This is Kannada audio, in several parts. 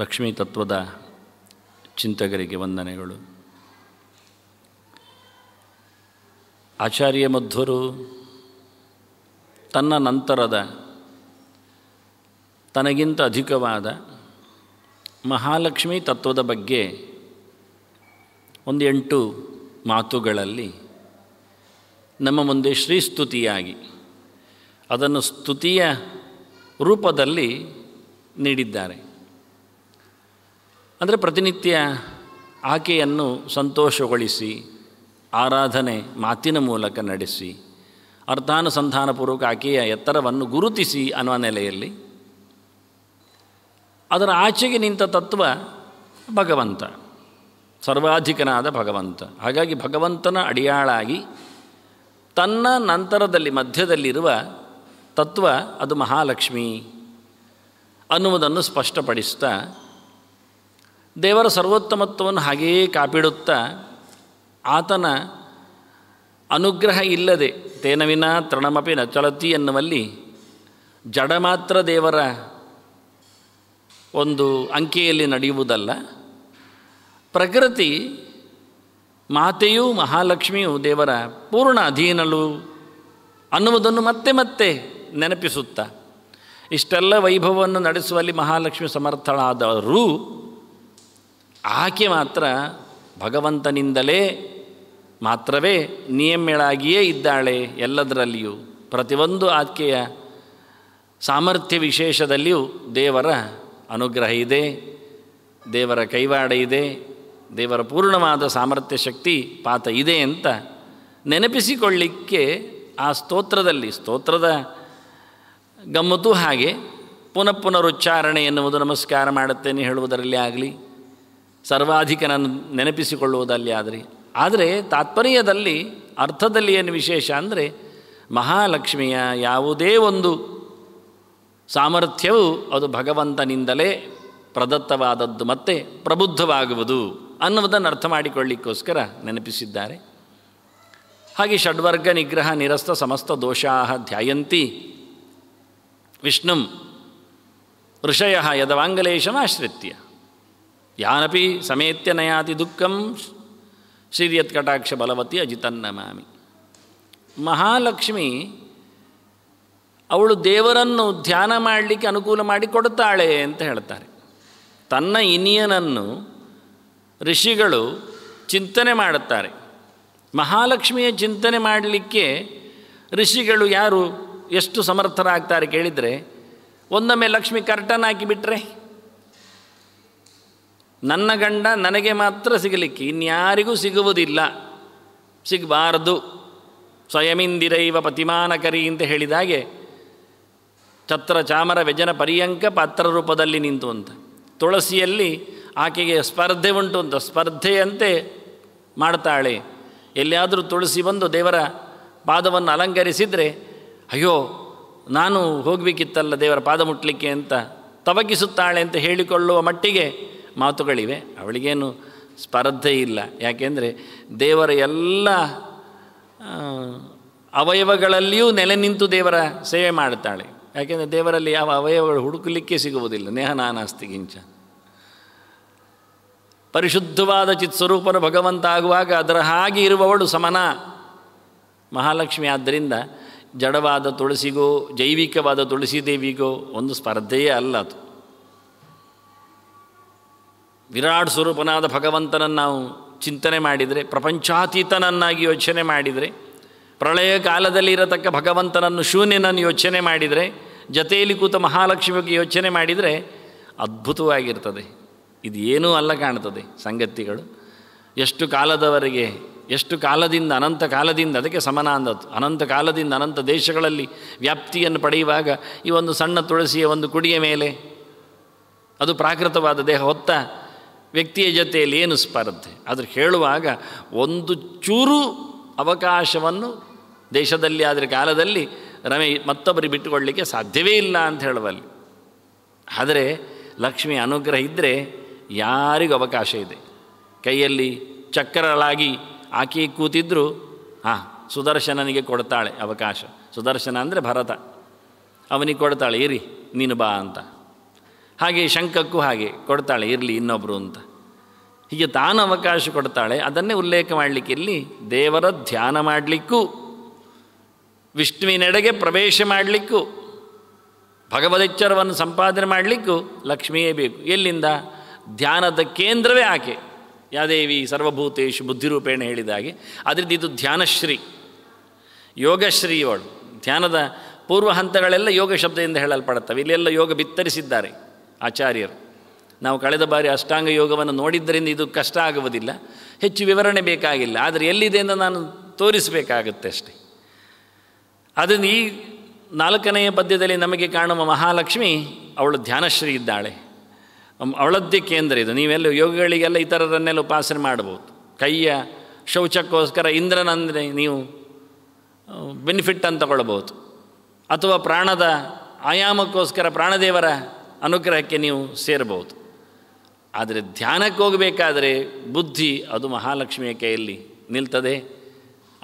ಲಕ್ಷ್ಮೀ ತತ್ವದ ಚಿಂತಕರಿಗೆ ವಂದನೆಗಳು ಆಚಾರ್ಯ ಮಧ್ವರು ತನ್ನ ನಂತರದ ತನಗಿಂತ ಅಧಿಕವಾದ ಮಹಾಲಕ್ಷ್ಮೀ ತತ್ವದ ಬಗ್ಗೆ ಒಂದು ಎಂಟು ಮಾತುಗಳಲ್ಲಿ ನಮ್ಮ ಮುಂದೆ ಶ್ರೀಸ್ತುತಿಯಾಗಿ ಅದನ್ನು ಸ್ತುತಿಯ ರೂಪದಲ್ಲಿ ನೀಡಿದ್ದಾರೆ ಅಂದರೆ ಪ್ರತಿನಿತ್ಯ ಆಕೆಯನ್ನು ಸಂತೋಷಗೊಳಿಸಿ ಆರಾಧನೆ ಮಾತಿನ ಮೂಲಕ ನಡೆಸಿ ಅರ್ಥಾನುಸಂಧಾನಪೂರ್ವಕ ಆಕೆಯ ಎತ್ತರವನ್ನು ಗುರುತಿಸಿ ಅನ್ನುವ ನೆಲೆಯಲ್ಲಿ ಅದರ ಆಚೆಗೆ ನಿಂತ ತತ್ವ ಭಗವಂತ ಸರ್ವಾಧಿಕನಾದ ಭಗವಂತ ಹಾಗಾಗಿ ಭಗವಂತನ ಅಡಿಯಾಳಾಗಿ ತನ್ನ ನಂತರದಲ್ಲಿ ಮಧ್ಯದಲ್ಲಿರುವ ತತ್ವ ಅದು ಮಹಾಲಕ್ಷ್ಮಿ ಅನ್ನುವುದನ್ನು ಸ್ಪಷ್ಟಪಡಿಸ್ತಾ ದೇವರ ಸರ್ವೋತ್ತಮತ್ವವನ್ನು ಹಾಗೆಯೇ ಕಾಪಿಡುತ್ತಾ ಆತನ ಅನುಗ್ರಹ ಇಲ್ಲದೆ ತೇನವಿನ ತೃಣಮಪಿ ನಚಲತಿ ಎನ್ನುವಲ್ಲಿ ಜಡ ಮಾತ್ರ ದೇವರ ಒಂದು ಅಂಕೆಯಲ್ಲಿ ನಡೆಯುವುದಲ್ಲ ಪ್ರಕೃತಿ ಮಾತೆಯೂ ಮಹಾಲಕ್ಷ್ಮಿಯೂ ದೇವರ ಪೂರ್ಣ ಅಧೀನಳು ಅನ್ನುವುದನ್ನು ಮತ್ತೆ ಮತ್ತೆ ನೆನಪಿಸುತ್ತಾ ಇಷ್ಟೆಲ್ಲ ವೈಭವವನ್ನು ನಡೆಸುವಲ್ಲಿ ಮಹಾಲಕ್ಷ್ಮಿ ಸಮರ್ಥಳಾದರೂ ಆಕೆ ಮಾತ್ರ ಭಗವಂತನಿಂದಲೇ ಮಾತ್ರವೇ ನಿಯಮ್ಯಳಾಗಿಯೇ ಇದ್ದಾಳೆ ಎಲ್ಲದರಲ್ಲಿಯೂ ಪ್ರತಿಯೊಂದು ಆಕೆಯ ಸಾಮರ್ಥ್ಯ ವಿಶೇಷದಲ್ಲಿಯೂ ದೇವರ ಅನುಗ್ರಹ ಇದೆ ದೇವರ ಕೈವಾಡ ಇದೆ ದೇವರ ಪೂರ್ಣವಾದ ಸಾಮರ್ಥ್ಯ ಶಕ್ತಿ ಪಾತ ಇದೆ ಅಂತ ನೆನಪಿಸಿಕೊಳ್ಳಿಕ್ಕೆ ಆ ಸ್ತೋತ್ರದಲ್ಲಿ ಸ್ತೋತ್ರದ ಗಮ್ಮತು ಹಾಗೆ ಪುನಃ ಪುನರುಚ್ಚಾರಣೆ ಎನ್ನುವುದು ನಮಸ್ಕಾರ ಮಾಡುತ್ತೇನೆ ಹೇಳುವುದರಲ್ಲಿ ಆಗಲಿ ಸರ್ವಾಧಿಕನನ್ನು ನೆನಪಿಸಿಕೊಳ್ಳುವುದಲ್ಲಿ ಆದರೆ ಆದರೆ ತಾತ್ಪರ್ಯದಲ್ಲಿ ಅರ್ಥದಲ್ಲಿ ಏನು ವಿಶೇಷ ಅಂದರೆ ಮಹಾಲಕ್ಷ್ಮಿಯ ಯಾವುದೇ ಒಂದು ಸಾಮರ್ಥ್ಯವು ಅದು ಭಗವಂತನಿಂದಲೇ ಪ್ರದತ್ತವಾದದ್ದು ಮತ್ತೆ ಪ್ರಬುದ್ಧವಾಗುವುದು ಅನ್ನುವುದನ್ನು ಅರ್ಥ ಮಾಡಿಕೊಳ್ಳಿಕ್ಕೋಸ್ಕರ ನೆನಪಿಸಿದ್ದಾರೆ ಹಾಗೆ ಷಡ್ವರ್ಗ ನಿಗ್ರಹ ನಿರಸ್ತ ಸಮಸ್ತ ದೋಷಾ ಧ್ಯಾಯಂತಿ ವಿಷ್ಣು ಋಷಯ ಯದವಾಂಗಲೇಶಮಾಶ್ರಿತ್ಯ ಯಾನಪಿ ಸಮೇತ್ಯ ನಯಾತಿ ದುಃಖಂ ಕಟಾಕ್ಷ ಬಲವತಿ ಅಜಿತನ್ನಮಾಮಿ ಮಹಾಲಕ್ಷ್ಮಿ ಅವಳು ದೇವರನ್ನು ಧ್ಯಾನ ಮಾಡಲಿಕ್ಕೆ ಅನುಕೂಲ ಮಾಡಿ ಕೊಡುತ್ತಾಳೆ ಅಂತ ಹೇಳ್ತಾರೆ ತನ್ನ ಇನಿಯನನ್ನು ಋಷಿಗಳು ಚಿಂತನೆ ಮಾಡುತ್ತಾರೆ ಮಹಾಲಕ್ಷ್ಮಿಯ ಚಿಂತನೆ ಮಾಡಲಿಕ್ಕೆ ಋಷಿಗಳು ಯಾರು ಎಷ್ಟು ಸಮರ್ಥರಾಗ್ತಾರೆ ಕೇಳಿದರೆ ಒಂದೊಮ್ಮೆ ಲಕ್ಷ್ಮಿ ಕರ್ಟನ್ ಹಾಕಿಬಿಟ್ರೆ ನನ್ನ ಗಂಡ ನನಗೆ ಮಾತ್ರ ಸಿಗಲಿಕ್ಕೆ ಇನ್ಯಾರಿಗೂ ಸಿಗುವುದಿಲ್ಲ ಸಿಗಬಾರದು ಸ್ವಯಮಿಂದಿರೈವ ಪತಿಮಾನಕರಿ ಅಂತ ಹೇಳಿದಾಗೆ ಛತ್ರ ಚಾಮರ ವ್ಯಜನ ಪರ್ಯಂಕ ಪಾತ್ರ ರೂಪದಲ್ಲಿ ನಿಂತು ಅಂತ ತುಳಸಿಯಲ್ಲಿ ಆಕೆಗೆ ಸ್ಪರ್ಧೆ ಉಂಟು ಅಂತ ಸ್ಪರ್ಧೆಯಂತೆ ಮಾಡ್ತಾಳೆ ಎಲ್ಲಿಯಾದರೂ ತುಳಸಿ ಬಂದು ದೇವರ ಪಾದವನ್ನು ಅಲಂಕರಿಸಿದರೆ ಅಯ್ಯೋ ನಾನು ಹೋಗಬೇಕಿತ್ತಲ್ಲ ದೇವರ ಪಾದ ಮುಟ್ಟಲಿಕ್ಕೆ ಅಂತ ತವಕಿಸುತ್ತಾಳೆ ಅಂತ ಹೇಳಿಕೊಳ್ಳುವ ಮಟ್ಟಿಗೆ ಮಾತುಗಳಿವೆ ಅವಳಿಗೇನು ಸ್ಪರ್ಧೆ ಇಲ್ಲ ಯಾಕೆಂದರೆ ದೇವರ ಎಲ್ಲ ಅವಯವಗಳಲ್ಲಿಯೂ ನೆಲೆ ನಿಂತು ದೇವರ ಸೇವೆ ಮಾಡ್ತಾಳೆ ಯಾಕೆಂದರೆ ದೇವರಲ್ಲಿ ಯಾವ ಅವಯವಗಳು ಹುಡುಕಲಿಕ್ಕೆ ಸಿಗುವುದಿಲ್ಲ ನೇಹ ನಾನಾಸ್ತಿಗಿಂಚ ಪರಿಶುದ್ಧವಾದ ಸ್ವರೂಪನ ಭಗವಂತ ಆಗುವಾಗ ಅದರ ಹಾಗೆ ಇರುವವಳು ಸಮನ ಮಹಾಲಕ್ಷ್ಮಿ ಆದ್ದರಿಂದ ಜಡವಾದ ತುಳಸಿಗೋ ಜೈವಿಕವಾದ ತುಳಸಿ ದೇವಿಗೋ ಒಂದು ಸ್ಪರ್ಧೆಯೇ ಅಲ್ಲ ಅದು ವಿರಾಟ್ ಸ್ವರೂಪನಾದ ಭಗವಂತನನ್ನು ನಾವು ಚಿಂತನೆ ಮಾಡಿದರೆ ಪ್ರಪಂಚಾತೀತನನ್ನಾಗಿ ಯೋಚನೆ ಮಾಡಿದರೆ ಪ್ರಳಯ ಕಾಲದಲ್ಲಿ ಇರತಕ್ಕ ಭಗವಂತನನ್ನು ಶೂನ್ಯನನ್ನು ಯೋಚನೆ ಮಾಡಿದರೆ ಜತೆಯಲ್ಲಿ ಕೂತ ಮಹಾಲಕ್ಷ್ಮಿಗೆ ಯೋಚನೆ ಮಾಡಿದರೆ ಅದ್ಭುತವಾಗಿರ್ತದೆ ಇದು ಏನೂ ಅಲ್ಲ ಕಾಣ್ತದೆ ಸಂಗತಿಗಳು ಎಷ್ಟು ಕಾಲದವರೆಗೆ ಎಷ್ಟು ಕಾಲದಿಂದ ಅನಂತ ಕಾಲದಿಂದ ಅದಕ್ಕೆ ಸಮನ ಅಂದದ್ದು ಅನಂತ ಕಾಲದಿಂದ ಅನಂತ ದೇಶಗಳಲ್ಲಿ ವ್ಯಾಪ್ತಿಯನ್ನು ಪಡೆಯುವಾಗ ಈ ಒಂದು ಸಣ್ಣ ತುಳಸಿಯ ಒಂದು ಕುಡಿಯ ಮೇಲೆ ಅದು ಪ್ರಾಕೃತವಾದ ದೇಹ ಹೊತ್ತ ವ್ಯಕ್ತಿಯ ಜೊತೆಯಲ್ಲಿ ಏನು ಸ್ಪರ್ಧೆ ಆದರೆ ಹೇಳುವಾಗ ಒಂದು ಚೂರು ಅವಕಾಶವನ್ನು ದೇಶದಲ್ಲಿ ಆದರೆ ಕಾಲದಲ್ಲಿ ರಮೆ ಮತ್ತೊಬ್ಬರಿಗೆ ಬಿಟ್ಟುಕೊಳ್ಳಲಿಕ್ಕೆ ಸಾಧ್ಯವೇ ಇಲ್ಲ ಅಂತ ಹೇಳುವಲ್ಲಿ ಆದರೆ ಲಕ್ಷ್ಮಿ ಅನುಗ್ರಹ ಇದ್ದರೆ ಯಾರಿಗೂ ಅವಕಾಶ ಇದೆ ಕೈಯಲ್ಲಿ ಚಕ್ರಳಾಗಿ ಆಕೆ ಕೂತಿದ್ದರೂ ಹಾಂ ಸುದರ್ಶನನಿಗೆ ಕೊಡ್ತಾಳೆ ಅವಕಾಶ ಸುದರ್ಶನ ಅಂದರೆ ಭರತ ಅವನಿಗೆ ಕೊಡ್ತಾಳೆ ಇರಿ ನೀನು ಬಾ ಅಂತ ಹಾಗೆ ಶಂಕಕ್ಕೂ ಹಾಗೆ ಕೊಡ್ತಾಳೆ ಇರಲಿ ಇನ್ನೊಬ್ಬರು ಅಂತ ಹೀಗೆ ತಾನು ಅವಕಾಶ ಕೊಡ್ತಾಳೆ ಅದನ್ನೇ ಉಲ್ಲೇಖ ಮಾಡಲಿಕ್ಕೆ ಇಲ್ಲಿ ದೇವರ ಧ್ಯಾನ ಮಾಡಲಿಕ್ಕೂ ವಿಷ್ಣುವಿನೆಡೆಗೆ ಪ್ರವೇಶ ಮಾಡಲಿಕ್ಕೂ ಭಗವದೆಚ್ಚರವನ್ನು ಸಂಪಾದನೆ ಮಾಡಲಿಕ್ಕೂ ಲಕ್ಷ್ಮಿಯೇ ಬೇಕು ಎಲ್ಲಿಂದ ಧ್ಯಾನದ ಕೇಂದ್ರವೇ ಆಕೆ ಯಾದೇವಿ ಸರ್ವಭೂತೇಶು ಬುದ್ಧಿರೂಪೇಣ ಹೇಳಿದ ಹಾಗೆ ಅದರಿಂದ ಇದು ಧ್ಯಾನಶ್ರೀ ಯೋಗಶ್ರೀ ಅವಳು ಧ್ಯಾನದ ಪೂರ್ವ ಹಂತಗಳೆಲ್ಲ ಯೋಗ ಶಬ್ದದಿಂದ ಹೇಳಲ್ಪಡುತ್ತವೆ ಇಲ್ಲೆಲ್ಲ ಯೋಗ ಬಿತ್ತರಿಸಿದ್ದಾರೆ ಆಚಾರ್ಯರು ನಾವು ಕಳೆದ ಬಾರಿ ಅಷ್ಟಾಂಗ ಯೋಗವನ್ನು ನೋಡಿದ್ದರಿಂದ ಇದು ಕಷ್ಟ ಆಗುವುದಿಲ್ಲ ಹೆಚ್ಚು ವಿವರಣೆ ಬೇಕಾಗಿಲ್ಲ ಆದರೆ ಎಲ್ಲಿದೆ ಅಂತ ನಾನು ತೋರಿಸಬೇಕಾಗುತ್ತೆ ಅಷ್ಟೆ ಅದನ್ನು ಈ ನಾಲ್ಕನೆಯ ಪದ್ಯದಲ್ಲಿ ನಮಗೆ ಕಾಣುವ ಮಹಾಲಕ್ಷ್ಮಿ ಅವಳು ಧ್ಯಾನಶ್ರೀ ಇದ್ದಾಳೆ ಅವಳದ್ದೇ ಕೇಂದ್ರ ಇದು ನೀವೆಲ್ಲ ಯೋಗಗಳಿಗೆಲ್ಲ ಇತರರನ್ನೆಲ್ಲ ಉಪಾಸನೆ ಮಾಡಬಹುದು ಕೈಯ ಶೌಚಕ್ಕೋಸ್ಕರ ಇಂದ್ರನಂದರೆ ನೀವು ಬೆನಿಫಿಟ್ ಅಂತ ತಗೊಳ್ಬೋದು ಅಥವಾ ಪ್ರಾಣದ ಆಯಾಮಕ್ಕೋಸ್ಕರ ಪ್ರಾಣದೇವರ ಅನುಗ್ರಹಕ್ಕೆ ನೀವು ಸೇರಬಹುದು ಆದರೆ ಧ್ಯಾನಕ್ಕೆ ಹೋಗಬೇಕಾದರೆ ಬುದ್ಧಿ ಅದು ಮಹಾಲಕ್ಷ್ಮಿಯ ಕೈಯಲ್ಲಿ ನಿಲ್ತದೆ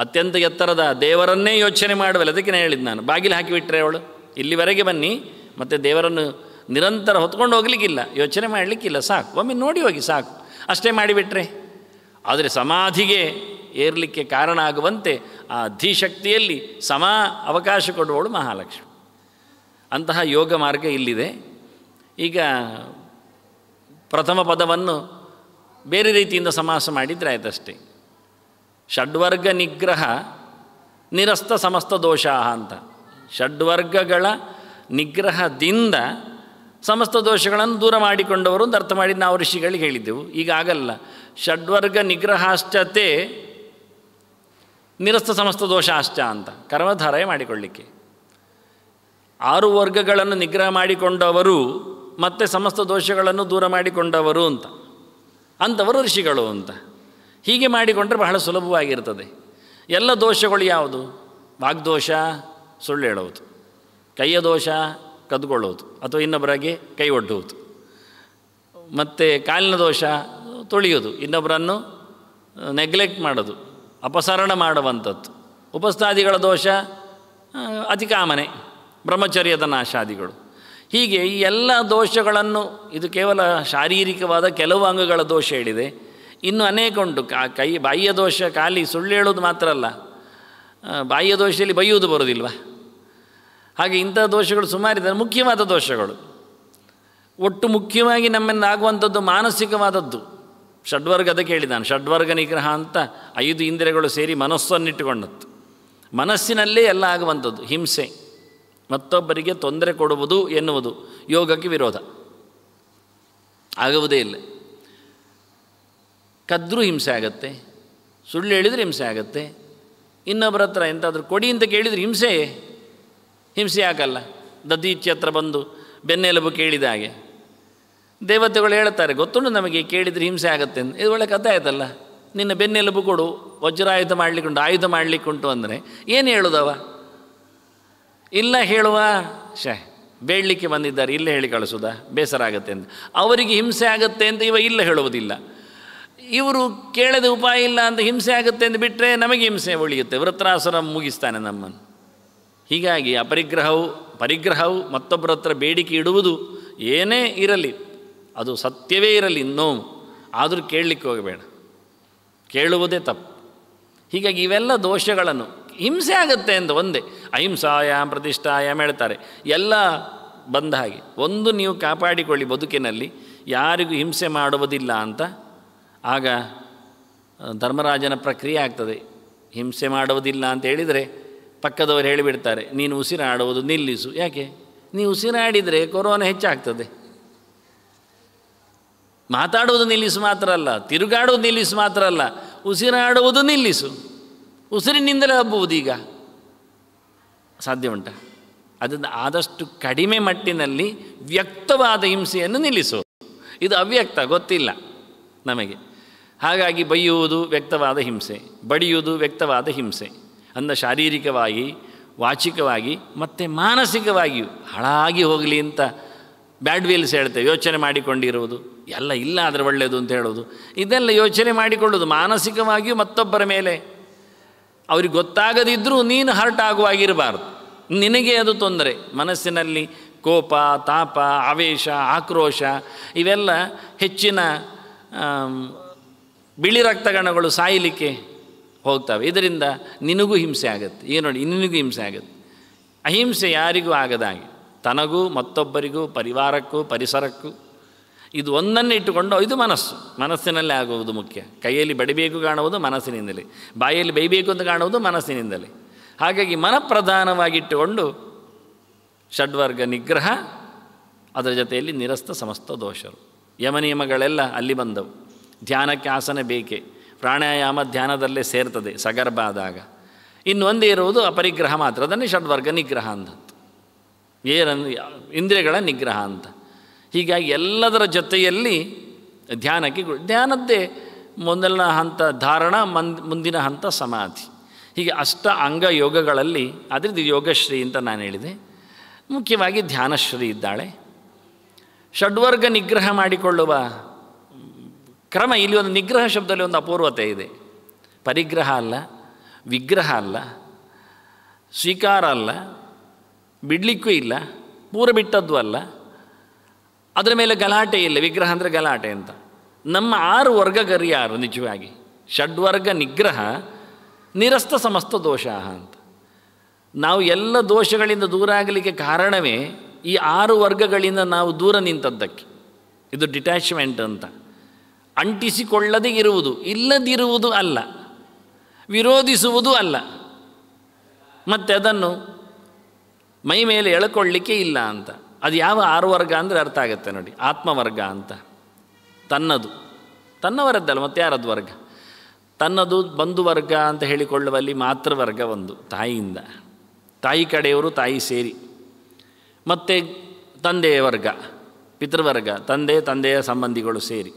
ಅತ್ಯಂತ ಎತ್ತರದ ದೇವರನ್ನೇ ಯೋಚನೆ ಮಾಡುವಲ್ಲ ಅದಕ್ಕೆ ನಾನು ಹೇಳಿದ್ದು ನಾನು ಬಾಗಿಲು ಹಾಕಿಬಿಟ್ರೆ ಅವಳು ಇಲ್ಲಿವರೆಗೆ ಬನ್ನಿ ಮತ್ತು ದೇವರನ್ನು ನಿರಂತರ ಹೊತ್ಕೊಂಡು ಹೋಗ್ಲಿಕ್ಕಿಲ್ಲ ಯೋಚನೆ ಮಾಡಲಿಕ್ಕಿಲ್ಲ ಸಾಕು ಒಮ್ಮೆ ನೋಡಿ ಹೋಗಿ ಸಾಕು ಅಷ್ಟೇ ಮಾಡಿಬಿಟ್ರೆ ಆದರೆ ಸಮಾಧಿಗೆ ಏರಲಿಕ್ಕೆ ಕಾರಣ ಆಗುವಂತೆ ಆ ಅಧಿಶಕ್ತಿಯಲ್ಲಿ ಸಮ ಅವಕಾಶ ಕೊಡುವವಳು ಮಹಾಲಕ್ಷ್ಮಿ ಅಂತಹ ಯೋಗ ಮಾರ್ಗ ಇಲ್ಲಿದೆ ಈಗ ಪ್ರಥಮ ಪದವನ್ನು ಬೇರೆ ರೀತಿಯಿಂದ ಸಮಾಸ ಮಾಡಿದರೆ ಆಯ್ತಷ್ಟೆ ಷಡ್ವರ್ಗ ನಿಗ್ರಹ ನಿರಸ್ತ ಸಮಸ್ತ ದೋಷ ಅಂತ ಷಡ್ವರ್ಗಗಳ ನಿಗ್ರಹದಿಂದ ಸಮಸ್ತ ದೋಷಗಳನ್ನು ದೂರ ಮಾಡಿಕೊಂಡವರು ಅಂತ ಅರ್ಥ ಮಾಡಿ ನಾವು ಋಷಿಗಳಿಗೆ ಹೇಳಿದ್ದೆವು ಈಗ ಆಗಲ್ಲ ಷಡ್ವರ್ಗ ನಿಗ್ರಹಾಷ್ಟತೆ ನಿರಸ್ತ ಸಮಸ್ತ ದೋಷ ಅಷ್ಟ ಅಂತ ಕರ್ಮಧಾರಯ ಮಾಡಿಕೊಳ್ಳಿಕ್ಕೆ ಆರು ವರ್ಗಗಳನ್ನು ನಿಗ್ರಹ ಮಾಡಿಕೊಂಡವರು ಮತ್ತೆ ಸಮಸ್ತ ದೋಷಗಳನ್ನು ದೂರ ಮಾಡಿಕೊಂಡವರು ಅಂತ ಅಂಥವರು ಋಷಿಗಳು ಅಂತ ಹೀಗೆ ಮಾಡಿಕೊಂಡ್ರೆ ಬಹಳ ಸುಲಭವಾಗಿರ್ತದೆ ಎಲ್ಲ ದೋಷಗಳು ಯಾವುದು ವಾಗ್ದೋಷ ಸುಳ್ಳು ಹೇಳೋದು ಕೈಯ ದೋಷ ಕದ್ಕೊಳ್ಳೋದು ಅಥವಾ ಇನ್ನೊಬ್ಬರಾಗೆ ಕೈ ಒಡ್ಡುವುದು ಮತ್ತು ಕಾಲಿನ ದೋಷ ತೊಳೆಯೋದು ಇನ್ನೊಬ್ಬರನ್ನು ನೆಗ್ಲೆಕ್ಟ್ ಮಾಡೋದು ಅಪಸರಣ ಮಾಡುವಂಥದ್ದು ಉಪಸ್ಥಾದಿಗಳ ದೋಷ ಅತಿಕಾಮನೆ ಬ್ರಹ್ಮಚರ್ಯದ ನಾಶಾದಿಗಳು ಹೀಗೆ ಈ ಎಲ್ಲ ದೋಷಗಳನ್ನು ಇದು ಕೇವಲ ಶಾರೀರಿಕವಾದ ಕೆಲವು ಅಂಗಗಳ ದೋಷ ಹೇಳಿದೆ ಇನ್ನು ಅನೇಕ ಉಂಟು ಕೈ ಬಾಹ್ಯ ದೋಷ ಖಾಲಿ ಸುಳ್ಳು ಹೇಳೋದು ಮಾತ್ರ ಅಲ್ಲ ಬಾಹ್ಯ ದೋಷದಲ್ಲಿ ಬೈಯುವುದು ಬರೋದಿಲ್ವ ಹಾಗೆ ಇಂಥ ದೋಷಗಳು ಸುಮಾರಿದ್ದಾರೆ ಮುಖ್ಯವಾದ ದೋಷಗಳು ಒಟ್ಟು ಮುಖ್ಯವಾಗಿ ನಮ್ಮನ್ನು ಆಗುವಂಥದ್ದು ಮಾನಸಿಕವಾದದ್ದು ಷಡ್ವರ್ಗದ ನಾನು ಷಡ್ವರ್ಗ ನಿಗ್ರಹ ಅಂತ ಐದು ಇಂದ್ರಿಯಗಳು ಸೇರಿ ಮನಸ್ಸನ್ನಿಟ್ಟುಕೊಂಡದ್ದು ಮನಸ್ಸಿನಲ್ಲೇ ಎಲ್ಲ ಆಗುವಂಥದ್ದು ಹಿಂಸೆ ಮತ್ತೊಬ್ಬರಿಗೆ ತೊಂದರೆ ಕೊಡುವುದು ಎನ್ನುವುದು ಯೋಗಕ್ಕೆ ವಿರೋಧ ಆಗುವುದೇ ಇಲ್ಲ ಕದ್ರೂ ಹಿಂಸೆ ಆಗತ್ತೆ ಸುಳ್ಳು ಹೇಳಿದರೆ ಹಿಂಸೆ ಆಗತ್ತೆ ಇನ್ನೊಬ್ಬರ ಹತ್ರ ಎಂತಾದರೂ ಕೊಡಿ ಅಂತ ಕೇಳಿದರೆ ಹಿಂಸೆ ಹಿಂಸೆ ಆಗಲ್ಲ ದದೀಚಿ ಹತ್ರ ಬಂದು ಬೆನ್ನೆಲುಬು ಕೇಳಿದ ಹಾಗೆ ದೇವತೆಗಳು ಹೇಳ್ತಾರೆ ಗೊತ್ತುಂಟು ನಮಗೆ ಕೇಳಿದರೆ ಹಿಂಸೆ ಆಗುತ್ತೆ ಇದು ಒಳ್ಳೆ ಕಥೆ ಆಯ್ತಲ್ಲ ನಿನ್ನ ಬೆನ್ನೆಲುಬು ಕೊಡು ವಜ್ರಾಯುಧ ಮಾಡಲಿಕ್ಕುಂಟು ಆಯುಧ ಮಾಡಲಿಕ್ಕುಂಟು ಅಂದರೆ ಏನು ಹೇಳುದವ ಇಲ್ಲ ಹೇಳುವ ಶೇ ಬೇಡಲಿಕ್ಕೆ ಬಂದಿದ್ದಾರೆ ಇಲ್ಲೇ ಹೇಳಿ ಕಳಿಸೋದಾ ಬೇಸರ ಆಗುತ್ತೆ ಅಂತ ಅವರಿಗೆ ಹಿಂಸೆ ಆಗುತ್ತೆ ಅಂತ ಇವ ಇಲ್ಲ ಹೇಳುವುದಿಲ್ಲ ಇವರು ಕೇಳದ ಉಪಾಯ ಇಲ್ಲ ಅಂತ ಹಿಂಸೆ ಆಗುತ್ತೆ ಅಂತ ಬಿಟ್ಟರೆ ನಮಗೆ ಹಿಂಸೆ ಉಳಿಯುತ್ತೆ ವೃತ್ರಾಸುರ ಮುಗಿಸ್ತಾನೆ ನಮ್ಮನ್ನು ಹೀಗಾಗಿ ಅಪರಿಗ್ರಹವು ಪರಿಗ್ರಹವು ಮತ್ತೊಬ್ಬರ ಹತ್ರ ಬೇಡಿಕೆ ಇಡುವುದು ಏನೇ ಇರಲಿ ಅದು ಸತ್ಯವೇ ಇರಲಿ ಇನ್ನೋ ಆದರೂ ಕೇಳಲಿಕ್ಕೆ ಹೋಗಬೇಡ ಕೇಳುವುದೇ ತಪ್ಪು ಹೀಗಾಗಿ ಇವೆಲ್ಲ ದೋಷಗಳನ್ನು ಹಿಂಸೆ ಆಗುತ್ತೆ ಅಂತ ಒಂದೇ ಅಹಿಂಸಾಯ ಪ್ರತಿಷ್ಠಾಯಾಮ್ ಹೇಳ್ತಾರೆ ಎಲ್ಲ ಬಂದ ಹಾಗೆ ಒಂದು ನೀವು ಕಾಪಾಡಿಕೊಳ್ಳಿ ಬದುಕಿನಲ್ಲಿ ಯಾರಿಗೂ ಹಿಂಸೆ ಮಾಡುವುದಿಲ್ಲ ಅಂತ ಆಗ ಧರ್ಮರಾಜನ ಪ್ರಕ್ರಿಯೆ ಆಗ್ತದೆ ಹಿಂಸೆ ಮಾಡುವುದಿಲ್ಲ ಅಂತ ಹೇಳಿದರೆ ಪಕ್ಕದವರು ಹೇಳಿಬಿಡ್ತಾರೆ ನೀನು ಉಸಿರಾಡುವುದು ನಿಲ್ಲಿಸು ಯಾಕೆ ನೀವು ಉಸಿರಾಡಿದರೆ ಕೊರೋನಾ ಹೆಚ್ಚಾಗ್ತದೆ ಮಾತಾಡುವುದು ನಿಲ್ಲಿಸು ಮಾತ್ರ ಅಲ್ಲ ತಿರುಗಾಡುವುದು ನಿಲ್ಲಿಸು ಮಾತ್ರ ಅಲ್ಲ ಉಸಿರಾಡುವುದು ನಿಲ್ಲಿಸು ಉಸಿರಿನಿಂದಲೇ ಹಬ್ಬುವುದೀಗ ಸಾಧ್ಯ ಉಂಟ ಅದನ್ನು ಆದಷ್ಟು ಕಡಿಮೆ ಮಟ್ಟಿನಲ್ಲಿ ವ್ಯಕ್ತವಾದ ಹಿಂಸೆಯನ್ನು ನಿಲ್ಲಿಸು ಇದು ಅವ್ಯಕ್ತ ಗೊತ್ತಿಲ್ಲ ನಮಗೆ ಹಾಗಾಗಿ ಬೈಯುವುದು ವ್ಯಕ್ತವಾದ ಹಿಂಸೆ ಬಡಿಯುವುದು ವ್ಯಕ್ತವಾದ ಹಿಂಸೆ ಅಂದ ಶಾರೀರಿಕವಾಗಿ ವಾಚಿಕವಾಗಿ ಮತ್ತು ಮಾನಸಿಕವಾಗಿಯೂ ಹಾಳಾಗಿ ಹೋಗಲಿ ಅಂತ ಬ್ಯಾಡ್ ವೀಲ್ಸ್ ಹೇಳ್ತೇವೆ ಯೋಚನೆ ಮಾಡಿಕೊಂಡಿರುವುದು ಎಲ್ಲ ಇಲ್ಲ ಆದರೆ ಒಳ್ಳೆಯದು ಅಂತ ಹೇಳೋದು ಇದೆಲ್ಲ ಯೋಚನೆ ಮಾಡಿಕೊಳ್ಳೋದು ಮಾನಸಿಕವಾಗಿಯೂ ಮತ್ತೊಬ್ಬರ ಮೇಲೆ ಅವ್ರಿಗೆ ಗೊತ್ತಾಗದಿದ್ದರೂ ನೀನು ಹರ್ಟ್ ಆಗುವಾಗಿರಬಾರ್ದು ನಿನಗೆ ಅದು ತೊಂದರೆ ಮನಸ್ಸಿನಲ್ಲಿ ಕೋಪ ತಾಪ ಆವೇಶ ಆಕ್ರೋಶ ಇವೆಲ್ಲ ಹೆಚ್ಚಿನ ಬಿಳಿ ರಕ್ತಗಣಗಳು ಸಾಯಲಿಕ್ಕೆ ಹೋಗ್ತವೆ ಇದರಿಂದ ನಿನಗೂ ಹಿಂಸೆ ಆಗುತ್ತೆ ಏನು ನೋಡಿ ನಿನಗೂ ಹಿಂಸೆ ಆಗುತ್ತೆ ಅಹಿಂಸೆ ಯಾರಿಗೂ ಆಗದಾಗಿ ತನಗೂ ಮತ್ತೊಬ್ಬರಿಗೂ ಪರಿವಾರಕ್ಕೂ ಪರಿಸರಕ್ಕೂ ಇದು ಒಂದನ್ನು ಇಟ್ಟುಕೊಂಡು ಇದು ಮನಸ್ಸು ಮನಸ್ಸಿನಲ್ಲೇ ಆಗುವುದು ಮುಖ್ಯ ಕೈಯಲ್ಲಿ ಬಡಿಬೇಕು ಕಾಣುವುದು ಮನಸ್ಸಿನಿಂದಲೇ ಬಾಯಲ್ಲಿ ಬೈಬೇಕು ಅಂತ ಕಾಣುವುದು ಮನಸ್ಸಿನಿಂದಲೇ ಹಾಗಾಗಿ ಮನಪ್ರಧಾನವಾಗಿಟ್ಟುಕೊಂಡು ಷಡ್ವರ್ಗ ನಿಗ್ರಹ ಅದರ ಜೊತೆಯಲ್ಲಿ ನಿರಸ್ತ ಸಮಸ್ತ ದೋಷರು ಯಮನಿಯಮಗಳೆಲ್ಲ ಅಲ್ಲಿ ಬಂದವು ಧ್ಯಾನಕ್ಕೆ ಆಸನ ಬೇಕೆ ಪ್ರಾಣಾಯಾಮ ಧ್ಯಾನದಲ್ಲೇ ಸೇರ್ತದೆ ಸಗರ್ಭ ಆದಾಗ ಒಂದೇ ಇರುವುದು ಅಪರಿಗ್ರಹ ಮಾತ್ರ ಅದನ್ನೇ ಷಡ್ವರ್ಗ ನಿಗ್ರಹ ಅಂತ ಏನಂದ್ರೆ ಇಂದ್ರಿಯಗಳ ನಿಗ್ರಹ ಅಂತ ಹೀಗಾಗಿ ಎಲ್ಲದರ ಜೊತೆಯಲ್ಲಿ ಧ್ಯಾನಕ್ಕೆ ಧ್ಯಾನದ್ದೇ ಮೊದಲಿನ ಹಂತ ಧಾರಣ ಮಂದ್ ಮುಂದಿನ ಹಂತ ಸಮಾಧಿ ಹೀಗೆ ಅಷ್ಟ ಅಂಗ ಯೋಗಗಳಲ್ಲಿ ಅದರಿಂದ ಯೋಗಶ್ರೀ ಅಂತ ನಾನು ಹೇಳಿದೆ ಮುಖ್ಯವಾಗಿ ಧ್ಯಾನಶ್ರೀ ಇದ್ದಾಳೆ ಷಡ್ವರ್ಗ ನಿಗ್ರಹ ಮಾಡಿಕೊಳ್ಳುವ ಕ್ರಮ ಇಲ್ಲಿ ಒಂದು ನಿಗ್ರಹ ಶಬ್ದದಲ್ಲಿ ಒಂದು ಅಪೂರ್ವತೆ ಇದೆ ಪರಿಗ್ರಹ ಅಲ್ಲ ವಿಗ್ರಹ ಅಲ್ಲ ಸ್ವೀಕಾರ ಅಲ್ಲ ಬಿಡಲಿಕ್ಕೂ ಇಲ್ಲ ಪೂರ ಬಿಟ್ಟದ್ದು ಅಲ್ಲ ಅದರ ಮೇಲೆ ಗಲಾಟೆ ಇಲ್ಲ ವಿಗ್ರಹ ಅಂದರೆ ಗಲಾಟೆ ಅಂತ ನಮ್ಮ ಆರು ವರ್ಗ ಗರಿಯಾರು ನಿಜವಾಗಿ ಷಡ್ವರ್ಗ ನಿಗ್ರಹ ನಿರಸ್ತ ಸಮಸ್ತ ದೋಷ ಅಂತ ನಾವು ಎಲ್ಲ ದೋಷಗಳಿಂದ ದೂರ ಆಗಲಿಕ್ಕೆ ಕಾರಣವೇ ಈ ಆರು ವರ್ಗಗಳಿಂದ ನಾವು ದೂರ ನಿಂತದ್ದಕ್ಕೆ ಇದು ಡಿಟ್ಯಾಚ್ಮೆಂಟ್ ಅಂತ ಅಂಟಿಸಿಕೊಳ್ಳದೇ ಇರುವುದು ಇಲ್ಲದಿರುವುದು ಅಲ್ಲ ವಿರೋಧಿಸುವುದು ಅಲ್ಲ ಮತ್ತು ಅದನ್ನು ಮೈ ಮೇಲೆ ಎಳ್ಕೊಳ್ಳಿಕ್ಕೆ ಇಲ್ಲ ಅಂತ ಅದು ಯಾವ ಆರು ವರ್ಗ ಅಂದರೆ ಅರ್ಥ ಆಗುತ್ತೆ ನೋಡಿ ಆತ್ಮವರ್ಗ ಅಂತ ತನ್ನದು ತನ್ನವರದ್ದಲ್ಲ ಮತ್ತೆ ಯಾರದ್ದು ವರ್ಗ ತನ್ನದು ಬಂಧು ವರ್ಗ ಅಂತ ಹೇಳಿಕೊಳ್ಳುವಲ್ಲಿ ಮಾತೃವರ್ಗ ಒಂದು ತಾಯಿಯಿಂದ ತಾಯಿ ಕಡೆಯವರು ತಾಯಿ ಸೇರಿ ಮತ್ತು ತಂದೆಯ ವರ್ಗ ಪಿತೃವರ್ಗ ತಂದೆ ತಂದೆಯ ಸಂಬಂಧಿಗಳು ಸೇರಿ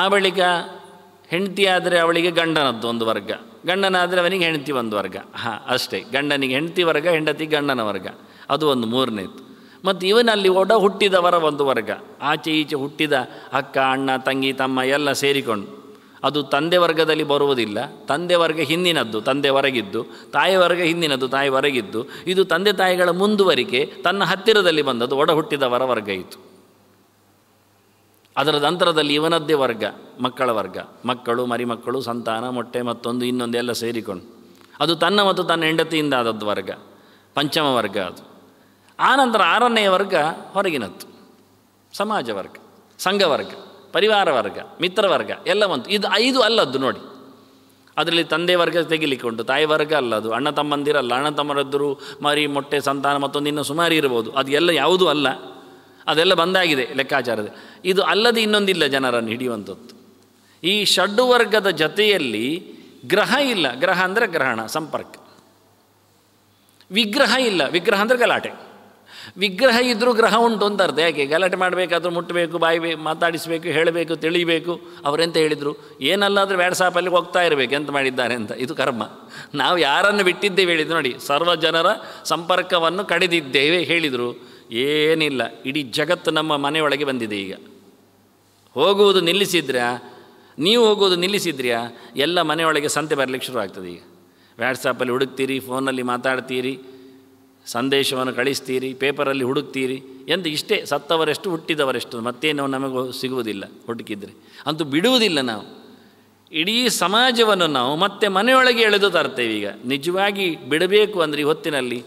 ಆ ಬಳಿಕ ಹೆಂಡತಿಯಾದರೆ ಅವಳಿಗೆ ಗಂಡನದ್ದು ಒಂದು ವರ್ಗ ಗಂಡನಾದರೆ ಅವನಿಗೆ ಹೆಂಡತಿ ಒಂದು ವರ್ಗ ಹಾಂ ಅಷ್ಟೇ ಗಂಡನಿಗೆ ಹೆಂಡತಿ ವರ್ಗ ಹೆಂಡತಿ ಗಂಡನ ವರ್ಗ ಅದು ಒಂದು ಮೂರನೇದು ಮತ್ತು ಇವನಲ್ಲಿ ಒಡ ಹುಟ್ಟಿದವರ ಒಂದು ವರ್ಗ ಆಚೆ ಈಚೆ ಹುಟ್ಟಿದ ಅಕ್ಕ ಅಣ್ಣ ತಂಗಿ ತಮ್ಮ ಎಲ್ಲ ಸೇರಿಕೊಂಡು ಅದು ತಂದೆ ವರ್ಗದಲ್ಲಿ ಬರುವುದಿಲ್ಲ ತಂದೆ ವರ್ಗ ಹಿಂದಿನದ್ದು ತಂದೆ ಹೊರಗಿದ್ದು ತಾಯಿ ವರ್ಗ ಹಿಂದಿನದ್ದು ತಾಯಿ ಹೊರಗಿದ್ದು ಇದು ತಂದೆ ತಾಯಿಗಳ ಮುಂದುವರಿಕೆ ತನ್ನ ಹತ್ತಿರದಲ್ಲಿ ಬಂದದ್ದು ಒಡ ಹುಟ್ಟಿದವರ ವರ್ಗ ಇತ್ತು ಅದರ ನಂತರದಲ್ಲಿ ಇವನದ್ದೇ ವರ್ಗ ಮಕ್ಕಳ ವರ್ಗ ಮಕ್ಕಳು ಮರಿಮಕ್ಕಳು ಸಂತಾನ ಮೊಟ್ಟೆ ಮತ್ತೊಂದು ಇನ್ನೊಂದು ಎಲ್ಲ ಸೇರಿಕೊಂಡು ಅದು ತನ್ನ ಮತ್ತು ತನ್ನ ಹೆಂಡತಿಯಿಂದ ಆದದ್ದು ವರ್ಗ ಪಂಚಮ ವರ್ಗ ಅದು ಆನಂತರ ಆರನೆಯ ವರ್ಗ ಹೊರಗಿನದ್ದು ಸಮಾಜ ವರ್ಗ ಸಂಘವರ್ಗ ಪರಿವಾರ ವರ್ಗ ಮಿತ್ರವರ್ಗ ಬಂತು ಇದು ಐದು ಅಲ್ಲದ್ದು ನೋಡಿ ಅದರಲ್ಲಿ ತಂದೆ ವರ್ಗ ತೆಗಿಲಿಕ್ಕೊಂಡು ತಾಯಿ ವರ್ಗ ಅಲ್ಲದು ಅಣ್ಣ ತಮ್ಮಂದಿರಲ್ಲ ಅಣ್ಣ ತಮ್ಮರದ್ದರು ಮರಿ ಮೊಟ್ಟೆ ಸಂತಾನ ಮತ್ತೊಂದು ಇನ್ನೂ ಸುಮಾರಿ ಇರ್ಬೋದು ಅದು ಎಲ್ಲ ಯಾವುದೂ ಅಲ್ಲ ಅದೆಲ್ಲ ಬಂದಾಗಿದೆ ಲೆಕ್ಕಾಚಾರದ ಇದು ಅಲ್ಲದೆ ಇನ್ನೊಂದಿಲ್ಲ ಜನರನ್ನು ಹಿಡಿಯುವಂಥದ್ದು ಈ ಷಡ್ಡು ವರ್ಗದ ಜತೆಯಲ್ಲಿ ಗ್ರಹ ಇಲ್ಲ ಗ್ರಹ ಅಂದರೆ ಗ್ರಹಣ ಸಂಪರ್ಕ ವಿಗ್ರಹ ಇಲ್ಲ ವಿಗ್ರಹ ಅಂದರೆ ಗಲಾಟೆ ವಿಗ್ರಹ ಇದ್ದರೂ ಗ್ರಹ ಉಂಟು ಅಂತ ಅರ್ಧ ಯಾಕೆ ಗಲಾಟೆ ಮಾಡಬೇಕಾದ್ರೂ ಮುಟ್ಟಬೇಕು ಬಾಯಿ ಮಾತಾಡಿಸಬೇಕು ಹೇಳಬೇಕು ತಿಳಿಬೇಕು ಅವರೆಂತ ಹೇಳಿದರು ಏನಲ್ಲಾದರೂ ವ್ಯಾಟ್ಸಾಪಲ್ಲಿ ಹೋಗ್ತಾ ಇರಬೇಕು ಎಂತ ಮಾಡಿದ್ದಾರೆ ಅಂತ ಇದು ಕರ್ಮ ನಾವು ಯಾರನ್ನು ಬಿಟ್ಟಿದ್ದೇವೆ ಹೇಳಿದ್ರು ನೋಡಿ ಸರ್ವ ಜನರ ಸಂಪರ್ಕವನ್ನು ಕಡಿದಿದ್ದೇವೆ ಹೇಳಿದರು ಏನಿಲ್ಲ ಇಡೀ ಜಗತ್ತು ನಮ್ಮ ಮನೆಯೊಳಗೆ ಬಂದಿದೆ ಈಗ ಹೋಗುವುದು ನಿಲ್ಲಿಸಿದ್ರೆ ನೀವು ಹೋಗೋದು ನಿಲ್ಲಿಸಿದ್ರ್ಯಾ ಎಲ್ಲ ಮನೆಯೊಳಗೆ ಸಂತೆ ಬರಲಿಕ್ಕೆ ಶುರು ಆಗ್ತದೆ ಈಗ ವ್ಯಾಟ್ಸಾಪಲ್ಲಿ ಹುಡುಕ್ತೀರಿ ಫೋನಲ್ಲಿ ಮಾತಾಡ್ತೀರಿ ಸಂದೇಶವನ್ನು ಕಳಿಸ್ತೀರಿ ಪೇಪರಲ್ಲಿ ಹುಡುಕ್ತೀರಿ ಎಂದು ಇಷ್ಟೇ ಸತ್ತವರೆಷ್ಟು ಹುಟ್ಟಿದವರೆಷ್ಟು ಮತ್ತೇನು ನಮಗೆ ಸಿಗುವುದಿಲ್ಲ ಹುಡುಕಿದರೆ ಅಂತೂ ಬಿಡುವುದಿಲ್ಲ ನಾವು ಇಡೀ ಸಮಾಜವನ್ನು ನಾವು ಮತ್ತೆ ಮನೆಯೊಳಗೆ ಎಳೆದು ತರ್ತೇವೆ ಈಗ ನಿಜವಾಗಿ ಬಿಡಬೇಕು ಅಂದರೆ ಈ ಹೊತ್ತಿನಲ್ಲಿ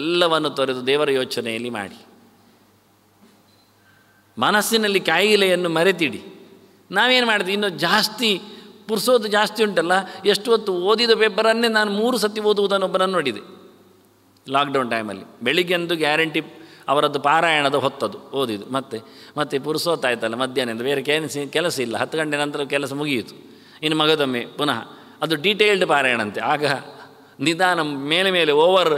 ಎಲ್ಲವನ್ನು ತೊರೆದು ದೇವರ ಯೋಚನೆಯಲ್ಲಿ ಮಾಡಿ ಮನಸ್ಸಿನಲ್ಲಿ ಕಾಯಿಲೆಯನ್ನು ಮರೆತಿಡಿ ನಾವೇನು ಮಾಡ್ತೀವಿ ಇನ್ನು ಜಾಸ್ತಿ ಪುರ್ಸೋದು ಜಾಸ್ತಿ ಉಂಟಲ್ಲ ಎಷ್ಟು ಹೊತ್ತು ಓದಿದ ಪೇಪರನ್ನೇ ನಾನು ಮೂರು ಸತಿ ಓದುವುದನ್ನು ಒಬ್ಬರನ್ನು ನೋಡಿದೆ ಲಾಕ್ಡೌನ್ ಟೈಮಲ್ಲಿ ಬೆಳಿಗ್ಗೆಂದು ಗ್ಯಾರಂಟಿ ಅವರದ್ದು ಪಾರಾಯಣದ ಹೊತ್ತದು ಓದಿದ್ದು ಮತ್ತೆ ಮತ್ತೆ ಪುರುಸೋತಾಯ್ತಲ್ಲ ಮಧ್ಯಾಹ್ನದಿಂದ ಬೇರೆ ಕೆಲಸ ಕೆಲಸ ಇಲ್ಲ ಹತ್ತು ಗಂಟೆ ನಂತರ ಕೆಲಸ ಮುಗಿಯಿತು ಇನ್ನು ಮಗದೊಮ್ಮೆ ಪುನಃ ಅದು ಡೀಟೇಲ್ಡ್ ಪಾರಾಯಣಂತೆ ಆಗ ನಿಧಾನ ಮೇಲೆ ಮೇಲೆ ಓವರ್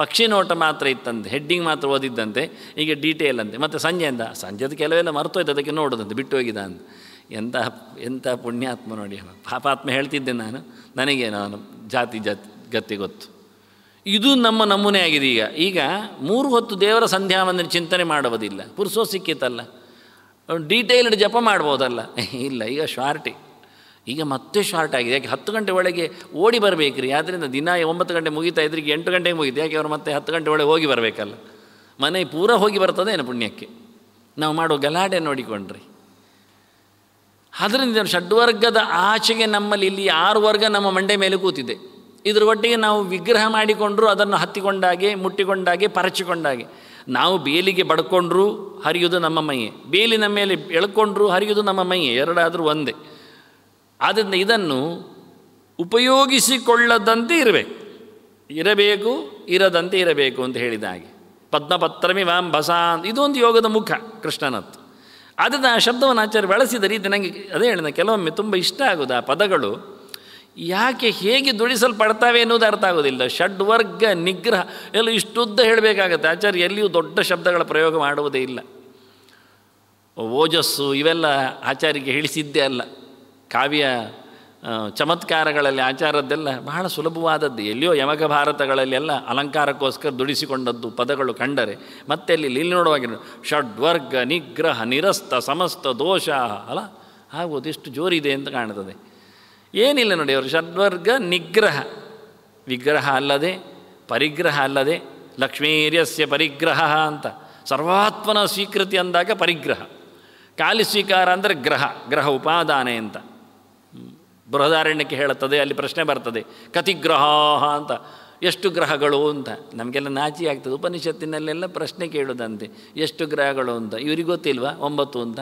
ಪಕ್ಷಿ ನೋಟ ಮಾತ್ರ ಇತ್ತಂತೆ ಹೆಡ್ಡಿಂಗ್ ಮಾತ್ರ ಓದಿದ್ದಂತೆ ಈಗ ಡೀಟೇಲ್ ಅಂತೆ ಮತ್ತು ಸಂಜೆಯಿಂದ ಸಂಜೆದು ಕೆಲವೆಲ್ಲ ಮರ್ತೋಯ್ತು ಅದಕ್ಕೆ ನೋಡೋದಂತೆ ಬಿಟ್ಟು ಹೋಗಿದ್ದ ಅಂತ ಎಂತಹ ಎಂಥ ಪುಣ್ಯಾತ್ಮ ನೋಡಿ ಪಾಪಾತ್ಮ ಹೇಳ್ತಿದ್ದೆ ನಾನು ನನಗೆ ನಾನು ಜಾತಿ ಜಾತಿ ಗತಿ ಗೊತ್ತು ಇದು ನಮ್ಮ ನಮೂನೆ ಆಗಿದೆ ಈಗ ಈಗ ಮೂರು ಹೊತ್ತು ದೇವರ ಸಂಧ್ಯಾ ಸಂಧ್ಯಾವಂದನೆ ಚಿಂತನೆ ಮಾಡುವುದಿಲ್ಲ ಪುರುಸೋ ಸಿಕ್ಕಿತಲ್ಲ ಡೀಟೇಲ್ಡ್ ಜಪ ಮಾಡ್ಬೋದಲ್ಲ ಇಲ್ಲ ಈಗ ಶಾರ್ಟಿ ಈಗ ಮತ್ತೆ ಶಾರ್ಟ್ ಆಗಿದೆ ಯಾಕೆ ಹತ್ತು ಗಂಟೆ ಒಳಗೆ ಓಡಿ ಬರಬೇಕ್ರಿ ಆದ್ದರಿಂದ ದಿನ ಒಂಬತ್ತು ಗಂಟೆ ಮುಗಿತಾ ಇದ್ರಿಗೆ ಎಂಟು ಗಂಟೆಗೆ ಮುಗಿತು ಯಾಕೆ ಅವ್ರು ಮತ್ತೆ ಹತ್ತು ಗಂಟೆ ಒಳಗೆ ಹೋಗಿ ಬರಬೇಕಲ್ಲ ಮನೆ ಪೂರ ಹೋಗಿ ಬರ್ತದೇನು ಪುಣ್ಯಕ್ಕೆ ನಾವು ಮಾಡೋ ಗಲಾಟೆ ನೋಡಿಕೊಂಡ್ರಿ ಆದ್ದರಿಂದ ಷಡ್ವರ್ಗದ ಆಚೆಗೆ ನಮ್ಮಲ್ಲಿ ಇಲ್ಲಿ ಆರು ವರ್ಗ ನಮ್ಮ ಮಂಡೆ ಮೇಲೆ ಕೂತಿದೆ ಇದರ ಒಟ್ಟಿಗೆ ನಾವು ವಿಗ್ರಹ ಮಾಡಿಕೊಂಡರೂ ಅದನ್ನು ಹತ್ತಿಕೊಂಡಾಗೆ ಮುಟ್ಟಿಕೊಂಡಾಗೆ ಪರಚಿಕೊಂಡಾಗೆ ನಾವು ಬೇಲಿಗೆ ಬಡ್ಕೊಂಡ್ರೂ ಹರಿಯುವುದು ನಮ್ಮ ಮೈಯೆ ಬೇಲಿನ ಮೇಲೆ ಎಳ್ಕೊಂಡ್ರೂ ಹರಿಯುವುದು ನಮ್ಮ ಮೈಯೆ ಎರಡಾದರೂ ಒಂದೇ ಆದ್ದರಿಂದ ಇದನ್ನು ಉಪಯೋಗಿಸಿಕೊಳ್ಳದಂತೆ ಇರಬೇಕು ಇರಬೇಕು ಇರದಂತೆ ಇರಬೇಕು ಅಂತ ಹೇಳಿದ ಹಾಗೆ ಪದ್ಮಪತ್ರಮಿ ವಾಂ ಬಸಾನ್ ಇದೊಂದು ಯೋಗದ ಮುಖ ಕೃಷ್ಣನತ್ತು ಆದ್ದರಿಂದ ಆ ಶಬ್ದವನ್ನು ಆಚಾರ್ಯ ಬಳಸಿದ ರೀತಿ ನನಗೆ ಅದೇ ಹೇಳಿದ ಕೆಲವೊಮ್ಮೆ ತುಂಬ ಇಷ್ಟ ಆಗೋದು ಆ ಪದಗಳು ಯಾಕೆ ಹೇಗೆ ದುಡಿಸಲ್ಪಡ್ತಾವೆ ಎನ್ನುವುದು ಅರ್ಥ ಆಗೋದಿಲ್ಲ ಷಡ್ವರ್ಗ ನಿಗ್ರಹ ಎಲ್ಲ ಇಷ್ಟುದ್ದ ಹೇಳಬೇಕಾಗತ್ತೆ ಆಚಾರ್ಯ ಎಲ್ಲಿಯೂ ದೊಡ್ಡ ಶಬ್ದಗಳ ಪ್ರಯೋಗ ಮಾಡುವುದೇ ಇಲ್ಲ ಓಜಸ್ಸು ಇವೆಲ್ಲ ಆಚಾರ್ಯಗೆ ಹೇಳಿಸಿದ್ದೇ ಅಲ್ಲ ಕಾವ್ಯ ಚಮತ್ಕಾರಗಳಲ್ಲಿ ಆಚಾರದ್ದೆಲ್ಲ ಬಹಳ ಸುಲಭವಾದದ್ದು ಎಲ್ಲಿಯೋ ಯಮಕ ಎಲ್ಲ ಅಲಂಕಾರಕ್ಕೋಸ್ಕರ ದುಡಿಸಿಕೊಂಡದ್ದು ಪದಗಳು ಕಂಡರೆ ಮತ್ತೆ ಅಲ್ಲಿ ಇಲ್ಲಿ ನೋಡುವಾಗ ಷಡ್ವರ್ಗ ನಿಗ್ರಹ ನಿರಸ್ತ ಸಮಸ್ತ ದೋಷ ಅಲ್ಲ ಆಗುವುದು ಇಷ್ಟು ಜೋರಿದೆ ಅಂತ ಕಾಣ್ತದೆ ಏನಿಲ್ಲ ನೋಡಿ ಅವರು ಷಡ್ವರ್ಗ ನಿಗ್ರಹ ವಿಗ್ರಹ ಅಲ್ಲದೆ ಪರಿಗ್ರಹ ಅಲ್ಲದೆ ಲಕ್ಷ್ಮೀರ್ಯಸ್ಯ ಪರಿಗ್ರಹ ಅಂತ ಸರ್ವಾತ್ಮನ ಸ್ವೀಕೃತಿ ಅಂದಾಗ ಪರಿಗ್ರಹ ಕಾಲಿ ಸ್ವೀಕಾರ ಅಂದರೆ ಗ್ರಹ ಗ್ರಹ ಉಪಾದಾನೆ ಅಂತ ಬೃಹದಾರಣ್ಯಕ್ಕೆ ಹೇಳುತ್ತದೆ ಅಲ್ಲಿ ಪ್ರಶ್ನೆ ಬರ್ತದೆ ಕತಿಗ್ರಹ ಅಂತ ಎಷ್ಟು ಗ್ರಹಗಳು ಅಂತ ನಮಗೆಲ್ಲ ನಾಚಿ ಆಗ್ತದೆ ಉಪನಿಷತ್ತಿನಲ್ಲೆಲ್ಲ ಪ್ರಶ್ನೆ ಕೇಳೋದಂತೆ ಎಷ್ಟು ಗ್ರಹಗಳು ಅಂತ ಇವ್ರಿಗೆ ಗೊತ್ತಿಲ್ವಾ ಒಂಬತ್ತು ಅಂತ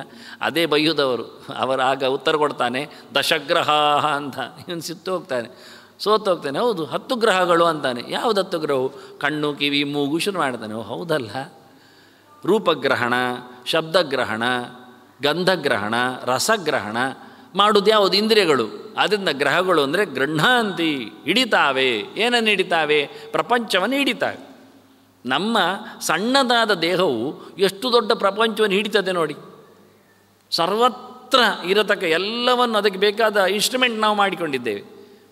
ಅದೇ ಬೈಯುದವರು ಅವರಾಗ ಆಗ ಉತ್ತರ ಕೊಡ್ತಾನೆ ದಶಗ್ರಹ ಅಂತ ಇವನು ಸಿತ್ತು ಹೋಗ್ತಾನೆ ಸೋತೋಗ್ತಾನೆ ಹೌದು ಹತ್ತು ಗ್ರಹಗಳು ಅಂತಾನೆ ಯಾವುದು ಹತ್ತು ಗ್ರಹವು ಕಣ್ಣು ಕಿವಿ ಮೂಗು ಶುರು ಮಾಡ್ತಾನೆ ಹೌದಲ್ಲ ರೂಪಗ್ರಹಣ ಶಬ್ದಗ್ರಹಣ ಗಂಧಗ್ರಹಣ ರಸಗ್ರಹಣ ಮಾಡೋದು ಯಾವುದು ಇಂದ್ರಿಯಗಳು ಆದ್ದರಿಂದ ಗ್ರಹಗಳು ಅಂದರೆ ಗೃಹಾಂತಿ ಹಿಡಿತಾವೆ ಏನನ್ನು ಹಿಡಿತಾವೆ ಪ್ರಪಂಚವನ್ನು ಹಿಡಿತಾವೆ ನಮ್ಮ ಸಣ್ಣದಾದ ದೇಹವು ಎಷ್ಟು ದೊಡ್ಡ ಪ್ರಪಂಚವನ್ನು ಹಿಡಿತದೆ ನೋಡಿ ಸರ್ವತ್ರ ಇರತಕ್ಕ ಎಲ್ಲವನ್ನು ಅದಕ್ಕೆ ಬೇಕಾದ ಇನ್ಸ್ಟ್ರೂಮೆಂಟ್ ನಾವು ಮಾಡಿಕೊಂಡಿದ್ದೇವೆ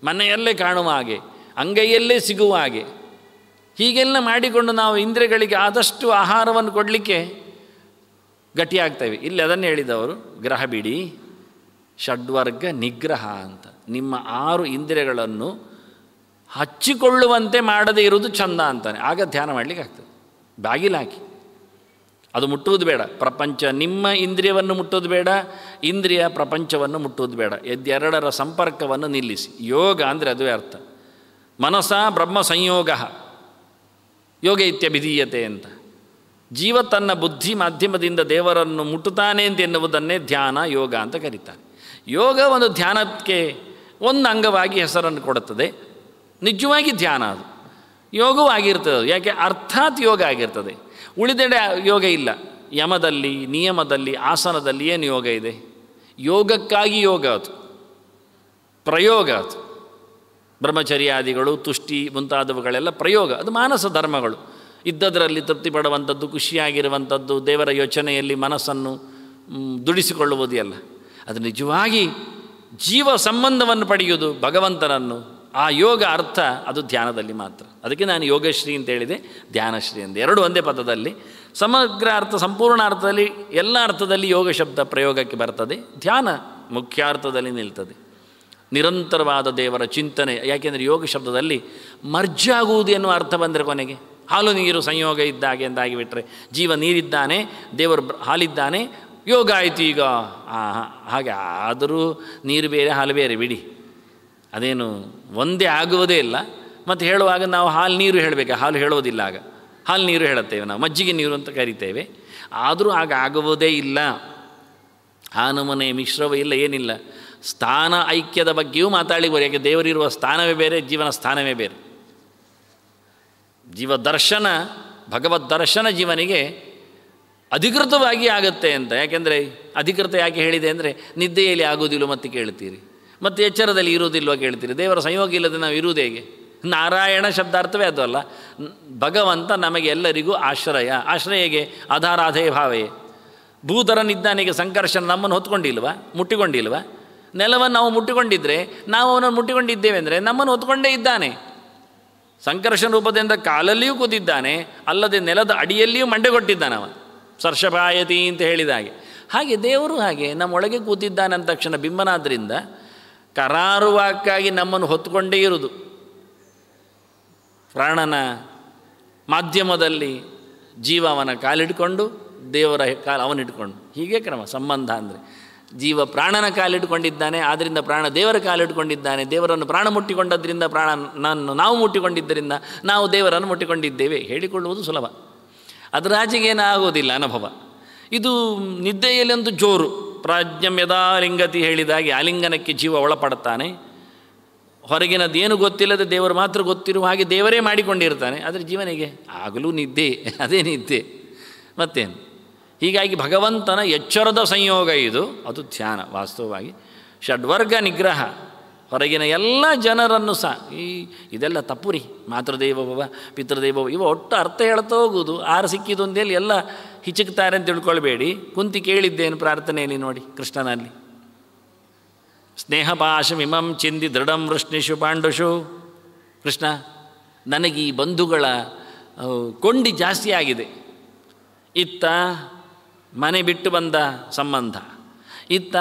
ಮನೆಯಲ್ಲೇ ಕಾಣುವ ಹಾಗೆ ಅಂಗೈಯಲ್ಲೇ ಸಿಗುವ ಹಾಗೆ ಹೀಗೆಲ್ಲ ಮಾಡಿಕೊಂಡು ನಾವು ಇಂದ್ರಿಯಗಳಿಗೆ ಆದಷ್ಟು ಆಹಾರವನ್ನು ಕೊಡಲಿಕ್ಕೆ ಗಟ್ಟಿಯಾಗ್ತೇವೆ ಇಲ್ಲಿ ಅದನ್ನು ಹೇಳಿದವರು ಗ್ರಹ ಬಿಡಿ ಷಡ್ವರ್ಗ ನಿಗ್ರಹ ಅಂತ ನಿಮ್ಮ ಆರು ಇಂದ್ರಿಯಗಳನ್ನು ಹಚ್ಚಿಕೊಳ್ಳುವಂತೆ ಮಾಡದೇ ಇರುವುದು ಚಂದ ಅಂತಾನೆ ಆಗ ಧ್ಯಾನ ಮಾಡಲಿಕ್ಕೆ ಆಗ್ತದೆ ಬಾಗಿಲಾಕಿ ಅದು ಮುಟ್ಟುವುದು ಬೇಡ ಪ್ರಪಂಚ ನಿಮ್ಮ ಇಂದ್ರಿಯವನ್ನು ಮುಟ್ಟೋದು ಬೇಡ ಇಂದ್ರಿಯ ಪ್ರಪಂಚವನ್ನು ಮುಟ್ಟುವುದು ಬೇಡ ಎದ್ದೆರಡರ ಸಂಪರ್ಕವನ್ನು ನಿಲ್ಲಿಸಿ ಯೋಗ ಅಂದರೆ ಅದುವೇ ಅರ್ಥ ಮನಸ ಬ್ರಹ್ಮ ಸಂಯೋಗ ಯೋಗ ಇತ್ಯಭಿಧೀಯತೆ ಅಂತ ಜೀವ ತನ್ನ ಬುದ್ಧಿ ಮಾಧ್ಯಮದಿಂದ ದೇವರನ್ನು ಮುಟ್ಟುತ್ತಾನೆ ಅಂತ ಎನ್ನುವುದನ್ನೇ ಧ್ಯಾನ ಯೋಗ ಅಂತ ಕರೀತಾನೆ ಯೋಗ ಒಂದು ಧ್ಯಾನಕ್ಕೆ ಒಂದು ಅಂಗವಾಗಿ ಹೆಸರನ್ನು ಕೊಡುತ್ತದೆ ನಿಜವಾಗಿ ಧ್ಯಾನ ಅದು ಯೋಗವೂ ಆಗಿರ್ತದೆ ಯಾಕೆ ಅರ್ಥಾತ್ ಯೋಗ ಆಗಿರ್ತದೆ ಉಳಿದೆಡೆ ಯೋಗ ಇಲ್ಲ ಯಮದಲ್ಲಿ ನಿಯಮದಲ್ಲಿ ಆಸನದಲ್ಲಿ ಏನು ಯೋಗ ಇದೆ ಯೋಗಕ್ಕಾಗಿ ಯೋಗ ಅದು ಪ್ರಯೋಗ ಅದು ಬ್ರಹ್ಮಚರ್ಯಾದಿಗಳು ತುಷ್ಟಿ ಮುಂತಾದವುಗಳೆಲ್ಲ ಪ್ರಯೋಗ ಅದು ಮಾನಸ ಧರ್ಮಗಳು ಇದ್ದದರಲ್ಲಿ ತೃಪ್ತಿ ಪಡುವಂಥದ್ದು ಖುಷಿಯಾಗಿರುವಂಥದ್ದು ದೇವರ ಯೋಚನೆಯಲ್ಲಿ ಮನಸ್ಸನ್ನು ದುಡಿಸಿಕೊಳ್ಳುವುದು ಎಲ್ಲ ಅದು ನಿಜವಾಗಿ ಜೀವ ಸಂಬಂಧವನ್ನು ಪಡೆಯುವುದು ಭಗವಂತನನ್ನು ಆ ಯೋಗ ಅರ್ಥ ಅದು ಧ್ಯಾನದಲ್ಲಿ ಮಾತ್ರ ಅದಕ್ಕೆ ನಾನು ಯೋಗಶ್ರೀ ಅಂತ ಹೇಳಿದೆ ಧ್ಯಾನಶ್ರೀ ಅಂತ ಎರಡು ಒಂದೇ ಪದದಲ್ಲಿ ಸಮಗ್ರ ಅರ್ಥ ಸಂಪೂರ್ಣ ಅರ್ಥದಲ್ಲಿ ಎಲ್ಲ ಅರ್ಥದಲ್ಲಿ ಯೋಗ ಶಬ್ದ ಪ್ರಯೋಗಕ್ಕೆ ಬರ್ತದೆ ಧ್ಯಾನ ಮುಖ್ಯಾರ್ಥದಲ್ಲಿ ನಿಲ್ತದೆ ನಿರಂತರವಾದ ದೇವರ ಚಿಂತನೆ ಯಾಕೆಂದರೆ ಯೋಗ ಶಬ್ದದಲ್ಲಿ ಮರ್ಜಾಗುವುದು ಎನ್ನುವ ಅರ್ಥ ಬಂದರೆ ಕೊನೆಗೆ ಹಾಲು ನೀರು ಸಂಯೋಗ ಇದ್ದಾಗೆ ಎಂದಾಗಿಬಿಟ್ರೆ ಜೀವ ನೀರಿದ್ದಾನೆ ದೇವರು ಹಾಲಿದ್ದಾನೆ ಯೋಗ ಆಯಿತು ಈಗ ಹಾಗೆ ಆದರೂ ನೀರು ಬೇರೆ ಹಾಲು ಬೇರೆ ಬಿಡಿ ಅದೇನು ಒಂದೇ ಆಗುವುದೇ ಇಲ್ಲ ಮತ್ತು ಹೇಳುವಾಗ ನಾವು ಹಾಲು ನೀರು ಹೇಳಬೇಕು ಹಾಲು ಹೇಳೋದಿಲ್ಲ ಆಗ ಹಾಲು ನೀರು ಹೇಳುತ್ತೇವೆ ನಾವು ಮಜ್ಜಿಗೆ ನೀರು ಅಂತ ಕರಿತೇವೆ ಆದರೂ ಆಗ ಆಗುವುದೇ ಇಲ್ಲ ಹಾನುಮನೆ ಮಿಶ್ರವ ಮಿಶ್ರವೇ ಇಲ್ಲ ಏನಿಲ್ಲ ಸ್ಥಾನ ಐಕ್ಯದ ಬಗ್ಗೆಯೂ ಮಾತಾಡಿಬೋದು ಯಾಕೆ ದೇವರಿರುವ ಸ್ಥಾನವೇ ಬೇರೆ ಜೀವನ ಸ್ಥಾನವೇ ಬೇರೆ ಜೀವದರ್ಶನ ಭಗವದ್ ದರ್ಶನ ಜೀವನಿಗೆ ಅಧಿಕೃತವಾಗಿ ಆಗುತ್ತೆ ಅಂತ ಯಾಕೆಂದರೆ ಅಧಿಕೃತ ಯಾಕೆ ಹೇಳಿದೆ ಅಂದರೆ ನಿದ್ದೆಯಲ್ಲಿ ಆಗೋದಿಲ್ಲ ಮತ್ತೆ ಕೇಳ್ತೀರಿ ಮತ್ತು ಎಚ್ಚರದಲ್ಲಿ ಇರೋದಿಲ್ವ ಕೇಳ್ತೀರಿ ದೇವರ ಸಂಯೋಗ ಇಲ್ಲದೆ ನಾವು ಇರುವುದು ಹೇಗೆ ನಾರಾಯಣ ಶಬ್ದಾರ್ಥವೇ ಅದು ಅಲ್ಲ ಭಗವಂತ ನಮಗೆಲ್ಲರಿಗೂ ಆಶ್ರಯ ಆಶ್ರಯ ಹೇಗೆ ಆಧಾರಾಧಯ ಭಾವೇ ಭೂತರ ನಿಜ್ಞಾನಿಗೆ ಸಂಕರ್ಷಣ ನಮ್ಮನ್ನು ಹೊತ್ಕೊಂಡಿಲ್ವ ಮುಟ್ಟಿಕೊಂಡಿಲ್ವ ನೆಲವನ್ನು ನಾವು ಮುಟ್ಟಿಕೊಂಡಿದ್ದರೆ ನಾವು ಅವನನ್ನು ಮುಟ್ಟಿಕೊಂಡಿದ್ದೇವೆ ಅಂದರೆ ನಮ್ಮನ್ನು ಹೊತ್ಕೊಂಡೇ ಇದ್ದಾನೆ ಸಂಕರ್ಷ ರೂಪದಿಂದ ಕಾಲಲ್ಲಿಯೂ ಕೂತಿದ್ದಾನೆ ಅಲ್ಲದೆ ನೆಲದ ಅಡಿಯಲ್ಲಿಯೂ ಮಂಡೆಗೊಟ್ಟಿದ್ದಾನವ ಸರ್ಷಭಾಯತಿ ಅಂತ ಹೇಳಿದ ಹಾಗೆ ಹಾಗೆ ದೇವರು ಹಾಗೆ ನಮ್ಮೊಳಗೆ ಕೂತಿದ್ದಾನಂದ ತಕ್ಷಣ ಬಿಂಬನಾದ್ದರಿಂದ ಕರಾರುವಾಕ್ಕಾಗಿ ನಮ್ಮನ್ನು ಹೊತ್ತುಕೊಂಡೇ ಇರುವುದು ಪ್ರಾಣನ ಮಾಧ್ಯಮದಲ್ಲಿ ಜೀವವನ ಕಾಲಿಟ್ಕೊಂಡು ದೇವರ ಕಾಲ ಅವನಿಟ್ಕೊಂಡು ಹೀಗೆ ಕ್ರಮ ಸಂಬಂಧ ಅಂದರೆ ಜೀವ ಪ್ರಾಣನ ಕಾಲಿಟ್ಕೊಂಡಿದ್ದಾನೆ ಆದ್ದರಿಂದ ಪ್ರಾಣ ದೇವರ ಕಾಲಿಟ್ಕೊಂಡಿದ್ದಾನೆ ದೇವರನ್ನು ಪ್ರಾಣ ಮುಟ್ಟಿಕೊಂಡದ್ರಿಂದ ಪ್ರಾಣ ನಾನು ನಾವು ಮುಟ್ಟಿಕೊಂಡಿದ್ದರಿಂದ ನಾವು ದೇವರನ್ನು ಮುಟ್ಟಿಕೊಂಡಿದ್ದೇವೆ ಹೇಳಿಕೊಳ್ಳುವುದು ಸುಲಭ ಏನಾಗೋದಿಲ್ಲ ಅನುಭವ ಇದು ನಿದ್ದೆಯಲ್ಲೊಂದು ಜೋರು ಪ್ರಾಜ್ಞಂ ಯದಾ ಹೇಳಿದಾಗಿ ಆಲಿಂಗನಕ್ಕೆ ಜೀವ ಒಳಪಡುತ್ತಾನೆ ಹೊರಗಿನದೇನು ಗೊತ್ತಿಲ್ಲದೆ ದೇವರು ಮಾತ್ರ ಗೊತ್ತಿರುವ ಹಾಗೆ ದೇವರೇ ಮಾಡಿಕೊಂಡಿರ್ತಾನೆ ಆದರೆ ಜೀವನಿಗೆ ಆಗಲೂ ನಿದ್ದೆ ಅದೇ ನಿದ್ದೆ ಮತ್ತೇನು ಹೀಗಾಗಿ ಭಗವಂತನ ಎಚ್ಚರದ ಸಂಯೋಗ ಇದು ಅದು ಧ್ಯಾನ ವಾಸ್ತವವಾಗಿ ಷಡ್ವರ್ಗ ನಿಗ್ರಹ ಹೊರಗಿನ ಎಲ್ಲ ಜನರನ್ನು ಸಹ ಈ ಇದೆಲ್ಲ ತಪ್ಪುರಿ ಭವ ಪಿತೃದೇವ ಇವ ಒಟ್ಟು ಅರ್ಥ ಹೇಳ್ತಾ ಹೋಗುವುದು ಆರು ಸಿಕ್ಕಿದೊಂದೇಲಿ ಎಲ್ಲ ಹಿಚುಕ್ತಾರೆ ಅಂತ ತಿಳ್ಕೊಳ್ಬೇಡಿ ಕುಂತಿ ಕೇಳಿದ್ದೇನು ಪ್ರಾರ್ಥನೆಯಲ್ಲಿ ನೋಡಿ ಕೃಷ್ಣನಲ್ಲಿ ಸ್ನೇಹಪಾಶಮಿಮಂ ಚಿಂದಿ ದೃಢಂ ವೃಷ್ಣಿಷು ಪಾಂಡುಷು ಕೃಷ್ಣ ನನಗೆ ಈ ಬಂಧುಗಳ ಕೊಂಡಿ ಜಾಸ್ತಿ ಆಗಿದೆ ಇತ್ತ ಮನೆ ಬಿಟ್ಟು ಬಂದ ಸಂಬಂಧ ಇತ್ತ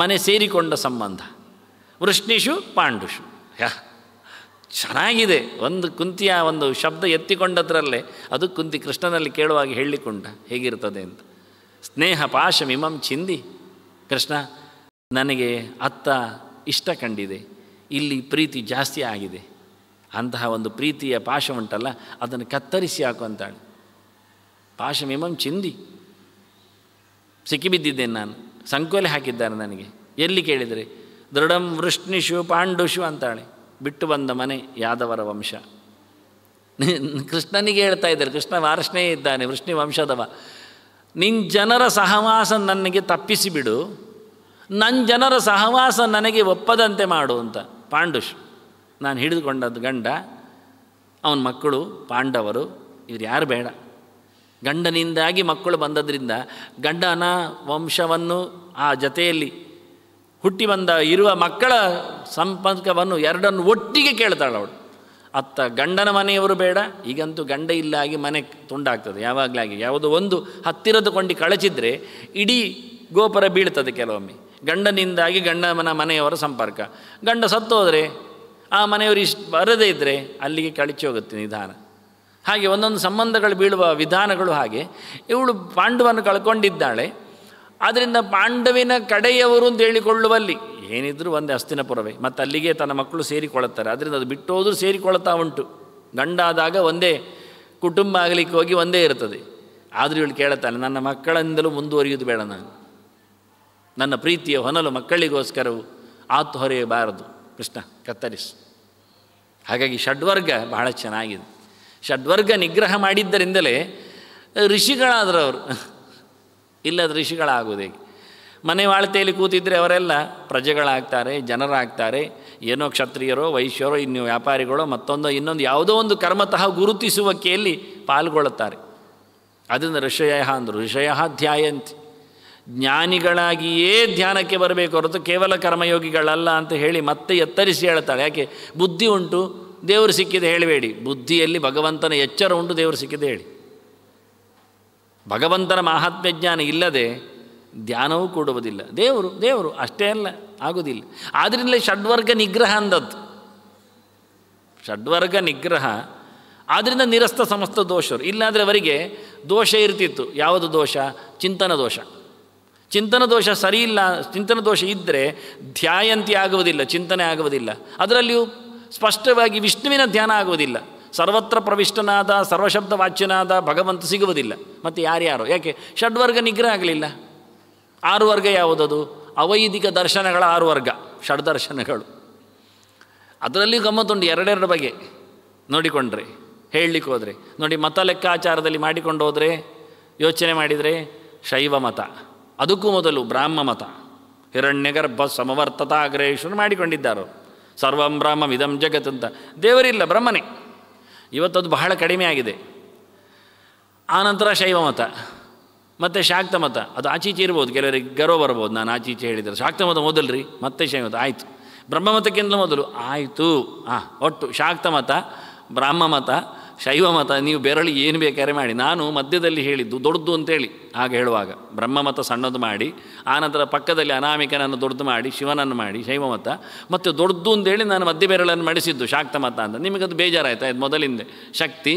ಮನೆ ಸೇರಿಕೊಂಡ ಸಂಬಂಧ ವೃಷ್ಣಿಷು ಪಾಂಡುಷು ಯಾ ಚೆನ್ನಾಗಿದೆ ಒಂದು ಕುಂತಿಯ ಒಂದು ಶಬ್ದ ಎತ್ತಿಕೊಂಡದ್ರಲ್ಲೇ ಅದು ಕುಂತಿ ಕೃಷ್ಣನಲ್ಲಿ ಕೇಳುವಾಗಿ ಹೇಳಿಕೊಂಡ ಹೇಗಿರ್ತದೆ ಅಂತ ಸ್ನೇಹ ಪಾಶ ಮಿಮಂ ಚಿಂದಿ ಕೃಷ್ಣ ನನಗೆ ಅತ್ತ ಇಷ್ಟ ಕಂಡಿದೆ ಇಲ್ಲಿ ಪ್ರೀತಿ ಜಾಸ್ತಿ ಆಗಿದೆ ಅಂತಹ ಒಂದು ಪ್ರೀತಿಯ ಪಾಶ ಉಂಟಲ್ಲ ಅದನ್ನು ಕತ್ತರಿಸಿ ಹಾಕುವಂತಾಳೆ ಅಂತಾಳೆ ಮಿಮಂ ಚಿಂದಿ ಸಿಕ್ಕಿಬಿದ್ದಿದ್ದೇನೆ ನಾನು ಸಂಕೋಲೆ ಹಾಕಿದ್ದಾರೆ ನನಗೆ ಎಲ್ಲಿ ಕೇಳಿದರೆ ದೃಢಂ ವೃಷ್ಣಿಷು ಪಾಂಡುಷು ಅಂತಾಳೆ ಬಿಟ್ಟು ಬಂದ ಮನೆ ಯಾದವರ ವಂಶ ಕೃಷ್ಣನಿಗೆ ಹೇಳ್ತಾ ಇದ್ದಾರೆ ಕೃಷ್ಣ ವಾರಷ್ಣೇ ಇದ್ದಾನೆ ವೃಷ್ಣಿ ವಂಶದವ ನಿನ್ನ ಜನರ ಸಹವಾಸ ನನಗೆ ತಪ್ಪಿಸಿಬಿಡು ನನ್ನ ಜನರ ಸಹವಾಸ ನನಗೆ ಒಪ್ಪದಂತೆ ಮಾಡು ಅಂತ ಪಾಂಡುಷ್ ನಾನು ಹಿಡಿದುಕೊಂಡದ್ದು ಗಂಡ ಅವನ ಮಕ್ಕಳು ಪಾಂಡವರು ಇವ್ರು ಯಾರು ಬೇಡ ಗಂಡನಿಂದಾಗಿ ಮಕ್ಕಳು ಬಂದದ್ರಿಂದ ಗಂಡನ ವಂಶವನ್ನು ಆ ಜತೆಯಲ್ಲಿ ಹುಟ್ಟಿ ಬಂದ ಇರುವ ಮಕ್ಕಳ ಸಂಪರ್ಕವನ್ನು ಎರಡನ್ನು ಒಟ್ಟಿಗೆ ಕೇಳ್ತಾಳೆ ಅವಳು ಅತ್ತ ಗಂಡನ ಮನೆಯವರು ಬೇಡ ಈಗಂತೂ ಗಂಡ ಇಲ್ಲಾಗಿ ಮನೆ ತುಂಡಾಗ್ತದೆ ಯಾವಾಗಲಾಗಿ ಯಾವುದೋ ಒಂದು ಹತ್ತಿರದ ಕೊಂಡಿ ಕಳಚಿದ್ರೆ ಇಡೀ ಗೋಪುರ ಬೀಳ್ತದೆ ಕೆಲವೊಮ್ಮೆ ಗಂಡನಿಂದಾಗಿ ಗಂಡನ ಮನೆಯವರ ಸಂಪರ್ಕ ಗಂಡ ಸತ್ತೋದ್ರೆ ಆ ಮನೆಯವರು ಇಷ್ಟು ಬರದೇ ಇದ್ದರೆ ಅಲ್ಲಿಗೆ ಕಳಚಿ ಹೋಗುತ್ತೆ ನಿಧಾನ ಹಾಗೆ ಒಂದೊಂದು ಸಂಬಂಧಗಳು ಬೀಳುವ ವಿಧಾನಗಳು ಹಾಗೆ ಇವಳು ಪಾಂಡವನ್ನು ಕಳ್ಕೊಂಡಿದ್ದಾಳೆ ಆದ್ದರಿಂದ ಪಾಂಡವಿನ ಕಡೆಯವರು ಅಂತ ಹೇಳಿಕೊಳ್ಳುವಲ್ಲಿ ಏನಿದ್ರೂ ಒಂದೇ ಅಸ್ತಿನಪುರವೇ ಮತ್ತು ಅಲ್ಲಿಗೆ ತನ್ನ ಮಕ್ಕಳು ಸೇರಿಕೊಳ್ಳುತ್ತಾರೆ ಅದರಿಂದ ಅದು ಬಿಟ್ಟೋದ್ರೂ ಸೇರಿಕೊಳ್ತಾ ಉಂಟು ಗಂಡಾದಾಗ ಒಂದೇ ಕುಟುಂಬ ಆಗಲಿಕ್ಕೆ ಹೋಗಿ ಒಂದೇ ಇರ್ತದೆ ಆದರೂ ಇವಳು ಕೇಳುತ್ತಾನೆ ನನ್ನ ಮಕ್ಕಳಿಂದಲೂ ಮುಂದುವರಿಯುವುದು ಬೇಡ ನಾನು ನನ್ನ ಪ್ರೀತಿಯ ಹೊನಲು ಮಕ್ಕಳಿಗೋಸ್ಕರವು ಆತು ಹೊರೆಯಬಾರದು ಕೃಷ್ಣ ಕತ್ತರಿಸು ಹಾಗಾಗಿ ಷಡ್ವರ್ಗ ಬಹಳ ಚೆನ್ನಾಗಿದೆ ಷಡ್ವರ್ಗ ನಿಗ್ರಹ ಮಾಡಿದ್ದರಿಂದಲೇ ಋಷಿಗಳಾದರವರು ಇಲ್ಲದ ಋಷಿಗಳಾಗುವುದೇ ಮನೆ ವಾಳ್ತೆಯಲ್ಲಿ ಕೂತಿದ್ದರೆ ಅವರೆಲ್ಲ ಪ್ರಜೆಗಳಾಗ್ತಾರೆ ಜನರಾಗ್ತಾರೆ ಏನೋ ಕ್ಷತ್ರಿಯರೋ ವೈಶ್ಯರೋ ಇನ್ನು ವ್ಯಾಪಾರಿಗಳೋ ಮತ್ತೊಂದು ಇನ್ನೊಂದು ಯಾವುದೋ ಒಂದು ಕರ್ಮತಃ ಗುರುತಿಸುವಕ್ಕೆಯಲ್ಲಿ ಪಾಲ್ಗೊಳ್ಳುತ್ತಾರೆ ಅದನ್ನು ಋಷಯ ಅಂದರು ಋಷಯ ಧ್ಯಾಯಂತಿ ಜ್ಞಾನಿಗಳಾಗಿಯೇ ಧ್ಯಾನಕ್ಕೆ ಬರಬೇಕು ಹೊರತು ಕೇವಲ ಕರ್ಮಯೋಗಿಗಳಲ್ಲ ಅಂತ ಹೇಳಿ ಮತ್ತೆ ಎತ್ತರಿಸಿ ಹೇಳ್ತಾಳೆ ಯಾಕೆ ಬುದ್ಧಿ ಉಂಟು ದೇವರು ಸಿಕ್ಕಿದೆ ಹೇಳಬೇಡಿ ಬುದ್ಧಿಯಲ್ಲಿ ಭಗವಂತನ ಎಚ್ಚರ ಉಂಟು ದೇವರು ಸಿಕ್ಕಿದೆ ಹೇಳಿ ಭಗವಂತನ ಮಹಾತ್ಮ್ಯ ಜ್ಞಾನ ಇಲ್ಲದೆ ಧ್ಯಾನವೂ ಕೊಡುವುದಿಲ್ಲ ದೇವರು ದೇವರು ಅಷ್ಟೇ ಅಲ್ಲ ಆಗುವುದಿಲ್ಲ ಆದ್ದರಿಂದಲೇ ಷಡ್ವರ್ಗ ನಿಗ್ರಹ ಅಂದದ್ದು ಷಡ್ವರ್ಗ ನಿಗ್ರಹ ಆದ್ದರಿಂದ ನಿರಸ್ತ ಸಮಸ್ತ ದೋಷರು ಇಲ್ಲಾಂದರೆ ಅವರಿಗೆ ದೋಷ ಇರ್ತಿತ್ತು ಯಾವುದು ದೋಷ ಚಿಂತನ ದೋಷ ಚಿಂತನ ದೋಷ ಸರಿ ಇಲ್ಲ ಚಿಂತನ ದೋಷ ಇದ್ದರೆ ಧ್ಯಾಯಂತಿ ಆಗುವುದಿಲ್ಲ ಚಿಂತನೆ ಆಗುವುದಿಲ್ಲ ಅದರಲ್ಲಿಯೂ ಸ್ಪಷ್ಟವಾಗಿ ವಿಷ್ಣುವಿನ ಧ್ಯಾನ ಆಗುವುದಿಲ್ಲ ಸರ್ವತ್ರ ಪ್ರವಿಷ್ಟನಾದ ಸರ್ವಶಬ್ದ ವಾಚ್ಯನಾದ ಭಗವಂತ ಸಿಗುವುದಿಲ್ಲ ಮತ್ತು ಯಾರ್ಯಾರು ಯಾಕೆ ಷಡ್ವರ್ಗ ನಿಗ್ರಹ ಆಗಲಿಲ್ಲ ಆರು ವರ್ಗ ಯಾವುದದು ಅವೈದಿಕ ದರ್ಶನಗಳ ಆರು ವರ್ಗ ಷಡ್ದರ್ಶನಗಳು ಅದರಲ್ಲಿ ಗಮ್ಮತ್ತುಂಡು ಎರಡೆರಡು ಬಗೆ ನೋಡಿಕೊಂಡ್ರೆ ಹೇಳಲಿಕ್ಕೆ ಹೋದರೆ ನೋಡಿ ಮತ ಲೆಕ್ಕಾಚಾರದಲ್ಲಿ ಮಾಡಿಕೊಂಡು ಹೋದರೆ ಯೋಚನೆ ಮಾಡಿದರೆ ಶೈವ ಮತ ಅದಕ್ಕೂ ಮೊದಲು ಬ್ರಾಹ್ಮ ಮತ ಹಿರಣ್ಯಗರ್ಭ ಸಮವರ್ತತಾಗ್ರೇಶ್ವರ ಮಾಡಿಕೊಂಡಿದ್ದಾರೋ ಸರ್ವಂ ಇದಂ ಜಗತ್ ಅಂತ ದೇವರಿಲ್ಲ ಬ್ರಹ್ಮನೇ ಇವತ್ತದು ಬಹಳ ಕಡಿಮೆ ಆಗಿದೆ ಆನಂತರ ಶೈವ ಮತ ಮತ್ತು ಶಾಕ್ತ ಮತ ಅದು ಆಚೀಚೆ ಇರ್ಬೋದು ಕೆಲವರಿಗೆ ಗರ್ವ ಬರ್ಬೋದು ನಾನು ಆಚೀಚೆ ಹೇಳಿದರೆ ಶಾಕ್ತ ಮತ ಮೊದಲ್ರಿ ಮತ್ತೆ ಶೈವ ಮತ ಆಯಿತು ಬ್ರಹ್ಮಮತಕ್ಕಿಂತಲೂ ಮೊದಲು ಆಯಿತು ಹಾಂ ಒಟ್ಟು ಶಾಕ್ತ ಮತ ಬ್ರಹ್ಮ ಮತ ಶೈವ ಮತ ನೀವು ಬೆರಳಿ ಏನು ಬೇಕಾದ್ರೆ ಮಾಡಿ ನಾನು ಮಧ್ಯದಲ್ಲಿ ಹೇಳಿದ್ದು ದೊಡ್ಡದು ಅಂತೇಳಿ ಹಾಗೆ ಹೇಳುವಾಗ ಬ್ರಹ್ಮ ಮತ ಸಣ್ಣದು ಮಾಡಿ ಆನಂತರ ಪಕ್ಕದಲ್ಲಿ ಅನಾಮಿಕನನ್ನು ದೊಡ್ಡದು ಮಾಡಿ ಶಿವನನ್ನು ಮಾಡಿ ಶೈವ ಮತ ಮತ್ತು ದೊಡ್ಡದು ಅಂತೇಳಿ ನಾನು ಮಧ್ಯ ಬೆರಳನ್ನು ಮಡಿಸಿದ್ದು ಶಾಕ್ತ ಮತ ಅಂತ ನಿಮಗದು ಬೇಜಾರಾಯಿತು ಇದು ಮೊದಲಿಂದೆ ಶಕ್ತಿ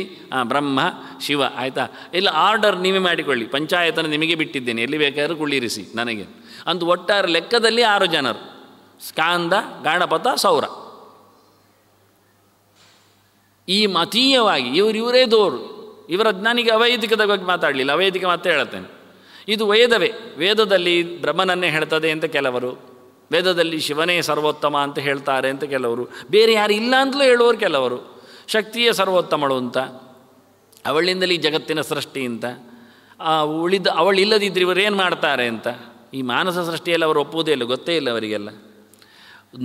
ಬ್ರಹ್ಮ ಶಿವ ಆಯಿತಾ ಇಲ್ಲ ಆರ್ಡರ್ ನೀವೇ ಮಾಡಿಕೊಳ್ಳಿ ಪಂಚಾಯತನ ನಿಮಗೆ ಬಿಟ್ಟಿದ್ದೇನೆ ಎಲ್ಲಿ ಬೇಕಾದರೂ ಕುಳ್ಳಿರಿಸಿ ನನಗೆ ಅಂತ ಒಟ್ಟಾರೆ ಲೆಕ್ಕದಲ್ಲಿ ಆರು ಜನರು ಸ್ಕಾಂದ ಗಣಪತ ಸೌರ ಈ ಮತೀಯವಾಗಿ ಇವರೇ ದೋರು ಇವರ ಜ್ಞಾನಿಗೆ ಅವೈದಿಕದ ಬಗ್ಗೆ ಮಾತಾಡಲಿಲ್ಲ ಅವೈದಿಕ ಮಾತ್ರ ಹೇಳ್ತೇನೆ ಇದು ವೇದವೇ ವೇದದಲ್ಲಿ ಬ್ರಹ್ಮನನ್ನೇ ಹೇಳ್ತದೆ ಅಂತ ಕೆಲವರು ವೇದದಲ್ಲಿ ಶಿವನೇ ಸರ್ವೋತ್ತಮ ಅಂತ ಹೇಳ್ತಾರೆ ಅಂತ ಕೆಲವರು ಬೇರೆ ಯಾರು ಇಲ್ಲ ಅಂತಲೂ ಹೇಳುವರು ಕೆಲವರು ಶಕ್ತಿಯೇ ಸರ್ವೋತ್ತಮಳು ಅಂತ ಅವಳಿಂದಲೇ ಜಗತ್ತಿನ ಸೃಷ್ಟಿ ಅಂತ ಉಳಿದ ಅವಳಿಲ್ಲದಿದ್ದರೆ ಇವರೇನು ಮಾಡ್ತಾರೆ ಅಂತ ಈ ಮಾನಸ ಸೃಷ್ಟಿಯಲ್ಲಿ ಅವರು ಒಪ್ಪುವುದೇ ಇಲ್ಲ ಗೊತ್ತೇ ಇಲ್ಲ ಅವರಿಗೆಲ್ಲ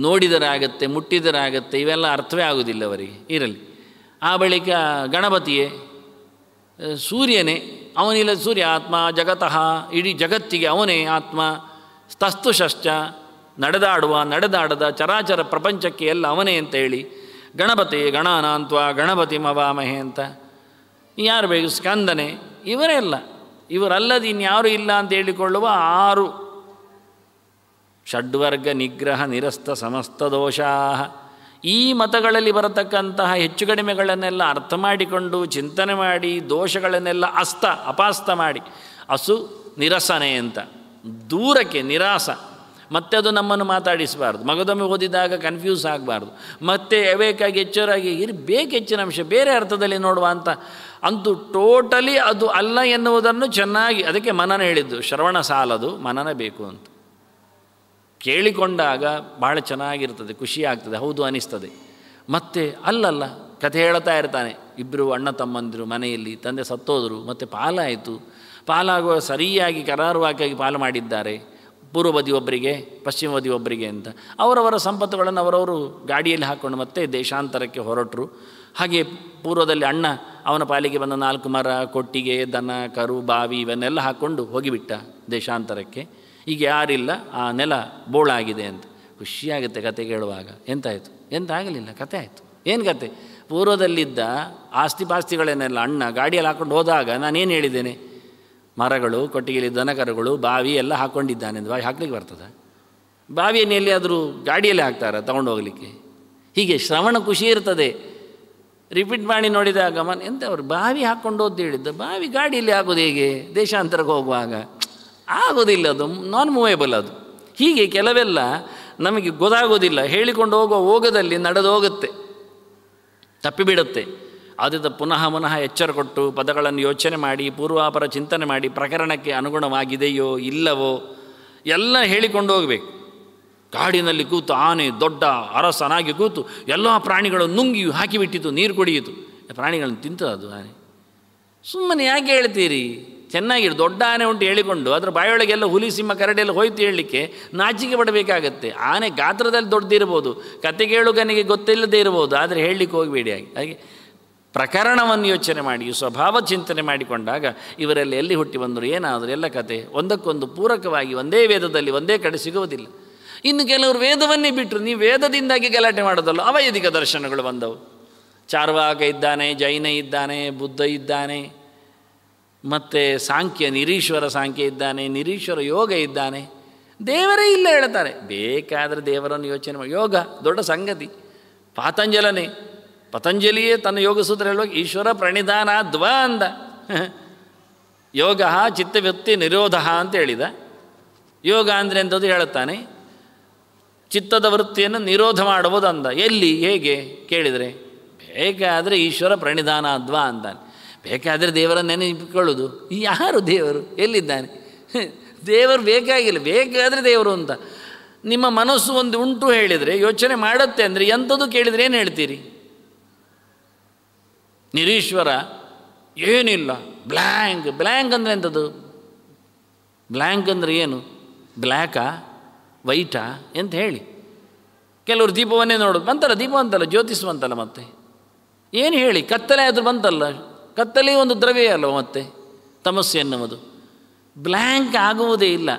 ನೋಡಿದರಾಗತ್ತೆ ಮುಟ್ಟಿದರಾಗತ್ತೆ ಇವೆಲ್ಲ ಅರ್ಥವೇ ಆಗುವುದಿಲ್ಲ ಅವರಿಗೆ ಇರಲಿ ಆ ಬಳಿಕ ಗಣಪತಿಯೇ ಸೂರ್ಯನೇ ಅವನಿಲ್ಲ ಸೂರ್ಯ ಆತ್ಮ ಜಗತಃ ಇಡೀ ಜಗತ್ತಿಗೆ ಅವನೇ ಆತ್ಮ ತಸ್ತು ಶಶ್ಚ ನಡೆದಾಡುವ ನಡೆದಾಡದ ಚರಾಚರ ಪ್ರಪಂಚಕ್ಕೆ ಎಲ್ಲ ಅವನೇ ಅಂತ ಹೇಳಿ ಗಣಪತಿ ಗಣಾನಾಂತ್ವ ಗಣಪತಿ ಮವಾಮಹೆ ಅಂತ ಯಾರು ಬೇಕು ಸ್ಕಂದನೆ ಇವರೇ ಅಲ್ಲ ಇವರಲ್ಲದ ಇನ್ಯಾರೂ ಇಲ್ಲ ಅಂತ ಹೇಳಿಕೊಳ್ಳುವ ಆರು ಷಡ್ವರ್ಗ ನಿಗ್ರಹ ನಿರಸ್ತ ಸಮಸ್ತ ದೋಷಾ ಈ ಮತಗಳಲ್ಲಿ ಬರತಕ್ಕಂತಹ ಹೆಚ್ಚು ಕಡಿಮೆಗಳನ್ನೆಲ್ಲ ಅರ್ಥ ಮಾಡಿಕೊಂಡು ಚಿಂತನೆ ಮಾಡಿ ದೋಷಗಳನ್ನೆಲ್ಲ ಅಸ್ತ ಅಪಾಸ್ತ ಮಾಡಿ ಹಸು ನಿರಸನೆ ಅಂತ ದೂರಕ್ಕೆ ನಿರಾಸ ಮತ್ತೆ ಅದು ನಮ್ಮನ್ನು ಮಾತಾಡಿಸಬಾರ್ದು ಮಗದೊಮ್ಮೆ ಓದಿದಾಗ ಕನ್ಫ್ಯೂಸ್ ಆಗಬಾರ್ದು ಮತ್ತೆ ಎವೇಕಾಗಿ ಎಚ್ಚರಾಗಿ ಇರು ಹೆಚ್ಚಿನ ಅಂಶ ಬೇರೆ ಅರ್ಥದಲ್ಲಿ ನೋಡುವ ಅಂತ ಅಂತೂ ಟೋಟಲಿ ಅದು ಅಲ್ಲ ಎನ್ನುವುದನ್ನು ಚೆನ್ನಾಗಿ ಅದಕ್ಕೆ ಮನನ ಹೇಳಿದ್ದು ಶ್ರವಣ ಸಾಲದು ಮನನ ಬೇಕು ಅಂತ ಕೇಳಿಕೊಂಡಾಗ ಭಾಳ ಚೆನ್ನಾಗಿರ್ತದೆ ಖುಷಿ ಆಗ್ತದೆ ಹೌದು ಅನಿಸ್ತದೆ ಮತ್ತೆ ಅಲ್ಲಲ್ಲ ಕಥೆ ಹೇಳ್ತಾ ಇರ್ತಾನೆ ಇಬ್ಬರು ಅಣ್ಣ ತಮ್ಮಂದಿರು ಮನೆಯಲ್ಲಿ ತಂದೆ ಸತ್ತೋದರು ಮತ್ತು ಪಾಲಾಯಿತು ಪಾಲಾಗುವ ಸರಿಯಾಗಿ ಕರಾರುವಾಕಿಯಾಗಿ ಪಾಲು ಮಾಡಿದ್ದಾರೆ ಪೂರ್ವ ಬದಿ ಒಬ್ಬರಿಗೆ ಪಶ್ಚಿಮ ಬದಿ ಒಬ್ಬರಿಗೆ ಅಂತ ಅವರವರ ಸಂಪತ್ತುಗಳನ್ನು ಅವರವರು ಗಾಡಿಯಲ್ಲಿ ಹಾಕ್ಕೊಂಡು ಮತ್ತೆ ದೇಶಾಂತರಕ್ಕೆ ಹೊರಟರು ಹಾಗೆ ಪೂರ್ವದಲ್ಲಿ ಅಣ್ಣ ಅವನ ಪಾಲಿಗೆ ಬಂದ ನಾಲ್ಕು ಮರ ಕೊಟ್ಟಿಗೆ ದನ ಕರು ಬಾವಿ ಇವನ್ನೆಲ್ಲ ಹಾಕ್ಕೊಂಡು ಹೋಗಿಬಿಟ್ಟ ದೇಶಾಂತರಕ್ಕೆ ಈಗ ಯಾರಿಲ್ಲ ಆ ನೆಲ ಬೋಳಾಗಿದೆ ಅಂತ ಖುಷಿಯಾಗುತ್ತೆ ಕತೆ ಕೇಳುವಾಗ ಎಂತಾಯಿತು ಎಂತಾಗಲಿಲ್ಲ ಕತೆ ಆಯಿತು ಏನು ಕತೆ ಪೂರ್ವದಲ್ಲಿದ್ದ ಆಸ್ತಿ ಪಾಸ್ತಿಗಳೇನೆಲ್ಲ ಅಣ್ಣ ಗಾಡಿಯಲ್ಲಿ ಹಾಕ್ಕೊಂಡು ಹೋದಾಗ ನಾನೇನು ಹೇಳಿದ್ದೇನೆ ಮರಗಳು ಕೊಟ್ಟಿಗೆಲಿ ದನಕರುಗಳು ಬಾವಿ ಎಲ್ಲ ಹಾಕ್ಕೊಂಡಿದ್ದಾನೆ ಬಾವಿ ಹಾಕ್ಲಿಕ್ಕೆ ಬರ್ತದೆ ಬಾವಿಯನ್ನು ಆದರೂ ಗಾಡಿಯಲ್ಲಿ ಹಾಕ್ತಾರೆ ತಗೊಂಡು ಹೋಗಲಿಕ್ಕೆ ಹೀಗೆ ಶ್ರವಣ ಖುಷಿ ಇರ್ತದೆ ರಿಪೀಟ್ ಮಾಡಿ ನೋಡಿದಾಗ ಮನ್ ಎಂತ ಅವರು ಬಾವಿ ಹಾಕ್ಕೊಂಡು ಹೋದ್ದು ಹೇಳಿದ್ದ ಬಾವಿ ಗಾಡಿಯಲ್ಲಿ ಆಗೋದು ಹೇಗೆ ದೇಶಾಂತರಕ್ಕೆ ಹೋಗುವಾಗ ಆಗೋದಿಲ್ಲ ಅದು ನಾನ್ ಮೂವೇಬಲ್ ಅದು ಹೀಗೆ ಕೆಲವೆಲ್ಲ ನಮಗೆ ಗೊತ್ತಾಗೋದಿಲ್ಲ ಹೇಳಿಕೊಂಡು ಹೋಗುವ ಹೋಗದಲ್ಲಿ ನಡೆದು ಹೋಗುತ್ತೆ ತಪ್ಪಿಬಿಡುತ್ತೆ ಆದ್ದರಿಂದ ಪುನಃ ಪುನಃ ಎಚ್ಚರ ಕೊಟ್ಟು ಪದಗಳನ್ನು ಯೋಚನೆ ಮಾಡಿ ಪೂರ್ವಾಪರ ಚಿಂತನೆ ಮಾಡಿ ಪ್ರಕರಣಕ್ಕೆ ಅನುಗುಣವಾಗಿದೆಯೋ ಇಲ್ಲವೋ ಎಲ್ಲ ಹೇಳಿಕೊಂಡು ಹೋಗಬೇಕು ಕಾಡಿನಲ್ಲಿ ಕೂತು ಆನೆ ದೊಡ್ಡ ಅರಸನಾಗಿ ಕೂತು ಎಲ್ಲ ಪ್ರಾಣಿಗಳನ್ನು ನುಂಗಿ ಹಾಕಿಬಿಟ್ಟಿತು ನೀರು ಕುಡಿಯಿತು ಪ್ರಾಣಿಗಳನ್ನು ತಿಂತು ಅದು ಆನೆ ಸುಮ್ಮನೆ ಯಾಕೆ ಹೇಳ್ತೀರಿ ಚೆನ್ನಾಗಿರು ದೊಡ್ಡ ಆನೆ ಉಂಟು ಹೇಳಿಕೊಂಡು ಅದರ ಬಾಯೊಳಗೆಲ್ಲ ಹುಲಿ ಸಿಂಹ ಕರಡೆಲ್ಲ ಹೋಯ್ತು ಹೇಳಲಿಕ್ಕೆ ನಾಚಿಕೆ ಪಡಬೇಕಾಗತ್ತೆ ಆನೆ ಗಾತ್ರದಲ್ಲಿ ದೊಡ್ಡದಿರ್ಬೋದು ಕತೆ ಕೇಳುಗನಿಗೆ ಗೊತ್ತಿಲ್ಲದೆ ಇರ್ಬೋದು ಆದರೆ ಹೇಳಲಿಕ್ಕೆ ಹೋಗಬೇಡಿ ಹಾಗೆ ಹಾಗೆ ಪ್ರಕರಣವನ್ನು ಯೋಚನೆ ಮಾಡಿ ಸ್ವಭಾವ ಚಿಂತನೆ ಮಾಡಿಕೊಂಡಾಗ ಇವರೆಲ್ಲ ಎಲ್ಲಿ ಹುಟ್ಟಿ ಬಂದರು ಏನಾದರೂ ಎಲ್ಲ ಕತೆ ಒಂದಕ್ಕೊಂದು ಪೂರಕವಾಗಿ ಒಂದೇ ವೇದದಲ್ಲಿ ಒಂದೇ ಕಡೆ ಸಿಗುವುದಿಲ್ಲ ಇನ್ನು ಕೆಲವರು ವೇದವನ್ನೇ ಬಿಟ್ಟರು ನೀವು ವೇದದಿಂದಾಗಿ ಗಲಾಟೆ ಮಾಡೋದಲ್ಲ ಅವೈದಿಕ ದರ್ಶನಗಳು ಬಂದವು ಚಾರ್ವಾಕ ಇದ್ದಾನೆ ಜೈನ ಇದ್ದಾನೆ ಬುದ್ಧ ಇದ್ದಾನೆ ಮತ್ತು ಸಾಂಖ್ಯ ನಿರೀಶ್ವರ ಸಾಂಖ್ಯ ಇದ್ದಾನೆ ನಿರೀಶ್ವರ ಯೋಗ ಇದ್ದಾನೆ ದೇವರೇ ಇಲ್ಲ ಹೇಳ್ತಾರೆ ಬೇಕಾದರೆ ದೇವರನ್ನು ಯೋಚನೆ ಮಾಡಿ ಯೋಗ ದೊಡ್ಡ ಸಂಗತಿ ಪಾತಂಜಲನೇ ಪತಂಜಲಿಯೇ ತನ್ನ ಯೋಗ ಸೂತ್ರ ಹೇಳುವಾಗ ಈಶ್ವರ ಪ್ರಣಿಧಾನ ದ್ವ ಅಂದ ಯೋಗ ಚಿತ್ತವ್ಯಕ್ತಿ ನಿರೋಧ ಅಂತ ಹೇಳಿದ ಯೋಗ ಅಂದರೆ ಅಂಥದ್ದು ಹೇಳುತ್ತಾನೆ ಚಿತ್ತದ ವೃತ್ತಿಯನ್ನು ನಿರೋಧ ಮಾಡುವುದು ಅಂದ ಎಲ್ಲಿ ಹೇಗೆ ಕೇಳಿದರೆ ಬೇಕಾದರೆ ಈಶ್ವರ ಪ್ರಣಿಧಾನ ಅದ್ವಾ ಅಂದಾನೆ ಬೇಕಾದರೆ ದೇವರ ನೆನಪಿಕೊಳ್ಳೋದು ಯಾರು ದೇವರು ಎಲ್ಲಿದ್ದಾನೆ ದೇವರು ಬೇಕಾಗಿಲ್ಲ ಬೇಕಾದರೆ ದೇವರು ಅಂತ ನಿಮ್ಮ ಮನಸ್ಸು ಒಂದು ಉಂಟು ಹೇಳಿದರೆ ಯೋಚನೆ ಮಾಡುತ್ತೆ ಅಂದರೆ ಎಂಥದ್ದು ಕೇಳಿದರೆ ಏನು ಹೇಳ್ತೀರಿ ನಿರೀಶ್ವರ ಏನಿಲ್ಲ ಬ್ಲ್ಯಾಂಕ್ ಬ್ಲ್ಯಾಂಕ್ ಅಂದರೆ ಎಂಥದ್ದು ಬ್ಲ್ಯಾಂಕ್ ಅಂದರೆ ಏನು ಬ್ಲ್ಯಾಕಾ ವೈಟಾ ಅಂತ ಹೇಳಿ ಕೆಲವರು ದೀಪವನ್ನೇ ನೋಡೋದು ಬಂತಲ್ಲ ದೀಪ ಅಂತಲ್ಲ ದೀಪವಂತಲ್ಲ ಮತ್ತೆ ಏನು ಹೇಳಿ ಕತ್ತಲೆ ಆದರೂ ಬಂತಲ್ಲ ಕತ್ತಲೆ ಒಂದು ದ್ರವ್ಯ ಅಲ್ವ ಮತ್ತೆ ತಮಸ್ಸು ಎನ್ನುವುದು ಬ್ಲ್ಯಾಂಕ್ ಆಗುವುದೇ ಇಲ್ಲ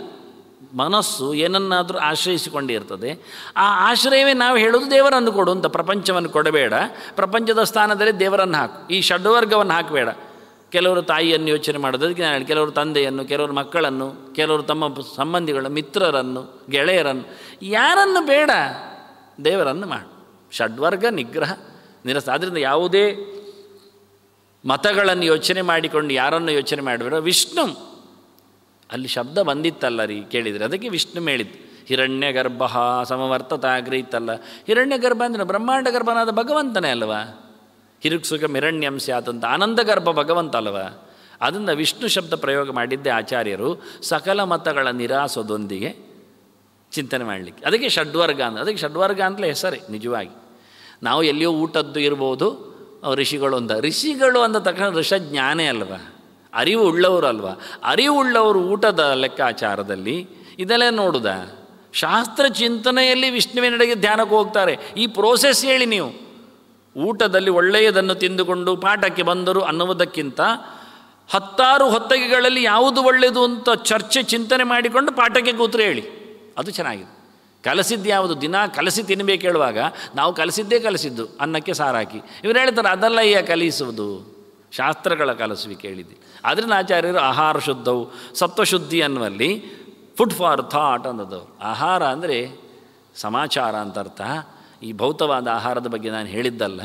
ಮನಸ್ಸು ಏನನ್ನಾದರೂ ಆಶ್ರಯಿಸಿಕೊಂಡಿರ್ತದೆ ಆ ಆಶ್ರಯವೇ ನಾವು ಹೇಳೋದು ದೇವರನ್ನು ಕೊಡು ಅಂತ ಪ್ರಪಂಚವನ್ನು ಕೊಡಬೇಡ ಪ್ರಪಂಚದ ಸ್ಥಾನದಲ್ಲಿ ದೇವರನ್ನು ಹಾಕು ಈ ಷಡ್ವರ್ಗವನ್ನು ಹಾಕಬೇಡ ಕೆಲವರು ತಾಯಿಯನ್ನು ಯೋಚನೆ ಮಾಡೋದಕ್ಕೆ ನಾನು ಕೆಲವರು ತಂದೆಯನ್ನು ಕೆಲವರು ಮಕ್ಕಳನ್ನು ಕೆಲವರು ತಮ್ಮ ಸಂಬಂಧಿಗಳ ಮಿತ್ರರನ್ನು ಗೆಳೆಯರನ್ನು ಯಾರನ್ನು ಬೇಡ ದೇವರನ್ನು ಮಾಡು ಷಡ್ವರ್ಗ ನಿಗ್ರಹ ನಿರಸ ಆದ್ದರಿಂದ ಯಾವುದೇ ಮತಗಳನ್ನು ಯೋಚನೆ ಮಾಡಿಕೊಂಡು ಯಾರನ್ನು ಯೋಚನೆ ಮಾಡಿಬಿಡೋ ವಿಷ್ಣು ಅಲ್ಲಿ ಶಬ್ದ ಬಂದಿತ್ತಲ್ಲ ರೀ ಕೇಳಿದರೆ ಅದಕ್ಕೆ ವಿಷ್ಣು ಹೇಳಿದ್ದು ಹಿರಣ್ಯ ಗರ್ಭ ತಾಗ್ರಿ ಇತ್ತಲ್ಲ ಹಿರಣ್ಯ ಗರ್ಭ ಅಂದರೆ ಬ್ರಹ್ಮಾಂಡ ಗರ್ಭನಾದ ಭಗವಂತನೇ ಅಲ್ವಾ ಹಿರುಕ್ಸುಖ ಹಿರಣ್ಯಂ ಸ್ಯಾತಂತ ಆನಂದ ಗರ್ಭ ಭಗವಂತ ಅಲ್ವಾ ಅದನ್ನು ವಿಷ್ಣು ಶಬ್ದ ಪ್ರಯೋಗ ಮಾಡಿದ್ದೆ ಆಚಾರ್ಯರು ಸಕಲ ಮತಗಳ ನಿರಾಸದೊಂದಿಗೆ ಚಿಂತನೆ ಮಾಡಲಿಕ್ಕೆ ಅದಕ್ಕೆ ಷಡ್ವರ್ಗ ಅಂತ ಅದಕ್ಕೆ ಷಡ್ವರ್ಗ ಅಂತಲೇ ಹೆಸರೇ ನಿಜವಾಗಿ ನಾವು ಎಲ್ಲಿಯೋ ಊಟದ್ದು ಇರ್ಬೋದು ಋಷಿಗಳು ಅಂತ ಋಷಿಗಳು ಅಂದ ತಕ್ಷಣ ಋಷ ಜ್ಞಾನೇ ಅಲ್ವಾ ಅರಿವು ಉಳ್ಳವರು ಅಲ್ವಾ ಅರಿವು ಉಳ್ಳವರು ಊಟದ ಲೆಕ್ಕಾಚಾರದಲ್ಲಿ ಇದೆಲ್ಲ ನೋಡುದ ಶಾಸ್ತ್ರ ಚಿಂತನೆಯಲ್ಲಿ ವಿಷ್ಣುವಿನಡೆಗೆ ಧ್ಯಾನಕ್ಕೆ ಹೋಗ್ತಾರೆ ಈ ಪ್ರೋಸೆಸ್ ಹೇಳಿ ನೀವು ಊಟದಲ್ಲಿ ಒಳ್ಳೆಯದನ್ನು ತಿಂದುಕೊಂಡು ಪಾಠಕ್ಕೆ ಬಂದರು ಅನ್ನುವುದಕ್ಕಿಂತ ಹತ್ತಾರು ಹೊತ್ತಗೆಗಳಲ್ಲಿ ಯಾವುದು ಒಳ್ಳೆಯದು ಅಂತ ಚರ್ಚೆ ಚಿಂತನೆ ಮಾಡಿಕೊಂಡು ಪಾಠಕ್ಕೆ ಕೂತ್ರೆ ಹೇಳಿ ಅದು ಚೆನ್ನಾಗಿದೆ ಕಲಸಿದ್ದು ಯಾವುದು ದಿನ ಕಲಸಿ ತಿನ್ನಬೇಕು ಹೇಳುವಾಗ ನಾವು ಕಲಿಸಿದ್ದೇ ಕಲಿಸಿದ್ದು ಅನ್ನಕ್ಕೆ ಸಾರಾಕಿ ಇವರು ಹೇಳ್ತಾರೆ ಅದಲ್ಲ ಈಗ ಕಲಿಸುವುದು ಶಾಸ್ತ್ರಗಳ ಕಲಸುವಿ ಹೇಳಿದ್ದೆ ಅದರಿಂದ ಆಚಾರ್ಯರು ಆಹಾರ ಶುದ್ಧವು ಸತ್ವಶುದ್ಧಿ ಅನ್ನುವಲ್ಲಿ ಫುಡ್ ಫಾರ್ ಥಾಟ್ ಅನ್ನೋದು ಆಹಾರ ಅಂದರೆ ಸಮಾಚಾರ ಅಂತ ಅರ್ಥ ಈ ಭೌತವಾದ ಆಹಾರದ ಬಗ್ಗೆ ನಾನು ಹೇಳಿದ್ದಲ್ಲ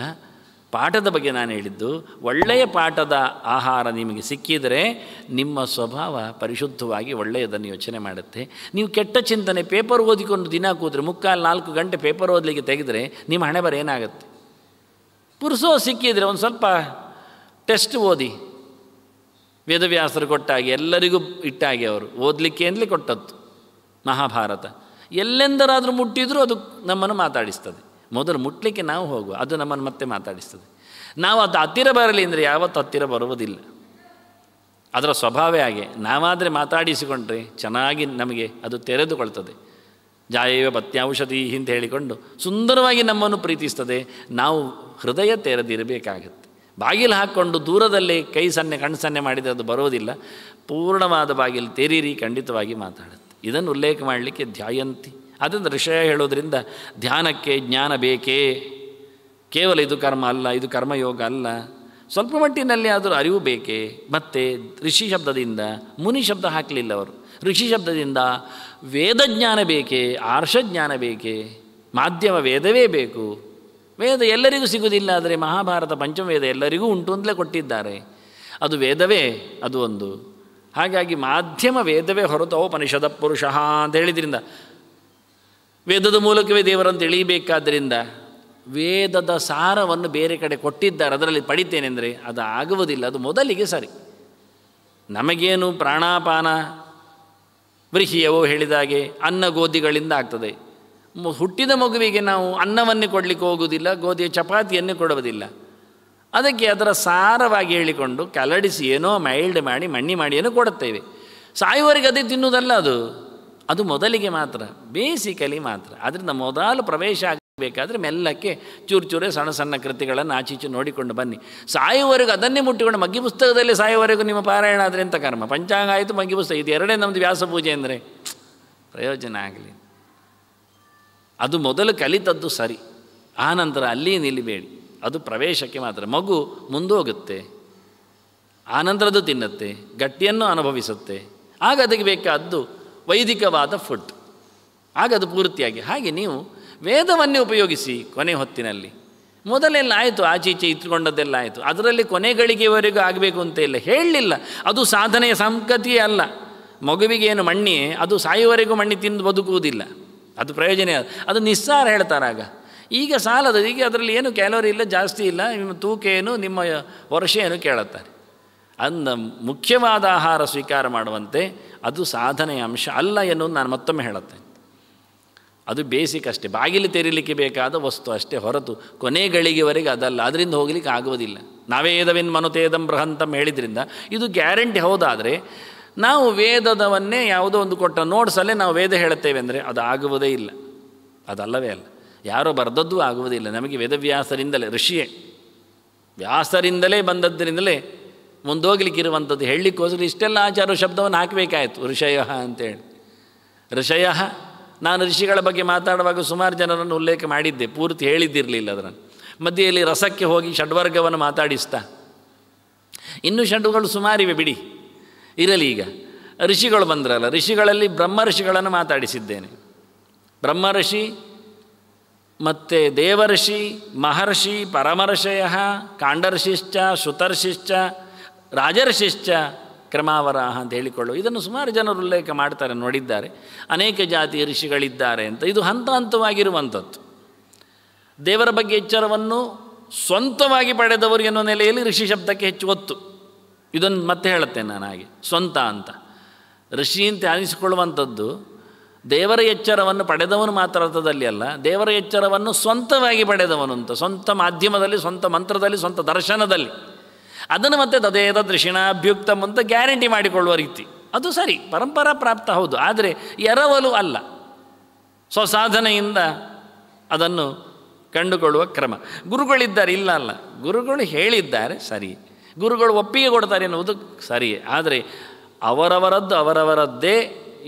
ಪಾಠದ ಬಗ್ಗೆ ನಾನು ಹೇಳಿದ್ದು ಒಳ್ಳೆಯ ಪಾಠದ ಆಹಾರ ನಿಮಗೆ ಸಿಕ್ಕಿದರೆ ನಿಮ್ಮ ಸ್ವಭಾವ ಪರಿಶುದ್ಧವಾಗಿ ಒಳ್ಳೆಯದನ್ನು ಯೋಚನೆ ಮಾಡುತ್ತೆ ನೀವು ಕೆಟ್ಟ ಚಿಂತನೆ ಪೇಪರ್ ಓದಿಕೊಂಡು ದಿನ ಕೂದರೆ ಮುಕ್ಕಾಲು ನಾಲ್ಕು ಗಂಟೆ ಪೇಪರ್ ಓದಲಿಕ್ಕೆ ತೆಗೆದರೆ ನಿಮ್ಮ ಹಣೆ ಬರ ಏನಾಗುತ್ತೆ ಪುರುಸೋ ಸಿಕ್ಕಿದರೆ ಒಂದು ಸ್ವಲ್ಪ ಟೆಸ್ಟ್ ಓದಿ ವೇದವ್ಯಾಸರು ಕೊಟ್ಟಾಗಿ ಎಲ್ಲರಿಗೂ ಇಟ್ಟಾಗಿ ಅವರು ಓದಲಿಕ್ಕೆ ಅಂದಲೇ ಕೊಟ್ಟದ್ದು ಮಹಾಭಾರತ ಎಲ್ಲೆಂದರಾದರೂ ಮುಟ್ಟಿದರೂ ಅದು ನಮ್ಮನ್ನು ಮಾತಾಡಿಸ್ತದೆ ಮೊದಲು ಮುಟ್ಲಿಕ್ಕೆ ನಾವು ಹೋಗುವ ಅದು ನಮ್ಮನ್ನು ಮತ್ತೆ ಮಾತಾಡಿಸ್ತದೆ ನಾವು ಅದು ಹತ್ತಿರ ಬರಲಿ ಅಂದರೆ ಯಾವತ್ತೂ ಹತ್ತಿರ ಬರುವುದಿಲ್ಲ ಅದರ ಸ್ವಭಾವೇ ಹಾಗೆ ನಾವಾದರೆ ಮಾತಾಡಿಸಿಕೊಂಡ್ರೆ ಚೆನ್ನಾಗಿ ನಮಗೆ ಅದು ತೆರೆದುಕೊಳ್ತದೆ ಜಾಯೇವ ಪತ್ಯೌಷಧಿ ಅಂತ ಹೇಳಿಕೊಂಡು ಸುಂದರವಾಗಿ ನಮ್ಮನ್ನು ಪ್ರೀತಿಸ್ತದೆ ನಾವು ಹೃದಯ ತೆರೆದಿರಬೇಕಾಗತ್ತೆ ಬಾಗಿಲು ಹಾಕ್ಕೊಂಡು ದೂರದಲ್ಲಿ ಕೈ ಸನ್ನೆ ಕಣ್ಣು ಸನ್ನೆ ಮಾಡಿದರೆ ಅದು ಬರುವುದಿಲ್ಲ ಪೂರ್ಣವಾದ ಬಾಗಿಲು ತೆರೀರಿ ಖಂಡಿತವಾಗಿ ಮಾತಾಡುತ್ತೆ ಇದನ್ನು ಉಲ್ಲೇಖ ಮಾಡಲಿಕ್ಕೆ ಧ್ಯಾಯಂತಿ ಅದನ್ನು ಋಷಯ ಹೇಳೋದ್ರಿಂದ ಧ್ಯಾನಕ್ಕೆ ಜ್ಞಾನ ಬೇಕೇ ಕೇವಲ ಇದು ಕರ್ಮ ಅಲ್ಲ ಇದು ಕರ್ಮಯೋಗ ಅಲ್ಲ ಸ್ವಲ್ಪ ಮಟ್ಟಿನಲ್ಲಿ ಆದರೂ ಅರಿವು ಬೇಕೇ ಮತ್ತು ಋಷಿ ಶಬ್ದದಿಂದ ಮುನಿ ಶಬ್ದ ಹಾಕಲಿಲ್ಲ ಅವರು ಋಷಿ ಶಬ್ದದಿಂದ ಜ್ಞಾನ ಬೇಕೇ ಜ್ಞಾನ ಬೇಕೇ ಮಾಧ್ಯಮ ವೇದವೇ ಬೇಕು ವೇದ ಎಲ್ಲರಿಗೂ ಸಿಗುವುದಿಲ್ಲ ಆದರೆ ಮಹಾಭಾರತ ಪಂಚಮ ವೇದ ಎಲ್ಲರಿಗೂ ಉಂಟು ಅಂತಲೇ ಕೊಟ್ಟಿದ್ದಾರೆ ಅದು ವೇದವೇ ಅದು ಒಂದು ಹಾಗಾಗಿ ಮಾಧ್ಯಮ ವೇದವೇ ಹೊರತು ಉಪನಿಷದ ಪುರುಷ ಅಂತ ಹೇಳಿದ್ರಿಂದ ವೇದದ ಮೂಲಕವೇ ದೇವರನ್ನು ತಿಳಿಯಬೇಕಾದ್ದರಿಂದ ವೇದದ ಸಾರವನ್ನು ಬೇರೆ ಕಡೆ ಕೊಟ್ಟಿದ್ದಾರೆ ಅದರಲ್ಲಿ ಪಡಿತೇನೆಂದರೆ ಅದು ಆಗುವುದಿಲ್ಲ ಅದು ಮೊದಲಿಗೆ ಸರಿ ನಮಗೇನು ಪ್ರಾಣಾಪಾನ ಹೇಳಿದ ಹೇಳಿದಾಗೆ ಅನ್ನ ಗೋಧಿಗಳಿಂದ ಆಗ್ತದೆ ಹುಟ್ಟಿದ ಮಗುವಿಗೆ ನಾವು ಅನ್ನವನ್ನೇ ಕೊಡಲಿಕ್ಕೆ ಹೋಗುವುದಿಲ್ಲ ಗೋಧಿಯ ಚಪಾತಿಯನ್ನೇ ಕೊಡುವುದಿಲ್ಲ ಅದಕ್ಕೆ ಅದರ ಸಾರವಾಗಿ ಹೇಳಿಕೊಂಡು ಕಲಡಿಸಿ ಏನೋ ಮೈಲ್ಡ್ ಮಾಡಿ ಮಣ್ಣಿ ಮಾಡಿ ಕೊಡುತ್ತೇವೆ ಸಾಯುವವರಿಗೆ ಅದೇ ತಿನ್ನುವುದಲ್ಲ ಅದು ಅದು ಮೊದಲಿಗೆ ಮಾತ್ರ ಬೇಸಿಕಲಿ ಮಾತ್ರ ಅದರಿಂದ ಮೊದಲು ಪ್ರವೇಶ ಆಗಬೇಕಾದ್ರೆ ಮೆಲ್ಲಕ್ಕೆ ಚೂರು ಚೂರೇ ಸಣ್ಣ ಸಣ್ಣ ಕೃತಿಗಳನ್ನು ಆಚೀಚು ನೋಡಿಕೊಂಡು ಬನ್ನಿ ಸಾಯುವರೆಗೂ ಅದನ್ನೇ ಮುಟ್ಟಿಕೊಂಡು ಮಗ್ಗಿ ಪುಸ್ತಕದಲ್ಲಿ ಸಾಯುವರೆಗೂ ನಿಮ್ಮ ಪಾರಾಯಣ ಆದರೆ ಎಂಥ ಕರ್ಮ ಪಂಚಾಂಗ ಆಯಿತು ಮಗ್ಗಿ ಪುಸ್ತಕ ಇದು ಎರಡೇ ನಮ್ಮದು ವ್ಯಾಸ ಪೂಜೆ ಅಂದರೆ ಪ್ರಯೋಜನ ಆಗಲಿ ಅದು ಮೊದಲು ಕಲಿತದ್ದು ಸರಿ ಆನಂತರ ಅಲ್ಲಿ ನಿಲ್ಲಬೇಡಿ ಅದು ಪ್ರವೇಶಕ್ಕೆ ಮಾತ್ರ ಮಗು ಮುಂದೋಗುತ್ತೆ ಆನಂತರದ್ದು ತಿನ್ನುತ್ತೆ ಗಟ್ಟಿಯನ್ನು ಅನುಭವಿಸುತ್ತೆ ಆಗ ಅದಕ್ಕೆ ಬೇಕಾದ್ದು ವೈದಿಕವಾದ ಫುಡ್ ಆಗ ಅದು ಪೂರ್ತಿಯಾಗಿ ಹಾಗೆ ನೀವು ವೇದವನ್ನೇ ಉಪಯೋಗಿಸಿ ಕೊನೆ ಹೊತ್ತಿನಲ್ಲಿ ಮೊದಲೆಲ್ಲ ಆಯಿತು ಆಚೀಚೆ ಇಟ್ಕೊಂಡದ್ದೆಲ್ಲ ಆಯಿತು ಅದರಲ್ಲಿ ಕೊನೆಗಳಿಗೆವರೆಗೂ ಆಗಬೇಕು ಅಂತ ಇಲ್ಲ ಹೇಳಲಿಲ್ಲ ಅದು ಸಾಧನೆಯ ಸಂಕತಿಯೇ ಅಲ್ಲ ಮಗುವಿಗೆ ಏನು ಮಣ್ಣಿ ಅದು ಸಾಯುವವರೆಗೂ ಮಣ್ಣಿ ತಿಂದು ಬದುಕುವುದಿಲ್ಲ ಅದು ಪ್ರಯೋಜನ ಅದು ನಿಸ್ಸಾರ ಹೇಳ್ತಾರಾಗ ಈಗ ಸಾಲದ ಈಗ ಅದರಲ್ಲಿ ಏನು ಕ್ಯಾಲೋರಿ ಇಲ್ಲ ಜಾಸ್ತಿ ಇಲ್ಲ ನಿಮ್ಮ ತೂಕ ಏನು ನಿಮ್ಮ ವರ್ಷ ಏನು ಕೇಳುತ್ತಾರೆ ಅನ್ನ ಮುಖ್ಯವಾದ ಆಹಾರ ಸ್ವೀಕಾರ ಮಾಡುವಂತೆ ಅದು ಸಾಧನೆಯ ಅಂಶ ಅಲ್ಲ ಎನ್ನುವುದು ನಾನು ಮತ್ತೊಮ್ಮೆ ಹೇಳುತ್ತೇನೆ ಅದು ಬೇಸಿಕ್ ಅಷ್ಟೇ ಬಾಗಿಲು ತೆರೀಲಿಕ್ಕೆ ಬೇಕಾದ ವಸ್ತು ಅಷ್ಟೇ ಹೊರತು ಕೊನೆ ಗಳಿಗೆವರೆಗೆ ಅದಲ್ಲ ಅದರಿಂದ ಹೋಗಲಿಕ್ಕೆ ಆಗುವುದಿಲ್ಲ ನಾವೇ ವೇದವಿನ್ ಮನುತೇದಂ ಬೃಹಂತಂ ಹೇಳಿದ್ರಿಂದ ಇದು ಗ್ಯಾರಂಟಿ ಹೌದಾದರೆ ನಾವು ವೇದದವನ್ನೇ ಯಾವುದೋ ಒಂದು ಕೊಟ್ಟ ನೋಡ್ಸಲ್ಲೇ ನಾವು ವೇದ ಹೇಳುತ್ತೇವೆ ಅಂದರೆ ಅದು ಆಗುವುದೇ ಇಲ್ಲ ಅದಲ್ಲವೇ ಅಲ್ಲ ಯಾರೋ ಬರೆದದ್ದು ಆಗುವುದಿಲ್ಲ ನಮಗೆ ವೇದವ್ಯಾಸರಿಂದಲೇ ಋಷಿಯೇ ವ್ಯಾಸರಿಂದಲೇ ಬಂದದ್ದರಿಂದಲೇ ಮುಂದೋಗ್ಲಿಕ್ಕಿರುವಂಥದ್ದು ಹೇಳಲಿಕ್ಕೋಸ್ಕರ ಇಷ್ಟೆಲ್ಲ ಆಚಾರ ಶಬ್ದವನ್ನು ಹಾಕಬೇಕಾಯಿತು ಋಷಯ ಅಂತೇಳಿ ಋಷಯ ನಾನು ಋಷಿಗಳ ಬಗ್ಗೆ ಮಾತಾಡುವಾಗ ಸುಮಾರು ಜನರನ್ನು ಉಲ್ಲೇಖ ಮಾಡಿದ್ದೆ ಪೂರ್ತಿ ಹೇಳಿದ್ದಿರಲಿಲ್ಲ ಅದರ ಮಧ್ಯೆಯಲ್ಲಿ ರಸಕ್ಕೆ ಹೋಗಿ ಷಡ್ವರ್ಗವನ್ನು ಮಾತಾಡಿಸ್ತಾ ಇನ್ನೂ ಷಡ್ಗಳು ಸುಮಾರಿವೆ ಬಿಡಿ ಇರಲಿ ಈಗ ಋಷಿಗಳು ಬಂದ್ರಲ್ಲ ಋಷಿಗಳಲ್ಲಿ ಬ್ರಹ್ಮ ಋಷಿಗಳನ್ನು ಮಾತಾಡಿಸಿದ್ದೇನೆ ಬ್ರಹ್ಮ ಋಷಿ ಮತ್ತು ದೇವರ್ಷಿ ಮಹರ್ಷಿ ಪರಮರ್ಷಯ ಕಾಂಡರ್ಷಿಶ್ಚ ಶ್ರುತರ್ಷಿಶ್ಚ ರಾಜರ್ಷಿಶ್ಚ ಕ್ರಮಾವರಾಹ ಅಂತ ಹೇಳಿಕೊಳ್ಳು ಇದನ್ನು ಸುಮಾರು ಜನರು ಉಲ್ಲೇಖ ಮಾಡ್ತಾರೆ ನೋಡಿದ್ದಾರೆ ಅನೇಕ ಜಾತಿ ಋಷಿಗಳಿದ್ದಾರೆ ಅಂತ ಇದು ಹಂತ ಹಂತವಾಗಿರುವಂಥದ್ದು ದೇವರ ಬಗ್ಗೆ ಎಚ್ಚರವನ್ನು ಸ್ವಂತವಾಗಿ ಪಡೆದವರು ಎನ್ನುವ ನೆಲೆಯಲ್ಲಿ ಋಷಿ ಶಬ್ದಕ್ಕೆ ಹೆಚ್ಚು ಒತ್ತು ಇದನ್ನು ಮತ್ತೆ ಹೇಳುತ್ತೇನೆ ನಾನು ಸ್ವಂತ ಅಂತ ಋಷಿ ಅಂತ ಅನಿಸಿಕೊಳ್ಳುವಂಥದ್ದು ದೇವರ ಎಚ್ಚರವನ್ನು ಪಡೆದವನು ಮಾತ್ರ ಅರ್ಥದಲ್ಲಿ ಅಲ್ಲ ದೇವರ ಎಚ್ಚರವನ್ನು ಸ್ವಂತವಾಗಿ ಪಡೆದವನು ಅಂತ ಸ್ವಂತ ಮಾಧ್ಯಮದಲ್ಲಿ ಸ್ವಂತ ಮಂತ್ರದಲ್ಲಿ ಸ್ವಂತ ದರ್ಶನದಲ್ಲಿ ಅದನ್ನು ಮತ್ತೆ ತದೇದ ದೃಷಿಣಾಭ್ಯುಕ್ತ ಅಂತ ಗ್ಯಾರಂಟಿ ಮಾಡಿಕೊಳ್ಳುವ ರೀತಿ ಅದು ಸರಿ ಪರಂಪರಾ ಪ್ರಾಪ್ತ ಹೌದು ಆದರೆ ಎರವಲು ಅಲ್ಲ ಸ್ವಸಾಧನೆಯಿಂದ ಅದನ್ನು ಕಂಡುಕೊಳ್ಳುವ ಕ್ರಮ ಗುರುಗಳಿದ್ದಾರೆ ಇಲ್ಲ ಅಲ್ಲ ಗುರುಗಳು ಹೇಳಿದ್ದಾರೆ ಸರಿ ಗುರುಗಳು ಒಪ್ಪಿಗೆ ಕೊಡ್ತಾರೆ ಎನ್ನುವುದು ಸರಿಯೇ ಆದರೆ ಅವರವರದ್ದು ಅವರವರದ್ದೇ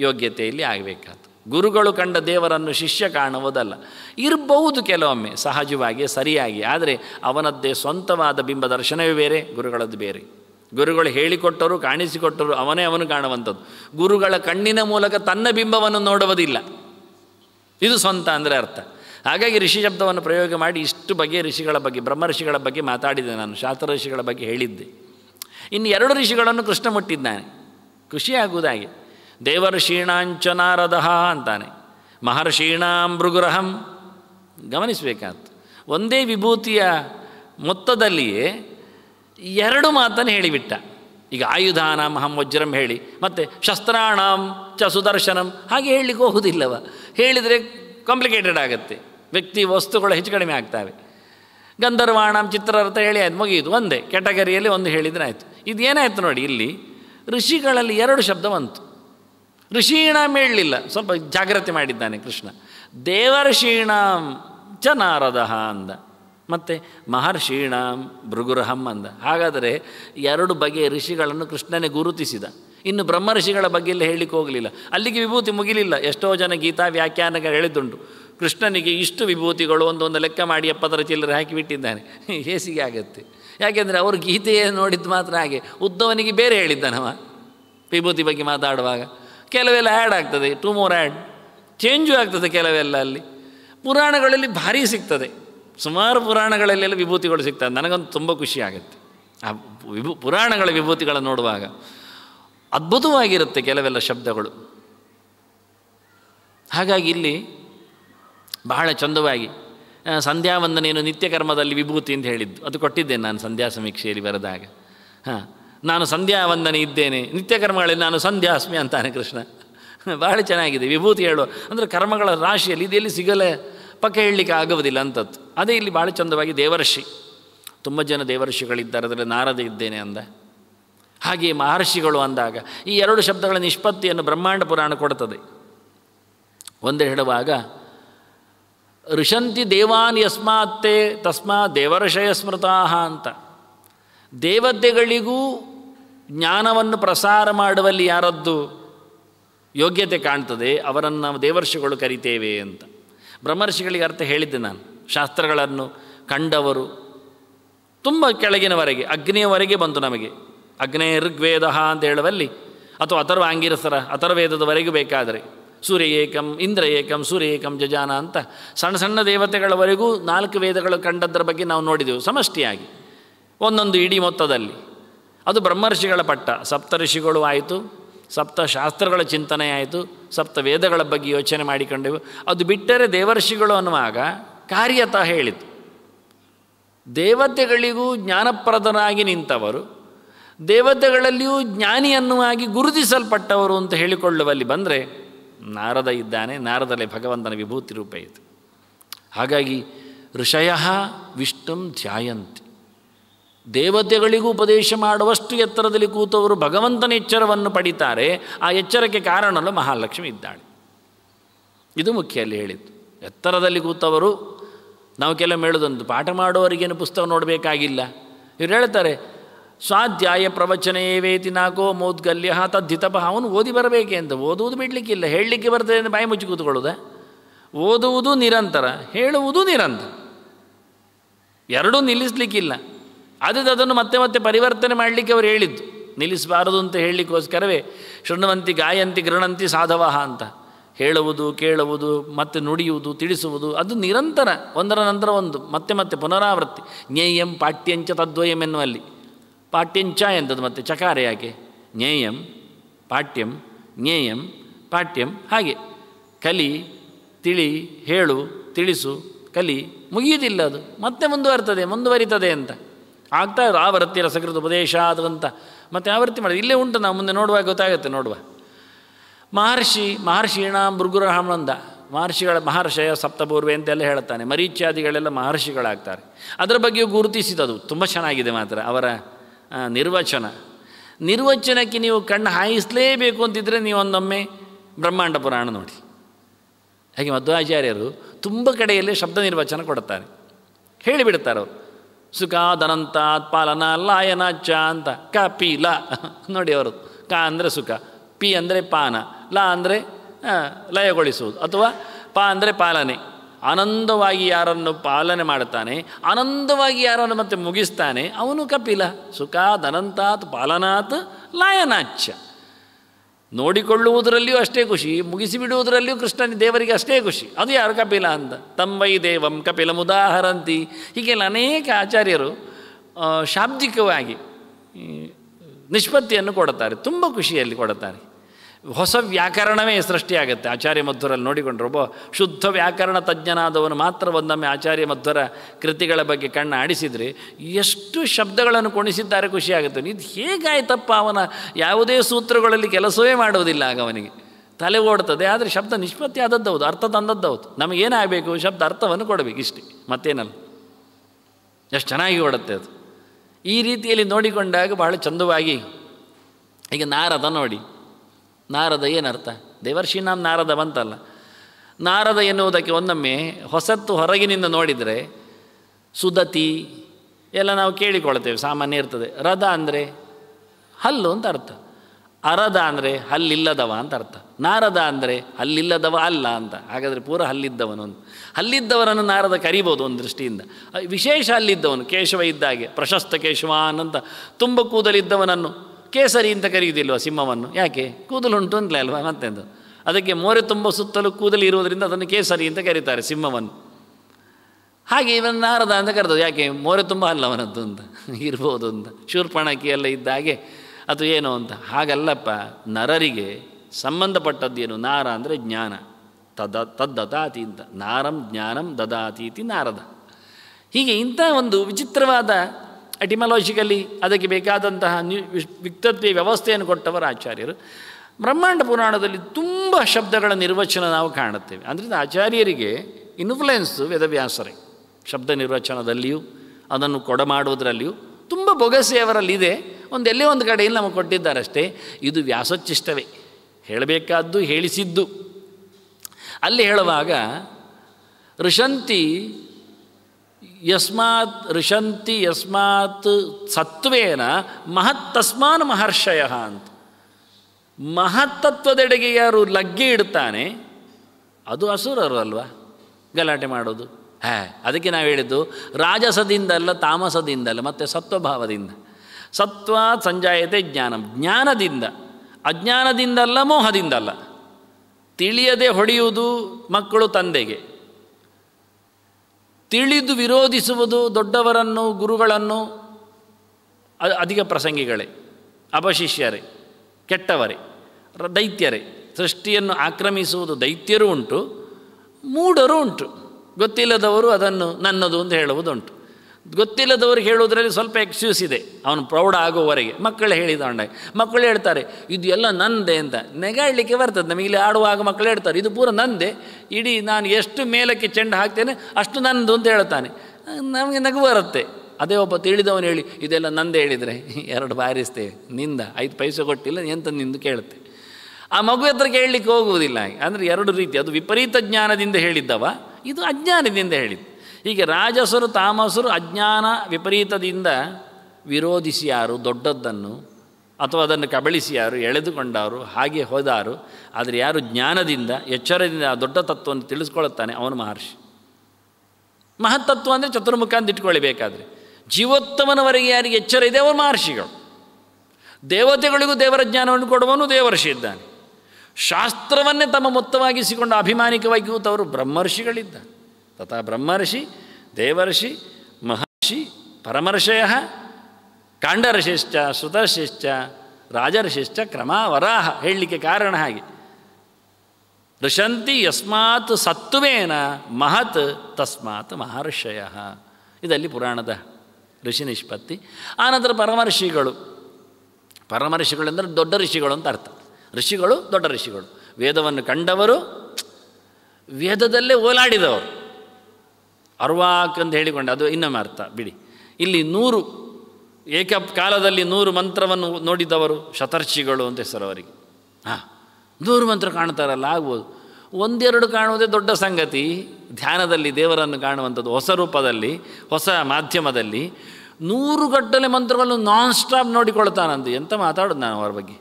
ಯೋಗ್ಯತೆಯಲ್ಲಿ ಆಗಬೇಕಾದ ಗುರುಗಳು ಕಂಡ ದೇವರನ್ನು ಶಿಷ್ಯ ಕಾಣುವುದಲ್ಲ ಇರಬಹುದು ಕೆಲವೊಮ್ಮೆ ಸಹಜವಾಗಿ ಸರಿಯಾಗಿ ಆದರೆ ಅವನದ್ದೇ ಸ್ವಂತವಾದ ಬಿಂಬ ದರ್ಶನವೇ ಬೇರೆ ಗುರುಗಳದ್ದು ಬೇರೆ ಗುರುಗಳು ಹೇಳಿಕೊಟ್ಟರು ಕಾಣಿಸಿಕೊಟ್ಟರು ಅವನೇ ಅವನು ಕಾಣುವಂಥದ್ದು ಗುರುಗಳ ಕಣ್ಣಿನ ಮೂಲಕ ತನ್ನ ಬಿಂಬವನ್ನು ನೋಡುವುದಿಲ್ಲ ಇದು ಸ್ವಂತ ಅಂದರೆ ಅರ್ಥ ಹಾಗಾಗಿ ಋಷಿ ಶಬ್ದವನ್ನು ಪ್ರಯೋಗ ಮಾಡಿ ಇಷ್ಟು ಬಗೆಯ ಋಷಿಗಳ ಬಗ್ಗೆ ಬ್ರಹ್ಮ ಋಷಿಗಳ ಬಗ್ಗೆ ಮಾತಾಡಿದೆ ನಾನು ಶಾಸ್ತ್ರ ಋಷಿಗಳ ಬಗ್ಗೆ ಹೇಳಿದ್ದೆ ಇನ್ನು ಎರಡು ಋಷಿಗಳನ್ನು ಕೃಷ್ಣ ಮುಟ್ಟಿದ್ದಾನೆ ಖುಷಿಯಾಗುವುದಾಗಿ ದೇವರ್ಷೀಣಾಂಚನಾರದ ಅಂತಾನೆ ಮಹರ್ಷೀಣಾಂ ಭೃಗುರಹಂ ಗಮನಿಸಬೇಕಾಯ್ತು ಒಂದೇ ವಿಭೂತಿಯ ಮೊತ್ತದಲ್ಲಿಯೇ ಎರಡು ಮಾತನ್ನು ಹೇಳಿಬಿಟ್ಟ ಈಗ ಆಯುಧಾನ ಮಹಂ ವಜ್ರಂ ಹೇಳಿ ಮತ್ತು ಶಸ್ತ್ರಾಣಾಂ ಚ ಸುದರ್ಶನಂ ಹಾಗೆ ಹೇಳಲಿಕ್ಕೆ ಹೋಗುವುದಿಲ್ಲವ ಹೇಳಿದರೆ ಕಾಂಪ್ಲಿಕೇಟೆಡ್ ಆಗುತ್ತೆ ವ್ಯಕ್ತಿ ವಸ್ತುಗಳು ಹೆಚ್ಚು ಕಡಿಮೆ ಆಗ್ತವೆ ಗಂಧರ್ವಾಣಾಂ ಚಿತ್ರರಥ ಹೇಳಿ ಆಯ್ತು ಮುಗಿಯಿತು ಒಂದೇ ಕ್ಯಾಟಗರಿಯಲ್ಲಿ ಒಂದು ಹೇಳಿದರೆ ಆಯಿತು ಇದೇನಾಯಿತು ನೋಡಿ ಇಲ್ಲಿ ಋಷಿಗಳಲ್ಲಿ ಎರಡು ಶಬ್ದ ಬಂತು ಋಷೀಣಾಮ್ ಹೇಳಲಿಲ್ಲ ಸ್ವಲ್ಪ ಜಾಗ್ರತೆ ಮಾಡಿದ್ದಾನೆ ಕೃಷ್ಣ ದೇವರ್ಷೀಣಾಂ ಚ ನಾರದ ಅಂದ ಮತ್ತು ಮಹರ್ಷೀಣಾಂ ಭೃಗುರಹಂ ಅಂದ ಹಾಗಾದರೆ ಎರಡು ಬಗೆಯ ಋಷಿಗಳನ್ನು ಕೃಷ್ಣನೇ ಗುರುತಿಸಿದ ಇನ್ನು ಬ್ರಹ್ಮ ಋಷಿಗಳ ಬಗ್ಗೆ ಎಲ್ಲ ಹೋಗಲಿಲ್ಲ ಅಲ್ಲಿಗೆ ವಿಭೂತಿ ಮುಗಿಲಿಲ್ಲ ಎಷ್ಟೋ ಜನ ಗೀತಾ ವ್ಯಾಖ್ಯಾನಗಳು ಹೇಳಿದ್ದುಂಟು ಕೃಷ್ಣನಿಗೆ ಇಷ್ಟು ವಿಭೂತಿಗಳು ಒಂದೊಂದು ಲೆಕ್ಕ ಮಾಡಿ ಎಪ್ಪತ್ತರ ಚಿಲ್ಲರೆ ಹಾಕಿಬಿಟ್ಟಿದ್ದಾನೆ ಹೇಸಿಗೆ ಆಗುತ್ತೆ ಯಾಕೆಂದರೆ ಅವರು ಗೀತೆಯೇ ನೋಡಿದ್ದು ಮಾತ್ರ ಹಾಗೆ ಉದ್ದವನಿಗೆ ಬೇರೆ ಹೇಳಿದ್ದಾನವ ವಿಭೂತಿ ಬಗ್ಗೆ ಮಾತಾಡುವಾಗ ಕೆಲವೆಲ್ಲ ಆ್ಯಡ್ ಆಗ್ತದೆ ಟು ಮೋರ್ ಆ್ಯಡ್ ಚೇಂಜು ಆಗ್ತದೆ ಕೆಲವೆಲ್ಲ ಅಲ್ಲಿ ಪುರಾಣಗಳಲ್ಲಿ ಭಾರಿ ಸಿಗ್ತದೆ ಸುಮಾರು ಪುರಾಣಗಳಲ್ಲೆಲ್ಲ ವಿಭೂತಿಗಳು ಸಿಗ್ತದೆ ನನಗಂತೂ ತುಂಬ ಖುಷಿ ಆಗುತ್ತೆ ಆ ವಿಭೂ ಪುರಾಣಗಳ ವಿಭೂತಿಗಳನ್ನು ನೋಡುವಾಗ ಅದ್ಭುತವಾಗಿರುತ್ತೆ ಕೆಲವೆಲ್ಲ ಶಬ್ದಗಳು ಹಾಗಾಗಿ ಇಲ್ಲಿ ಬಹಳ ಚಂದವಾಗಿ ಸಂಧ್ಯಾ ನಿತ್ಯ ಕರ್ಮದಲ್ಲಿ ವಿಭೂತಿ ಅಂತ ಹೇಳಿದ್ದು ಅದು ಕೊಟ್ಟಿದ್ದೇನೆ ನಾನು ಸಂಧ್ಯಾ ಸಮೀಕ್ಷೆಯಲ್ಲಿ ಬರೆದಾಗ ಹಾಂ ನಾನು ಸಂಧ್ಯಾ ವಂದನೆ ಇದ್ದೇನೆ ನಿತ್ಯ ಕರ್ಮಗಳಲ್ಲಿ ನಾನು ಸಂಧ್ಯಾಸ್ಮಿ ಅಂತಾನೆ ಕೃಷ್ಣ ಭಾಳ ಚೆನ್ನಾಗಿದೆ ವಿಭೂತಿ ಹೇಳು ಅಂದರೆ ಕರ್ಮಗಳ ರಾಶಿಯಲ್ಲಿ ಇದೆಲ್ಲಿ ಸಿಗಲೇ ಪಕ್ಕ ಹೇಳಲಿಕ್ಕೆ ಆಗುವುದಿಲ್ಲ ಅಂತದ್ದು ಅದೇ ಇಲ್ಲಿ ಭಾಳ ಚಂದವಾಗಿ ದೇವರ್ಷಿ ತುಂಬ ಜನ ದೇವರ್ಷಿಗಳಿದ್ದಾರೆ ಅದರಲ್ಲಿ ನಾರದ ಇದ್ದೇನೆ ಅಂದ ಹಾಗೆ ಮಹರ್ಷಿಗಳು ಅಂದಾಗ ಈ ಎರಡು ಶಬ್ದಗಳ ನಿಷ್ಪತ್ತಿಯನ್ನು ಬ್ರಹ್ಮಾಂಡ ಪುರಾಣ ಕೊಡುತ್ತದೆ ಒಂದು ಹೇಳುವಾಗ ಋಷಂತಿ ದೇವಾನ್ ಯಸ್ಮಾತ್ತೇ ತಸ್ಮಾ ದೇವರ್ಷಯ ಸ್ಮೃತಾ ಅಂತ ದೇವತೆಗಳಿಗೂ ಜ್ಞಾನವನ್ನು ಪ್ರಸಾರ ಮಾಡುವಲ್ಲಿ ಯಾರದ್ದು ಯೋಗ್ಯತೆ ಕಾಣ್ತದೆ ಅವರನ್ನು ನಾವು ದೇವರ್ಷಿಗಳು ಕರಿತೇವೆ ಅಂತ ಬ್ರಹ್ಮರ್ಷಿಗಳಿಗೆ ಅರ್ಥ ಹೇಳಿದ್ದೆ ನಾನು ಶಾಸ್ತ್ರಗಳನ್ನು ಕಂಡವರು ತುಂಬ ಕೆಳಗಿನವರೆಗೆ ಅಗ್ನಿಯವರೆಗೆ ಬಂತು ನಮಗೆ ಅಗ್ನೇ ಋಗ್ವೇದ ಅಂತ ಹೇಳುವಲ್ಲಿ ಅಥವಾ ಅಥರ್ವ ಆಂಗಿರಸರ ಅಥರ್ವೇದದವರೆಗೂ ಬೇಕಾದರೆ ಸೂರ್ಯ ಏಕಂ ಇಂದ್ರ ಏಕಂ ಸೂರ್ಯ ಏಕಂ ಜಜಾನ ಅಂತ ಸಣ್ಣ ಸಣ್ಣ ದೇವತೆಗಳವರೆಗೂ ನಾಲ್ಕು ವೇದಗಳು ಕಂಡದ್ರ ಬಗ್ಗೆ ನಾವು ನೋಡಿದೆವು ಸಮಷ್ಟಿಯಾಗಿ ಒಂದೊಂದು ಇಡೀ ಮೊತ್ತದಲ್ಲಿ ಅದು ಬ್ರಹ್ಮರ್ಷಿಗಳ ಪಟ್ಟ ಸಪ್ತ ಋಷಿಗಳು ಆಯಿತು ಸಪ್ತ ಶಾಸ್ತ್ರಗಳ ಚಿಂತನೆ ಆಯಿತು ಸಪ್ತ ವೇದಗಳ ಬಗ್ಗೆ ಯೋಚನೆ ಮಾಡಿಕೊಂಡೆವು ಅದು ಬಿಟ್ಟರೆ ದೇವರ್ಷಿಗಳು ಅನ್ನುವಾಗ ಕಾರ್ಯತಃ ಹೇಳಿತು ದೇವತೆಗಳಿಗೂ ಜ್ಞಾನಪ್ರದನಾಗಿ ನಿಂತವರು ದೇವತೆಗಳಲ್ಲಿಯೂ ಜ್ಞಾನಿಯನ್ನುವಾಗಿ ಗುರುತಿಸಲ್ಪಟ್ಟವರು ಅಂತ ಹೇಳಿಕೊಳ್ಳುವಲ್ಲಿ ಬಂದರೆ ನಾರದ ಇದ್ದಾನೆ ನಾರದಲ್ಲೇ ಭಗವಂತನ ವಿಭೂತಿ ರೂಪ ಇತ್ತು ಹಾಗಾಗಿ ಋಷಯ ವಿಷ್ಣು ಧ್ಯಾಯಂತೆ ದೇವತೆಗಳಿಗೂ ಉಪದೇಶ ಮಾಡುವಷ್ಟು ಎತ್ತರದಲ್ಲಿ ಕೂತವರು ಭಗವಂತನ ಎಚ್ಚರವನ್ನು ಪಡಿತಾರೆ ಆ ಎಚ್ಚರಕ್ಕೆ ಕಾರಣಲ್ಲ ಮಹಾಲಕ್ಷ್ಮಿ ಇದ್ದಾಳೆ ಇದು ಮುಖ್ಯ ಅಲ್ಲಿ ಹೇಳಿತ್ತು ಎತ್ತರದಲ್ಲಿ ಕೂತವರು ನಾವು ಕೆಲವೊಮ್ಮೆ ಹೇಳೋದೊಂದು ಪಾಠ ಮಾಡುವವರಿಗೇನು ಪುಸ್ತಕ ನೋಡಬೇಕಾಗಿಲ್ಲ ಇವರು ಹೇಳ್ತಾರೆ ಸ್ವಾಧ್ಯಾಯ ಪ್ರವಚನ ಏವೇತಿ ನಾಕೋ ಮೋದ್ಗಲ್ಯ ತದ್ದಿತಪ ಅವನು ಓದಿ ಬರಬೇಕೆ ಅಂತ ಓದುವುದು ಬಿಡಲಿಕ್ಕಿಲ್ಲ ಹೇಳಲಿಕ್ಕೆ ಬರ್ತದೆ ಅಂತ ಬಾಯಿ ಮುಚ್ಚಿ ಕೂತ್ಕೊಳ್ಳೋದ ಓದುವುದು ನಿರಂತರ ಹೇಳುವುದು ನಿರಂತರ ಎರಡೂ ನಿಲ್ಲಿಸಲಿಕ್ಕಿಲ್ಲ ಅದು ಅದನ್ನು ಮತ್ತೆ ಮತ್ತೆ ಪರಿವರ್ತನೆ ಮಾಡಲಿಕ್ಕೆ ಅವರು ಹೇಳಿದ್ದು ನಿಲ್ಲಿಸಬಾರದು ಅಂತ ಹೇಳಲಿಕ್ಕೋಸ್ಕರವೇ ಶೃಣ್ವಂತಿ ಗಾಯಂತಿ ಗೃಣಂತಿ ಸಾಧವಹ ಅಂತ ಹೇಳುವುದು ಕೇಳುವುದು ಮತ್ತೆ ನುಡಿಯುವುದು ತಿಳಿಸುವುದು ಅದು ನಿರಂತರ ಒಂದರ ನಂತರ ಒಂದು ಮತ್ತೆ ಮತ್ತೆ ಪುನರಾವೃತ್ತಿ ಜ್ಞೇಯಂ ಪಾಠ್ಯಂಚ ತದ್ವಯಂ ಎನ್ನುವಲ್ಲಿ ಪಾಠ್ಯಂಚ ಎಂದದ್ದು ಮತ್ತೆ ಚಕಾರ ಯಾಕೆ ಜ್ಞೇಯಂ ಪಾಠ್ಯಂ ಜ್ಞೇಯಂ ಪಾಠ್ಯಂ ಹಾಗೆ ಕಲಿ ತಿಳಿ ಹೇಳು ತಿಳಿಸು ಕಲಿ ಮುಗಿಯುವುದಿಲ್ಲ ಅದು ಮತ್ತೆ ಮುಂದುವರ್ತದೆ ಮುಂದುವರಿತದೆ ಅಂತ ಆಗ್ತಾ ಇದ್ರು ಆವೃತ್ತಿ ರಸಕೃತ ಉಪದೇಶ ಆದ್ರಂತ ಮತ್ತು ಆವರ್ತಿ ಮಾಡಿದ್ರು ಇಲ್ಲೇ ಉಂಟು ನಾವು ಮುಂದೆ ನೋಡುವಾಗ ಗೊತ್ತಾಗುತ್ತೆ ನೋಡುವ ಮಹರ್ಷಿ ಮಹರ್ಷೀಣಾಂ ಭೃಗುರಹಾಮನಂದ ಮಹರ್ಷಿಗಳ ಮಹರ್ಷಯ ಸಪ್ತಪೂರ್ವೆ ಅಂತೆಲ್ಲ ಹೇಳ್ತಾನೆ ಮರೀಚ್ಯಾದಿಗಳೆಲ್ಲ ಮಹರ್ಷಿಗಳಾಗ್ತಾರೆ ಅದರ ಬಗ್ಗೆಯೂ ಗುರುತಿಸಿದದು ತುಂಬ ಚೆನ್ನಾಗಿದೆ ಮಾತ್ರ ಅವರ ನಿರ್ವಚನ ನಿರ್ವಚನಕ್ಕೆ ನೀವು ಕಣ್ಣು ಹಾಯಿಸಲೇಬೇಕು ಅಂತಿದ್ದರೆ ನೀವೊಂದೊಮ್ಮೆ ಬ್ರಹ್ಮಾಂಡ ಪುರಾಣ ನೋಡಿ ಹಾಗೆ ಮಧ್ವಾಚಾರ್ಯರು ತುಂಬ ಕಡೆಯಲ್ಲಿ ಶಬ್ದ ನಿರ್ವಚನ ಕೊಡ್ತಾರೆ ಹೇಳಿಬಿಡ್ತಾರೆ ಅವರು ಸುಖಾದನಂತ ಪಾಲನ ಲಾಯನ ಚ ಅಂತ ಕ ಪಿ ಲ ನೋಡಿ ಅವರು ಕ ಅಂದರೆ ಸುಖ ಪಿ ಅಂದರೆ ಪಾನ ಲ ಅಂದರೆ ಲಯಗೊಳಿಸುವುದು ಅಥವಾ ಪ ಅಂದರೆ ಪಾಲನೆ ಆನಂದವಾಗಿ ಯಾರನ್ನು ಪಾಲನೆ ಮಾಡುತ್ತಾನೆ ಆನಂದವಾಗಿ ಯಾರನ್ನು ಮತ್ತೆ ಮುಗಿಸ್ತಾನೆ ಅವನು ಕಪಿಲ ಸುಖಾದನಂತಾತ್ ಪಾಲನಾತ್ ಲಾಯನಾಚ್ಯ ನೋಡಿಕೊಳ್ಳುವುದರಲ್ಲಿಯೂ ಅಷ್ಟೇ ಖುಷಿ ಮುಗಿಸಿಬಿಡುವುದರಲ್ಲಿಯೂ ಕೃಷ್ಣನ ದೇವರಿಗೆ ಅಷ್ಟೇ ಖುಷಿ ಅದು ಯಾರು ಕಪಿಲ ಅಂತ ತಂಬೈ ದೇವಂ ಕಪಿಲಂ ಉದಾಹರಂತಿ ಹೀಗೆಲ್ಲ ಅನೇಕ ಆಚಾರ್ಯರು ಶಾಬ್ದಿಕವಾಗಿ ನಿಷ್ಪತ್ತಿಯನ್ನು ಕೊಡುತ್ತಾರೆ ತುಂಬ ಖುಷಿಯಲ್ಲಿ ಕೊಡುತ್ತಾರೆ ಹೊಸ ವ್ಯಾಕರಣವೇ ಸೃಷ್ಟಿಯಾಗುತ್ತೆ ಆಚಾರ್ಯ ಮಧ್ವರಲ್ಲಿ ನೋಡಿಕೊಂಡ್ರು ಒಬ್ಬ ಶುದ್ಧ ವ್ಯಾಕರಣ ತಜ್ಞನಾದವನು ಮಾತ್ರ ಒಂದೊಮ್ಮೆ ಆಚಾರ್ಯ ಮಧ್ವರ ಕೃತಿಗಳ ಬಗ್ಗೆ ಕಣ್ಣು ಆಡಿಸಿದ್ರಿ ಎಷ್ಟು ಶಬ್ದಗಳನ್ನು ಕೊಣಿಸಿದ್ದಾರೆ ಖುಷಿಯಾಗುತ್ತೆ ಇದು ಹೇಗಾಯ್ತಪ್ಪ ಅವನ ಯಾವುದೇ ಸೂತ್ರಗಳಲ್ಲಿ ಕೆಲಸವೇ ಮಾಡುವುದಿಲ್ಲ ಆಗ ಅವನಿಗೆ ತಲೆ ಓಡ್ತದೆ ಆದರೆ ಶಬ್ದ ನಿಷ್ಪತ್ತಿ ಆದದ್ದು ಹೌದು ಅರ್ಥ ತಂದದ್ದು ಹೌದು ನಮಗೇನಾಗಬೇಕು ಶಬ್ದ ಅರ್ಥವನ್ನು ಕೊಡಬೇಕು ಇಷ್ಟೇ ಮತ್ತೇನಲ್ಲ ಎಷ್ಟು ಚೆನ್ನಾಗಿ ಓಡುತ್ತೆ ಅದು ಈ ರೀತಿಯಲ್ಲಿ ನೋಡಿಕೊಂಡಾಗ ಬಹಳ ಚಂದವಾಗಿ ಈಗ ನಾರದ ನೋಡಿ ನಾರದ ಏನರ್ಥ ದೇವರ್ಷಿ ನಾನು ನಾರದ ಬಂತಲ್ಲ ನಾರದ ಎನ್ನುವುದಕ್ಕೆ ಒಂದೊಮ್ಮೆ ಹೊಸತ್ತು ಹೊರಗಿನಿಂದ ನೋಡಿದರೆ ಸುದತಿ ಎಲ್ಲ ನಾವು ಕೇಳಿಕೊಳ್ತೇವೆ ಸಾಮಾನ್ಯ ಇರ್ತದೆ ರದ ಅಂದರೆ ಹಲ್ಲು ಅಂತ ಅರ್ಥ ಅರದ ಅಂದರೆ ಹಲ್ಲಿಲ್ಲದವ ಅಂತ ಅರ್ಥ ನಾರದ ಅಂದರೆ ಹಲ್ಲಿಲ್ಲದವ ಅಲ್ಲ ಅಂತ ಹಾಗಾದರೆ ಪೂರ ಹಲ್ಲಿದ್ದವನು ಅಂತ ಹಲ್ಲಿದ್ದವರನ್ನು ನಾರದ ಕರಿಬೋದು ಒಂದು ದೃಷ್ಟಿಯಿಂದ ವಿಶೇಷ ಅಲ್ಲಿದ್ದವನು ಕೇಶವ ಇದ್ದಾಗೆ ಪ್ರಶಸ್ತ ಕೇಶವ ಅಂತ ತುಂಬ ಕೂದಲಿದ್ದವನನ್ನು ಕೇಸರಿ ಅಂತ ಕರೆಯುವುದಿಲ್ವ ಸಿಂಹವನ್ನು ಯಾಕೆ ಕೂದಲು ಉಂಟು ಅಂತಲೇ ಅಲ್ವಾ ಮತ್ತೆಂದು ಅದಕ್ಕೆ ಮೋರೆ ತುಂಬ ಸುತ್ತಲೂ ಕೂದಲು ಇರುವುದರಿಂದ ಅದನ್ನು ಕೇಸರಿ ಅಂತ ಕರೀತಾರೆ ಸಿಂಹವನ್ನು ಹಾಗೆ ಇವನು ನಾರದ ಅಂತ ಕರೆದವು ಯಾಕೆ ಮೋರೆ ತುಂಬ ಅಲ್ಲ ಅವನದ್ದು ಅಂತ ಇರ್ಬೋದು ಅಂತ ಶೂರ್ಪಣಕಿ ಎಲ್ಲ ಇದ್ದ ಹಾಗೆ ಅದು ಏನು ಅಂತ ಹಾಗಲ್ಲಪ್ಪ ನರರಿಗೆ ಏನು ನಾರ ಅಂದರೆ ಜ್ಞಾನ ತದ ತದ್ದತಾತಿ ಅಂತ ನಾರಂ ಜ್ಞಾನಂ ದದಾತೀತಿ ನಾರದ ಹೀಗೆ ಇಂಥ ಒಂದು ವಿಚಿತ್ರವಾದ ಎಟಿಮಲಾಜಿಕಲಿ ಅದಕ್ಕೆ ಬೇಕಾದಂತಹ ನ್ಯೂ ವಿಕ್ತತ್ವ ವ್ಯವಸ್ಥೆಯನ್ನು ಕೊಟ್ಟವರು ಆಚಾರ್ಯರು ಬ್ರಹ್ಮಾಂಡ ಪುರಾಣದಲ್ಲಿ ತುಂಬ ಶಬ್ದಗಳ ನಿರ್ವಚನ ನಾವು ಕಾಣುತ್ತೇವೆ ಅಂದರೆ ಆಚಾರ್ಯರಿಗೆ ಇನ್ಫ್ಲುಯೆನ್ಸ್ ವೇದವ್ಯಾಸರೇ ಶಬ್ದ ನಿರ್ವಚನದಲ್ಲಿಯೂ ಅದನ್ನು ಕೊಡಮಾಡುವುದರಲ್ಲಿಯೂ ತುಂಬ ಬೊಗಸೆ ಅವರಲ್ಲಿದೆ ಒಂದು ಎಲ್ಲೇ ಒಂದು ಕಡೆಯಲ್ಲಿ ನಮಗೆ ಕೊಟ್ಟಿದ್ದಾರಷ್ಟೇ ಇದು ವ್ಯಾಸೋಚ್ಚಿಷ್ಟವೇ ಹೇಳಬೇಕಾದ್ದು ಹೇಳಿಸಿದ್ದು ಅಲ್ಲಿ ಹೇಳುವಾಗ ಋಷಂತಿ ಯಸ್ಮಾತ್ ರಿಷಂತಿ ಯಸ್ಮಾತ್ ಸತ್ವೇನ ಮಹತ್ತಸ್ಮಾನ್ ಮಹರ್ಷಯ ಅಂತ ಮಹತ್ತತ್ವದೆಡೆಗೆ ಯಾರು ಲಗ್ಗೆ ಇಡ್ತಾನೆ ಅದು ಅಸುರರು ಅಲ್ವಾ ಗಲಾಟೆ ಮಾಡೋದು ಹೇ ಅದಕ್ಕೆ ನಾವು ಹೇಳಿದ್ದು ರಾಜಸದಿಂದಲ್ಲ ತಾಮಸದಿಂದಲ್ಲ ಮತ್ತು ಸತ್ವಭಾವದಿಂದ ಸತ್ವ ಸಂಜಾಯತೆ ಜ್ಞಾನ ಜ್ಞಾನದಿಂದ ಅಜ್ಞಾನದಿಂದಲ್ಲ ಮೋಹದಿಂದಲ್ಲ ತಿಳಿಯದೆ ಹೊಡೆಯುವುದು ಮಕ್ಕಳು ತಂದೆಗೆ ತಿಳಿದು ವಿರೋಧಿಸುವುದು ದೊಡ್ಡವರನ್ನು ಗುರುಗಳನ್ನು ಅಧಿಕ ಪ್ರಸಂಗಿಗಳೇ ಅಪಶಿಷ್ಯರೇ ಕೆಟ್ಟವರೇ ದೈತ್ಯರೇ ಸೃಷ್ಟಿಯನ್ನು ಆಕ್ರಮಿಸುವುದು ದೈತ್ಯರೂ ಉಂಟು ಮೂಢರೂ ಉಂಟು ಗೊತ್ತಿಲ್ಲದವರು ಅದನ್ನು ನನ್ನದು ಅಂತ ಹೇಳುವುದುಂಟು ಗೊತ್ತಿಲ್ಲದವರು ಹೇಳೋದ್ರಲ್ಲಿ ಸ್ವಲ್ಪ ಎಕ್ಸ್ಕ್ಯೂಸ್ ಇದೆ ಅವನು ಪ್ರೌಢ ಆಗೋವರೆಗೆ ಮಕ್ಕಳು ಹೇಳಿದ ಮಕ್ಕಳು ಹೇಳ್ತಾರೆ ಇದು ಎಲ್ಲ ನಂದೆ ಅಂತ ನೆಗಾಡಲಿಕ್ಕೆ ಬರ್ತದೆ ನಮಗೆ ಇಲ್ಲಿ ಆಡುವಾಗ ಮಕ್ಕಳು ಹೇಳ್ತಾರೆ ಇದು ಪೂರ ನಂದೆ ಇಡೀ ನಾನು ಎಷ್ಟು ಮೇಲಕ್ಕೆ ಚೆಂಡು ಹಾಕ್ತೇನೆ ಅಷ್ಟು ನಂದು ಅಂತ ಹೇಳ್ತಾನೆ ನಮಗೆ ನಗು ಬರುತ್ತೆ ಅದೇ ಒಬ್ಬ ತಿಳಿದವನು ಹೇಳಿ ಇದೆಲ್ಲ ನಂದೆ ಹೇಳಿದರೆ ಎರಡು ಬಾರಿಸ್ತೇವೆ ನಿಂದ ಐದು ಪೈಸೆ ಕೊಟ್ಟಿಲ್ಲ ಎಂತ ನಿಂದು ಕೇಳುತ್ತೆ ಆ ಮಗು ಹತ್ರ ಕೇಳಲಿಕ್ಕೆ ಹೋಗುವುದಿಲ್ಲ ಅಂದರೆ ಎರಡು ರೀತಿ ಅದು ವಿಪರೀತ ಜ್ಞಾನದಿಂದ ಹೇಳಿದ್ದವ ಇದು ಅಜ್ಞಾನದಿಂದ ಹೇಳಿದ್ದು ಹೀಗೆ ರಾಜಸರು ತಾಮಸರು ಅಜ್ಞಾನ ವಿಪರೀತದಿಂದ ವಿರೋಧಿಸಿ ಯಾರು ದೊಡ್ಡದ್ದನ್ನು ಅಥವಾ ಅದನ್ನು ಕಬಳಿಸಿ ಯಾರು ಎಳೆದುಕೊಂಡವರು ಹಾಗೆ ಹೋದಾರು ಆದರೆ ಯಾರು ಜ್ಞಾನದಿಂದ ಎಚ್ಚರದಿಂದ ಆ ದೊಡ್ಡ ತತ್ವವನ್ನು ತಿಳಿಸ್ಕೊಳ್ಳುತ್ತಾನೆ ಅವನು ಮಹರ್ಷಿ ಮಹತ್ತತ್ವ ಅಂದರೆ ಚತುರ್ಮುಖ ಅಂತ ಇಟ್ಕೊಳ್ಳಬೇಕಾದ್ರೆ ಜೀವೋತ್ತಮನವರೆಗೆ ಯಾರಿಗೆ ಎಚ್ಚರ ಇದೆ ಅವರು ಮಹರ್ಷಿಗಳು ದೇವತೆಗಳಿಗೂ ದೇವರ ಜ್ಞಾನವನ್ನು ಕೊಡುವನು ದೇವರ್ಷಿ ಇದ್ದಾನೆ ಶಾಸ್ತ್ರವನ್ನೇ ತಮ್ಮ ಮೊತ್ತವಾಗಿಸಿಕೊಂಡು ಅಭಿಮಾನಿಕವಾಗಿ ತವರು ಬ್ರಹ್ಮರ್ಷಿಗಳಿದ್ದ ತಥಾ ಬ್ರಹ್ಮರ್ಷಿ ದೇವರ್ಷಿ ಮಹರ್ಷಿ ಪರಮರ್ಷಯ ಕಾಂಡರ್ಷಿಶ್ಚ ಶ್ರುತರ್ಷಿಶ್ಚ ರಾಜರ್ಷಿಶ್ಚ ಕ್ರಮಾವರಾಹ ಹೇಳಲಿಕ್ಕೆ ಕಾರಣ ಹಾಗೆ ಋಷಂತಿ ಯಸ್ಮಾತ್ ಸತ್ವೇನ ಮಹತ್ ತಸ್ಮಾತ್ ಮಹರ್ಷಯ ಇದಲ್ಲಿ ಪುರಾಣದ ಋಷಿ ನಿಷ್ಪತ್ತಿ ಆನಂತರ ಪರಮರ್ಷಿಗಳು ಪರಮರ್ಷಿಗಳೆಂದರೆ ದೊಡ್ಡ ಋಷಿಗಳು ಅಂತ ಅರ್ಥ ಋಷಿಗಳು ದೊಡ್ಡ ಋಷಿಗಳು ವೇದವನ್ನು ಕಂಡವರು ವೇದದಲ್ಲೇ ಓಲಾಡಿದವರು ಅರ್ವಾಕ್ ಅಂತ ಹೇಳಿಕೊಂಡೆ ಅದು ಇನ್ನೊಮ್ಮೆ ಅರ್ಥ ಬಿಡಿ ಇಲ್ಲಿ ನೂರು ಏಕ ಕಾಲದಲ್ಲಿ ನೂರು ಮಂತ್ರವನ್ನು ನೋಡಿದವರು ಶತರ್ಷಿಗಳು ಅಂತ ಹೆಸರು ಅವರಿಗೆ ಹಾಂ ನೂರು ಮಂತ್ರ ಕಾಣ್ತಾರಲ್ಲ ಆಗ್ಬೋದು ಒಂದೆರಡು ಕಾಣುವುದೇ ದೊಡ್ಡ ಸಂಗತಿ ಧ್ಯಾನದಲ್ಲಿ ದೇವರನ್ನು ಕಾಣುವಂಥದ್ದು ಹೊಸ ರೂಪದಲ್ಲಿ ಹೊಸ ಮಾಧ್ಯಮದಲ್ಲಿ ನೂರು ಗಟ್ಟಲೆ ಮಂತ್ರವನ್ನು ನಾನ್ ಸ್ಟಾಪ್ ನೋಡಿಕೊಳ್ತಾನಂದು ಎಂತ ಮಾತಾಡೋದು ನಾನು ಅವರ ಬಗ್ಗೆ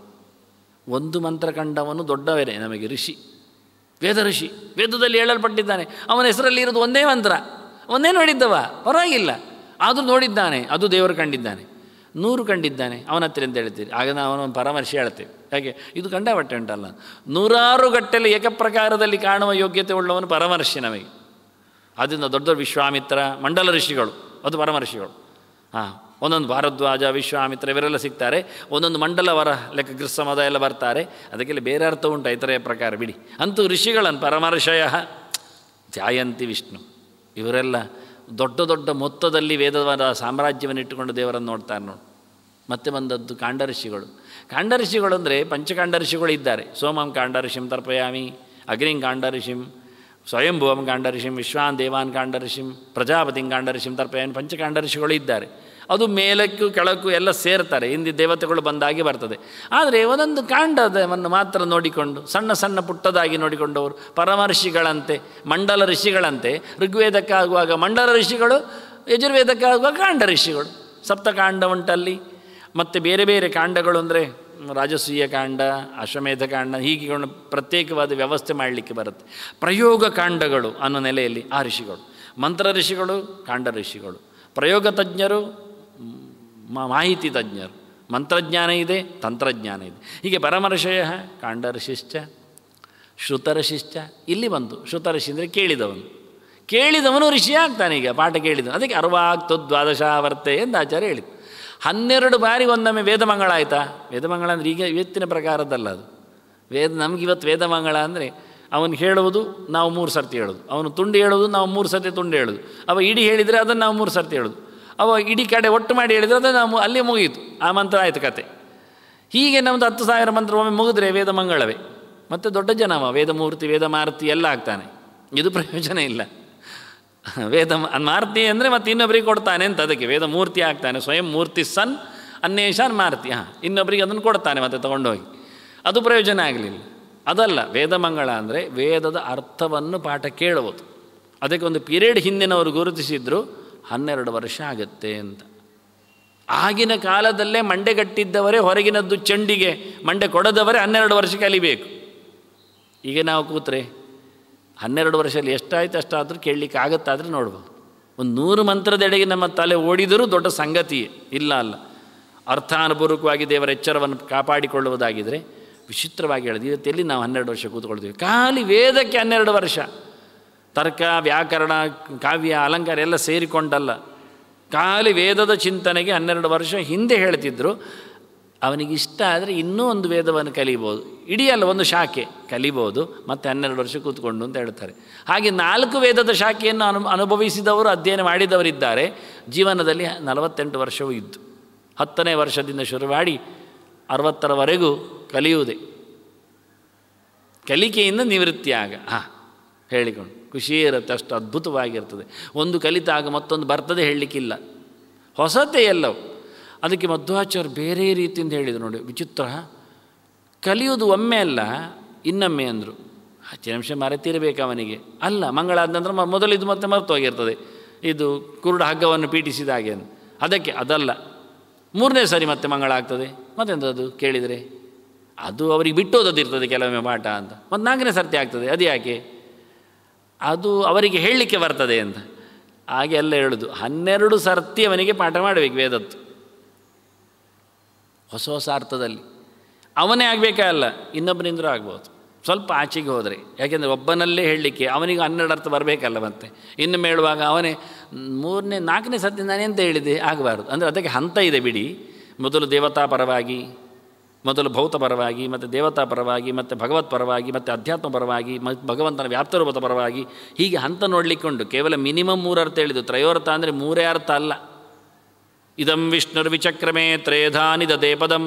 ಒಂದು ಮಂತ್ರ ಕಂಡವನು ದೊಡ್ಡವರೇ ನಮಗೆ ಋಷಿ ವೇದ ಋಷಿ ವೇದದಲ್ಲಿ ಹೇಳಲ್ಪಟ್ಟಿದ್ದಾನೆ ಅವನ ಹೆಸರಲ್ಲಿ ಇರೋದು ಒಂದೇ ಮಂತ್ರ ಒಂದೇನು ನೋಡಿದ್ದವ ಪರವಾಗಿಲ್ಲ ಆದರೂ ನೋಡಿದ್ದಾನೆ ಅದು ದೇವರು ಕಂಡಿದ್ದಾನೆ ನೂರು ಕಂಡಿದ್ದಾನೆ ಅವನ ಹತ್ತಿರ ಅಂತ ಹೇಳ್ತೀರಿ ಆಗ ನಾವು ಅವನ ಪರಾಮರ್ಶೆ ಹೇಳ್ತೇವೆ ಹಾಗೆ ಇದು ಕಂಡ ಬಟ್ಟೆ ಉಂಟಲ್ಲ ನೂರಾರು ಗಟ್ಟಲೆ ಏಕಪ್ರಕಾರದಲ್ಲಿ ಕಾಣುವ ಯೋಗ್ಯತೆ ಉಳ್ಳವನು ಪರಮರ್ಶಿ ನಮಗೆ ಆದ್ದರಿಂದ ದೊಡ್ಡ ದೊಡ್ಡ ವಿಶ್ವಾಮಿತ್ರ ಮಂಡಲ ಋಷಿಗಳು ಅದು ಪರಮರ್ಷಿಗಳು ಹಾಂ ಒಂದೊಂದು ಭಾರದ್ವಾಜ ವಿಶ್ವಾಮಿತ್ರ ಇವರೆಲ್ಲ ಸಿಗ್ತಾರೆ ಒಂದೊಂದು ಮಂಡಲವರ ಲೆಕ್ಕ ಗೃತ್ಸಮದ ಎಲ್ಲ ಬರ್ತಾರೆ ಅದಕ್ಕೆಲ್ಲ ಬೇರೆ ಅರ್ಥ ಉಂಟು ಇತರೆಯ ಪ್ರಕಾರ ಬಿಡಿ ಅಂತೂ ಋಷಿಗಳನ್ನು ಪರಮರ್ಷಯ ಜಾಯಂತಿ ವಿಷ್ಣು ಇವರೆಲ್ಲ ದೊಡ್ಡ ದೊಡ್ಡ ಮೊತ್ತದಲ್ಲಿ ವೇದವಾದ ಸಾಮ್ರಾಜ್ಯವನ್ನು ಇಟ್ಟುಕೊಂಡು ದೇವರನ್ನು ನೋಡ್ತಾರೆ ನೋಡಿ ಮತ್ತೆ ಬಂದದ್ದು ಕಾಂಡರ್ಷಿಗಳು ಕಾಂಡರ್ಷಿಗಳು ಅಂದರೆ ಋಷಿಗಳು ಇದ್ದಾರೆ ಸೋಮಂ ಕಾಂಡರ್ಷಿಂ ತರ್ಪಯಾಮಿ ಅಗ್ನಿಂ ಕಾಂಡರ್ಷಿಂ ಸ್ವಯಂಭುವಂ ಕಾಂಡರ್ಷಿಂ ವಿಶ್ವಾನ್ ದೇವಾನ್ ಕಾಂಡರ್ಷಿಂ ಪ್ರಜಾಪತಿಂ ಕಾಂಡರ್ಷಿಂ ತರ್ಪಯಾಮಿ ಪಂಚಕಾಂಡರ್ಷಿಗಳು ಇದ್ದಾರೆ ಅದು ಮೇಲಕ್ಕೂ ಕೆಳಕ್ಕೂ ಎಲ್ಲ ಸೇರ್ತಾರೆ ಹಿಂದಿ ದೇವತೆಗಳು ಬಂದಾಗಿ ಬರ್ತದೆ ಆದರೆ ಒಂದೊಂದು ಕಾಂಡದವನ್ನು ಮಾತ್ರ ನೋಡಿಕೊಂಡು ಸಣ್ಣ ಸಣ್ಣ ಪುಟ್ಟದಾಗಿ ನೋಡಿಕೊಂಡವರು ಪರಮ ಮಂಡಲ ಋಷಿಗಳಂತೆ ಋಗ್ವೇದಕ್ಕಾಗುವಾಗ ಮಂಡಲ ಋಷಿಗಳು ಯಜುರ್ವೇದಕ್ಕಾಗುವಾಗ ಕಾಂಡ ಋಷಿಗಳು ಸಪ್ತಕಾಂಡ ಉಂಟಲ್ಲಿ ಮತ್ತು ಬೇರೆ ಬೇರೆ ಕಾಂಡಗಳು ಅಂದರೆ ರಾಜಸೂಯ ಕಾಂಡ ಅಶ್ವಮೇಧ ಕಾಂಡ ಹೀಗೆ ಪ್ರತ್ಯೇಕವಾದ ವ್ಯವಸ್ಥೆ ಮಾಡಲಿಕ್ಕೆ ಬರುತ್ತೆ ಪ್ರಯೋಗ ಕಾಂಡಗಳು ಅನ್ನೋ ನೆಲೆಯಲ್ಲಿ ಆ ಋಷಿಗಳು ಮಂತ್ರ ಋಷಿಗಳು ಕಾಂಡ ಋಷಿಗಳು ಪ್ರಯೋಗ ತಜ್ಞರು ಮಾಹಿತಿ ತಜ್ಞರು ಮಂತ್ರಜ್ಞಾನ ಇದೆ ತಂತ್ರಜ್ಞಾನ ಇದೆ ಹೀಗೆ ಪರಮರ್ಷಯ ಕಾಂಡರ್ಷಿಶ್ಚ ಶ್ರುತರ್ಷಿಶ್ಚ ಇಲ್ಲಿ ಬಂತು ಶ್ರುತರ್ಷಿ ಅಂದರೆ ಕೇಳಿದವನು ಕೇಳಿದವನು ಋಷಿ ಆಗ್ತಾನೆ ಈಗ ಪಾಠ ಕೇಳಿದನು ಅದಕ್ಕೆ ಅರ್ವಾಕ್ತು ವರ್ತೆ ಎಂದು ಆಚಾರ್ಯ ಹೇಳಿದ ಹನ್ನೆರಡು ಬಾರಿ ಒಂದೊಮ್ಮೆ ವೇದಮಂಗಳ ಆಯಿತಾ ವೇದಮಂಗಳ ಅಂದರೆ ಈಗ ಇವತ್ತಿನ ಪ್ರಕಾರದಲ್ಲ ಅದು ವೇದ ನಮಗಿವತ್ತು ವೇದಮಂಗಳ ಅಂದರೆ ಅವನು ಹೇಳುವುದು ನಾವು ಮೂರು ಸರ್ತಿ ಹೇಳೋದು ಅವನು ತುಂಡು ಹೇಳೋದು ನಾವು ಮೂರು ಸರ್ತಿ ತುಂಡು ಹೇಳೋದು ಅವ ಇಡೀ ಹೇಳಿದರೆ ಅದನ್ನು ನಾವು ಮೂರು ಸರ್ತಿ ಹೇಳೋದು ಅವ ಇಡೀ ಕಡೆ ಒಟ್ಟು ಮಾಡಿ ಹೇಳಿದ್ರೆ ಅದು ನಾವು ಅಲ್ಲಿ ಮುಗಿಯಿತು ಆ ಮಂತ್ರ ಆಯಿತು ಕತೆ ಹೀಗೆ ನಮ್ಮದು ಹತ್ತು ಸಾವಿರ ಮಂತ್ರ ಒಮ್ಮೆ ಮುಗಿದ್ರೆ ವೇದ ಮಂಗಳವೇ ಮತ್ತು ದೊಡ್ಡ ಜನವ ವೇದ ವೇದಮೂರ್ತಿ ವೇದ ಮಾರುತಿ ಎಲ್ಲ ಆಗ್ತಾನೆ ಇದು ಪ್ರಯೋಜನ ಇಲ್ಲ ವೇದ ಮಾರುತಿ ಅಂದರೆ ಮತ್ತೆ ಇನ್ನೊಬ್ಬರಿಗೆ ಕೊಡ್ತಾನೆ ಅಂತ ಅದಕ್ಕೆ ವೇದ ಮೂರ್ತಿ ಆಗ್ತಾನೆ ಸ್ವಯಂ ಮೂರ್ತಿ ಸನ್ ಅನ್ನೇಷಾನ್ ಮಾರುತಿ ಹಾಂ ಇನ್ನೊಬ್ಬರಿಗೆ ಅದನ್ನು ಕೊಡ್ತಾನೆ ಮತ್ತೆ ತೊಗೊಂಡೋಗಿ ಅದು ಪ್ರಯೋಜನ ಆಗಲಿಲ್ಲ ಅದಲ್ಲ ವೇದಮಂಗಳ ಅಂದರೆ ವೇದದ ಅರ್ಥವನ್ನು ಪಾಠ ಕೇಳುವುದು ಅದಕ್ಕೆ ಒಂದು ಪೀರಿಯಡ್ ಹಿಂದಿನವರು ಗುರುತಿಸಿದ್ರು ಹನ್ನೆರಡು ವರ್ಷ ಆಗತ್ತೆ ಅಂತ ಆಗಿನ ಕಾಲದಲ್ಲೇ ಮಂಡೆಗಟ್ಟಿದ್ದವರೇ ಹೊರಗಿನದ್ದು ಚಂಡಿಗೆ ಮಂಡೆ ಕೊಡದವರೇ ಹನ್ನೆರಡು ವರ್ಷ ಕಲಿಬೇಕು ಈಗ ನಾವು ಕೂತ್ರೆ ಹನ್ನೆರಡು ವರ್ಷದಲ್ಲಿ ಎಷ್ಟಾಯ್ತು ಅಷ್ಟಾದರೂ ಕೇಳಲಿಕ್ಕೆ ಆಗತ್ತಾದರೆ ನೋಡ್ಬೋದು ಒಂದು ನೂರು ಮಂತ್ರದೆಡೆಗೆ ನಮ್ಮ ತಲೆ ಓಡಿದರೂ ದೊಡ್ಡ ಸಂಗತಿಯೇ ಇಲ್ಲ ಅಲ್ಲ ಅರ್ಥಾನುಪೂರ್ವಕವಾಗಿ ದೇವರ ಎಚ್ಚರವನ್ನು ಕಾಪಾಡಿಕೊಳ್ಳುವುದಾಗಿದ್ದರೆ ವಿಚಿತ್ರವಾಗಿ ಹೇಳಿದ್ವಿ ಇವತ್ತೆಲ್ಲಿ ನಾವು ಹನ್ನೆರಡು ವರ್ಷ ಕೂತ್ಕೊಳ್ತೀವಿ ಖಾಲಿ ವೇದಕ್ಕೆ ಹನ್ನೆರಡು ವರ್ಷ ತರ್ಕ ವ್ಯಾಕರಣ ಕಾವ್ಯ ಅಲಂಕಾರ ಎಲ್ಲ ಸೇರಿಕೊಂಡಲ್ಲ ಖಾಲಿ ವೇದದ ಚಿಂತನೆಗೆ ಹನ್ನೆರಡು ವರ್ಷ ಹಿಂದೆ ಹೇಳ್ತಿದ್ರು ಅವನಿಗಿಷ್ಟ ಆದರೆ ಇನ್ನೂ ಒಂದು ವೇದವನ್ನು ಕಲಿಬೋದು ಇಡಿಯಲ್ಲ ಒಂದು ಶಾಖೆ ಕಲಿಬೋದು ಮತ್ತು ಹನ್ನೆರಡು ವರ್ಷ ಕೂತ್ಕೊಂಡು ಅಂತ ಹೇಳ್ತಾರೆ ಹಾಗೆ ನಾಲ್ಕು ವೇದದ ಶಾಖೆಯನ್ನು ಅನು ಅನುಭವಿಸಿದವರು ಅಧ್ಯಯನ ಮಾಡಿದವರಿದ್ದಾರೆ ಜೀವನದಲ್ಲಿ ನಲವತ್ತೆಂಟು ವರ್ಷವೂ ಇದ್ದು ಹತ್ತನೇ ವರ್ಷದಿಂದ ಶುರು ಮಾಡಿ ಅರವತ್ತರವರೆಗೂ ಕಲಿಯುವುದೇ ಕಲಿಕೆಯಿಂದ ನಿವೃತ್ತಿಯಾಗ ಹಾಂ ಹೇಳಿಕೊಂಡು ಖುಷಿ ಇರುತ್ತೆ ಅಷ್ಟು ಅದ್ಭುತವಾಗಿರ್ತದೆ ಒಂದು ಕಲಿತಾಗ ಮತ್ತೊಂದು ಬರ್ತದೆ ಹೇಳಲಿಕ್ಕಿಲ್ಲ ಹೊಸತೇ ಎಲ್ಲವು ಅದಕ್ಕೆ ಮಧ್ವಾಚಾರ್ಯ ಬೇರೆ ರೀತಿಯಿಂದ ಹೇಳಿದರು ನೋಡಿ ವಿಚಿತ್ರ ಕಲಿಯುವುದು ಒಮ್ಮೆ ಅಲ್ಲ ಇನ್ನೊಮ್ಮೆ ಅಂದರು ಹತ್ತು ನಿಮಿಷ ಮರೆತಿರಬೇಕು ಅವನಿಗೆ ಅಲ್ಲ ಮಂಗಳ ಆದ ಮೊದಲು ಇದು ಮತ್ತೆ ಹೋಗಿರ್ತದೆ ಇದು ಕುರುಡ ಹಗ್ಗವನ್ನು ಹಾಗೆ ಅದಕ್ಕೆ ಅದಲ್ಲ ಮೂರನೇ ಸಾರಿ ಮತ್ತೆ ಮಂಗಳ ಆಗ್ತದೆ ಅದು ಕೇಳಿದರೆ ಅದು ಅವರಿಗೆ ಬಿಟ್ಟೋದದಿರ್ತದೆ ಕೆಲವೊಮ್ಮೆ ಪಾಠ ಅಂತ ಮತ್ತು ನಾಲ್ಕನೇ ಸರ್ತಿ ಆಗ್ತದೆ ಅದು ಯಾಕೆ ಅದು ಅವರಿಗೆ ಹೇಳಲಿಕ್ಕೆ ಬರ್ತದೆ ಅಂತ ಹಾಗೆ ಎಲ್ಲ ಹೇಳೋದು ಹನ್ನೆರಡು ಸರ್ತಿ ಅವನಿಗೆ ಪಾಠ ಮಾಡಬೇಕು ವೇದತ್ತು ಹೊಸ ಹೊಸ ಅರ್ಥದಲ್ಲಿ ಅವನೇ ಆಗಬೇಕಾ ಅಲ್ಲ ಇನ್ನೊಬ್ಬನಿಂದರೂ ಆಗ್ಬೋದು ಸ್ವಲ್ಪ ಆಚೆಗೆ ಹೋದರೆ ಯಾಕೆಂದರೆ ಒಬ್ಬನಲ್ಲೇ ಹೇಳಲಿಕ್ಕೆ ಅವನಿಗೆ ಹನ್ನೆರಡು ಅರ್ಥ ಬರಬೇಕಲ್ಲ ಮತ್ತೆ ಇನ್ನು ಮೇಳುವಾಗ ಅವನೇ ಮೂರನೇ ನಾಲ್ಕನೇ ಸರ್ತಿ ಎಂತ ಹೇಳಿದೆ ಆಗಬಾರ್ದು ಅಂದರೆ ಅದಕ್ಕೆ ಹಂತ ಇದೆ ಬಿಡಿ ಮೊದಲು ದೇವತಾ ಪರವಾಗಿ ಮೊದಲು ಭೌತ ಪರವಾಗಿ ಮತ್ತು ದೇವತಾ ಪರವಾಗಿ ಮತ್ತು ಭಗವತ್ ಪರವಾಗಿ ಮತ್ತು ಅಧ್ಯಾತ್ಮ ಪರವಾಗಿ ಮತ್ತು ಭಗವಂತನ ವ್ಯಾಪ್ತರೂಪದ ಪರವಾಗಿ ಹೀಗೆ ಹಂತ ನೋಡಲಿಕ್ಕೊಂಡು ಕೇವಲ ಮಿನಿಮಮ್ ಮೂರರ್ಥ ಹೇಳಿದ್ದು ತ್ರಯೋರ್ಥ ಅಂದರೆ ಮೂರೇ ಅರ್ಥ ಅಲ್ಲ ಇದಂ ವಿಷ್ಣುರ್ವಿಚಕ್ರಮೇ ತ್ರೇಧಾನಿ ದದೇ ಪದಂ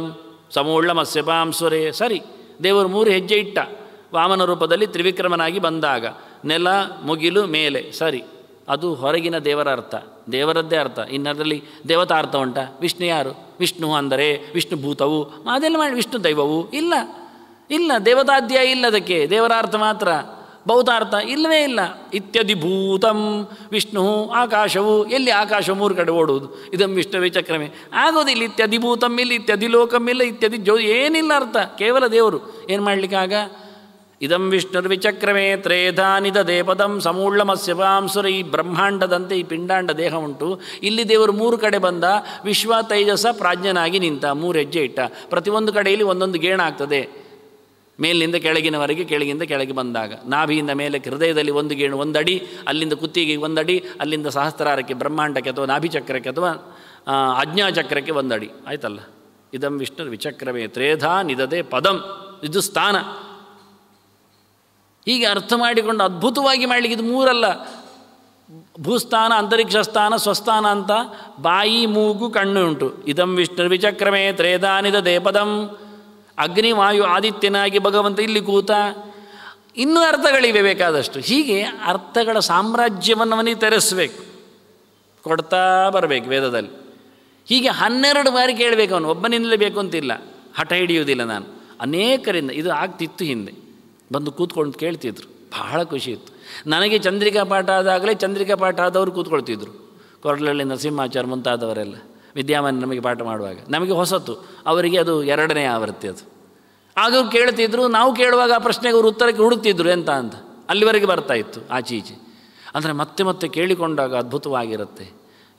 ಸಮೂಳ್ಳ ಪಾಂಸುರೇ ಸರಿ ದೇವರು ಮೂರು ಹೆಜ್ಜೆ ಇಟ್ಟ ವಾಮನ ರೂಪದಲ್ಲಿ ತ್ರಿವಿಕ್ರಮನಾಗಿ ಬಂದಾಗ ನೆಲ ಮುಗಿಲು ಮೇಲೆ ಸರಿ ಅದು ಹೊರಗಿನ ದೇವರ ಅರ್ಥ ದೇವರದ್ದೇ ಅರ್ಥ ಇನ್ನದರಲ್ಲಿ ದೇವತಾ ಅರ್ಥ ಉಂಟ ವಿಷ್ಣು ಯಾರು ವಿಷ್ಣು ಅಂದರೆ ವಿಷ್ಣು ಭೂತವು ಅದೆಲ್ಲ ಮಾಡಿ ವಿಷ್ಣು ದೈವವು ಇಲ್ಲ ಇಲ್ಲ ದೇವತಾಧ್ಯಾಯ ಇಲ್ಲ ಅದಕ್ಕೆ ದೇವರಾರ್ಥ ಮಾತ್ರ ಭೌತಾರ್ಥ ಇಲ್ಲವೇ ಇಲ್ಲ ಇತ್ಯದಿ ಭೂತಂ ವಿಷ್ಣು ಆಕಾಶವು ಎಲ್ಲಿ ಆಕಾಶ ಮೂರು ಕಡೆ ಓಡುವುದು ಇದಂ ವಿಷ್ಣುವೇ ಚಕ್ರಮೇ ಆಗೋದಿಲ್ಲ ಇತ್ಯದಿ ಭೂತಂ ಇಲ್ಲ ಇತ್ಯದಿ ಲೋಕಂ ಇಲ್ಲ ಇತ್ಯದಿ ಜೋ ಏನಿಲ್ಲ ಅರ್ಥ ಕೇವಲ ದೇವರು ಏನು ಮಾಡಲಿಕ್ಕಾಗ ಇದಂ ವಿಷ್ಣುರ್ವಿಚಕ್ರಮೇ ತ್ರೇಧಾನಿದ ದೇಪದಂ ಸಮೂಳ್ಳಮ ಶಿವಾಂಸುರ ಈ ಬ್ರಹ್ಮಾಂಡದಂತೆ ಈ ಪಿಂಡಾಂಡ ದೇಹ ಉಂಟು ಇಲ್ಲಿ ದೇವರು ಮೂರು ಕಡೆ ಬಂದ ವಿಶ್ವ ತೈಜಸ ಪ್ರಾಜ್ಞನಾಗಿ ನಿಂತ ಮೂರು ಹೆಜ್ಜೆ ಇಟ್ಟ ಪ್ರತಿಯೊಂದು ಕಡೆಯಲ್ಲಿ ಒಂದೊಂದು ಗೇಣ ಆಗ್ತದೆ ಮೇಲಿನಿಂದ ಕೆಳಗಿನವರೆಗೆ ಕೆಳಗಿಂದ ಕೆಳಗೆ ಬಂದಾಗ ನಾಭಿಯಿಂದ ಮೇಲೆ ಹೃದಯದಲ್ಲಿ ಒಂದು ಗೇಣು ಒಂದಡಿ ಅಲ್ಲಿಂದ ಕುತ್ತಿಗೆ ಒಂದಡಿ ಅಲ್ಲಿಂದ ಸಹಸ್ರಾರಕ್ಕೆ ಬ್ರಹ್ಮಾಂಡಕ್ಕೆ ಅಥವಾ ನಾಭಿಚಕ್ರಕ್ಕೆ ಅಥವಾ ಅಜ್ಞಾಚಕ್ರಕ್ಕೆ ಒಂದಡಿ ಆಯ್ತಲ್ಲ ಇದಂ ವಿಷ್ಣು ವಿಚಕ್ರವೇ ತ್ರೇಧಾ ನಿಧದೆ ಪದಂ ಇದು ಸ್ಥಾನ ಹೀಗೆ ಅರ್ಥ ಮಾಡಿಕೊಂಡು ಅದ್ಭುತವಾಗಿ ಮಾಡಲಿಕ್ಕೆ ಇದು ಮೂರಲ್ಲ ಭೂಸ್ಥಾನ ಅಂತರಿಕ್ಷ ಸ್ಥಾನ ಸ್ವಸ್ಥಾನ ಅಂತ ಬಾಯಿ ಮೂಗು ಕಣ್ಣು ಉಂಟು ಇದಂ ವಿಷ್ಣು ವಿಚಕ್ರಮೇ ತ್ರೇದಾನಿದ ದೇಪದಂ ಅಗ್ನಿ ವಾಯು ಆದಿತ್ಯನಾಗಿ ಭಗವಂತ ಇಲ್ಲಿ ಕೂತ ಇನ್ನೂ ಅರ್ಥಗಳಿವೆ ಬೇಕಾದಷ್ಟು ಹೀಗೆ ಅರ್ಥಗಳ ಸಾಮ್ರಾಜ್ಯವನ್ನು ಅವನಿಗೆ ತೆರೆಸಬೇಕು ಕೊಡ್ತಾ ಬರಬೇಕು ವೇದದಲ್ಲಿ ಹೀಗೆ ಹನ್ನೆರಡು ಬಾರಿ ಕೇಳಬೇಕು ಅವನು ಒಬ್ಬನಿಂದಲೇ ಬೇಕು ಅಂತಿಲ್ಲ ಹಠ ಹಿಡಿಯುವುದಿಲ್ಲ ನಾನು ಅನೇಕರಿಂದ ಇದು ಆಗ್ತಿತ್ತು ಹಿಂದೆ ಬಂದು ಕೂತ್ಕೊಂಡು ಕೇಳ್ತಿದ್ರು ಬಹಳ ಖುಷಿ ಇತ್ತು ನನಗೆ ಚಂದ್ರಿಕಾ ಪಾಠ ಆದಾಗಲೇ ಚಂದ್ರಿಕಾ ಪಾಠ ಆದವರು ಕೂತ್ಕೊಳ್ತಿದ್ರು ಕೊರಳಲ್ಲಿ ನರಸಿಂಹಾಚಾರ ಮುಂತಾದವರೆಲ್ಲ ವಿದ್ಯಾಮಾನ್ಯ ನಮಗೆ ಪಾಠ ಮಾಡುವಾಗ ನಮಗೆ ಹೊಸತು ಅವರಿಗೆ ಅದು ಎರಡನೇ ಆವೃತ್ತಿ ಅದು ಆಗ ಕೇಳ್ತಿದ್ರು ನಾವು ಕೇಳುವಾಗ ಆ ಪ್ರಶ್ನೆಗೆ ಅವರು ಉತ್ತರಕ್ಕೆ ಹುಡುಕ್ತಿದ್ರು ಎಂತ ಅಂತ ಅಲ್ಲಿವರೆಗೆ ಬರ್ತಾ ಇತ್ತು ಆಚೆ ಈಚೆ ಅಂದರೆ ಮತ್ತೆ ಮತ್ತೆ ಕೇಳಿಕೊಂಡಾಗ ಅದ್ಭುತವಾಗಿರುತ್ತೆ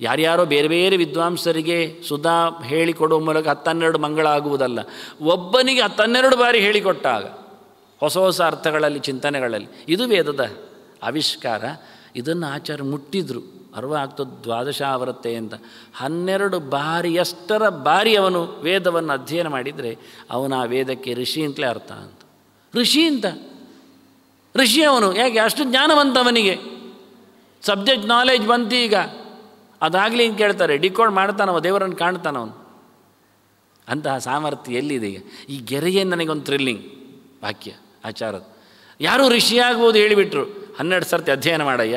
ಯಾರ್ಯಾರೋ ಬೇರೆ ಬೇರೆ ವಿದ್ವಾಂಸರಿಗೆ ಸುಧಾ ಹೇಳಿಕೊಡುವ ಮೂಲಕ ಹತ್ತನ್ನೆರಡು ಮಂಗಳ ಆಗುವುದಲ್ಲ ಒಬ್ಬನಿಗೆ ಹತ್ತನ್ನೆರಡು ಬಾರಿ ಹೇಳಿಕೊಟ್ಟಾಗ ಹೊಸ ಹೊಸ ಅರ್ಥಗಳಲ್ಲಿ ಚಿಂತನೆಗಳಲ್ಲಿ ಇದು ವೇದದ ಆವಿಷ್ಕಾರ ಇದನ್ನು ಆಚಾರ ಮುಟ್ಟಿದ್ರು ಅರ್ವ ದ್ವಾದಶ ಆವೃತ್ತೆ ಅಂತ ಹನ್ನೆರಡು ಬಾರಿ ಎಷ್ಟರ ಬಾರಿ ಅವನು ವೇದವನ್ನು ಅಧ್ಯಯನ ಮಾಡಿದರೆ ಅವನ ಆ ವೇದಕ್ಕೆ ಋಷಿ ಅಂತಲೇ ಅರ್ಥ ಅಂತ ಋಷಿ ಅಂತ ಋಷಿ ಅವನು ಯಾಕೆ ಅಷ್ಟು ಜ್ಞಾನವಂತ ಅವನಿಗೆ ಸಬ್ಜೆಕ್ಟ್ ನಾಲೆಜ್ ಬಂತು ಈಗ ಅದಾಗಲಿ ಅಂತ ಕೇಳ್ತಾರೆ ಡಿಕೋಡ್ ಮಾಡ್ತಾನವ ದೇವರನ್ನು ಅವನು ಅಂತಹ ಸಾಮರ್ಥ್ಯ ಎಲ್ಲಿದೆ ಈಗ ಈ ಗೆರೆಯೇ ನನಗೊಂದು ಥ್ರಿಲ್ಲಿಂಗ್ ವಾಕ್ಯ ಆಚಾರದು ಯಾರೂ ಋಷಿಯಾಗ್ಬೋದು ಹೇಳಿಬಿಟ್ರು ಹನ್ನೆರಡು ಸರ್ತಿ ಅಧ್ಯಯನ ಮಾಡಯ್ಯ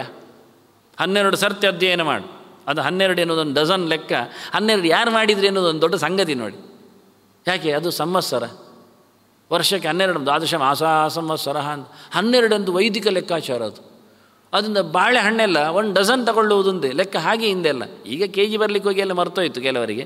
ಹನ್ನೆರಡು ಸರ್ತಿ ಅಧ್ಯಯನ ಮಾಡು ಅದು ಹನ್ನೆರಡು ಅನ್ನೋದೊಂದು ಡಜನ್ ಲೆಕ್ಕ ಹನ್ನೆರಡು ಯಾರು ಮಾಡಿದ್ರಿ ಅನ್ನೋದೊಂದು ದೊಡ್ಡ ಸಂಗತಿ ನೋಡಿ ಯಾಕೆ ಅದು ಸಂವತ್ಸರ ವರ್ಷಕ್ಕೆ ಹನ್ನೆರಡು ದ್ವಾದಶ ಮಾಸ ಸಂವತ್ಸರ ಅಂತ ಹನ್ನೆರಡಂದು ವೈದಿಕ ಲೆಕ್ಕಾಚಾರ ಅದು ಅದರಿಂದ ಬಾಳೆಹಣ್ಣೆಲ್ಲ ಒಂದು ಡಜನ್ ತಗೊಳ್ಳುವುದೊಂದೇ ಲೆಕ್ಕ ಹಾಗೆ ಅಲ್ಲ ಈಗ ಕೆ ಜಿ ಬರಲಿಕ್ಕೆ ಹೋಗಿ ಎಲ್ಲ ಮರ್ತೋಯ್ತು ಕೆಲವರಿಗೆ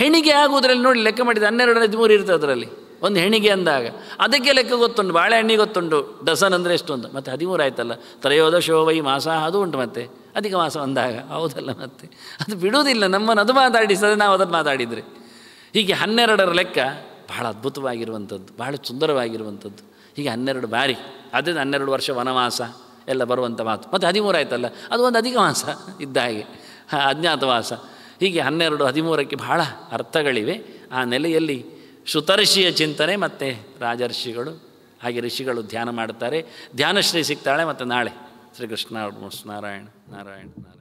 ಹೆಣಿಗೆ ಆಗುವುದರಲ್ಲಿ ನೋಡಿ ಲೆಕ್ಕ ಮಾಡಿದ ಹನ್ನೆರಡು ಹದಿಮೂರು ಇರ್ತದೆ ಅದರಲ್ಲಿ ಒಂದು ಹೆಣಿಗೆ ಅಂದಾಗ ಅದಕ್ಕೆ ಲೆಕ್ಕ ಗೊತ್ತುಂಟು ಬಾಳೆಹಣ್ಣಿ ಗೊತ್ತುಂಟು ಡಸನ್ ಅಂದರೆ ಎಷ್ಟು ಅಂತ ಮತ್ತು ಹದಿಮೂರು ಆಯ್ತಲ್ಲ ತ್ರಯೋದಶೋ ವೈ ಮಾಸ ಅದು ಉಂಟು ಮತ್ತೆ ಅಧಿಕ ಮಾಸ ಅಂದಾಗ ಹೌದಲ್ಲ ಮತ್ತೆ ಅದು ಬಿಡುವುದಿಲ್ಲ ನಮ್ಮನ್ನು ಅದು ಮಾತಾಡಿಸದೆ ನಾವು ಅದನ್ನು ಮಾತಾಡಿದರೆ ಹೀಗೆ ಹನ್ನೆರಡರ ಲೆಕ್ಕ ಬಹಳ ಅದ್ಭುತವಾಗಿರುವಂಥದ್ದು ಬಹಳ ಸುಂದರವಾಗಿರುವಂಥದ್ದು ಹೀಗೆ ಹನ್ನೆರಡು ಬಾರಿ ಅದರಿಂದ ಹನ್ನೆರಡು ವರ್ಷ ವನವಾಸ ಎಲ್ಲ ಬರುವಂಥ ಮಾತು ಮತ್ತು ಹದಿಮೂರು ಆಯ್ತಲ್ಲ ಅದು ಒಂದು ಅಧಿಕ ಮಾಸ ಇದ್ದ ಹಾಗೆ ಅಜ್ಞಾತವಾಸ ಹೀಗೆ ಹನ್ನೆರಡು ಹದಿಮೂರಕ್ಕೆ ಬಹಳ ಅರ್ಥಗಳಿವೆ ಆ ನೆಲೆಯಲ್ಲಿ ಶುತರ್ಷಿಯ ಚಿಂತನೆ ಮತ್ತು ರಾಜರ್ಷಿಗಳು ಹಾಗೆ ಋಷಿಗಳು ಧ್ಯಾನ ಮಾಡ್ತಾರೆ ಧ್ಯಾನಶ್ರೀ ಸಿಗ್ತಾಳೆ ಮತ್ತು ನಾಳೆ ಶ್ರೀಕೃಷ್ಣ ನಾರಾಯಣ ನಾರಾಯಣ ನಾರಾಯಣ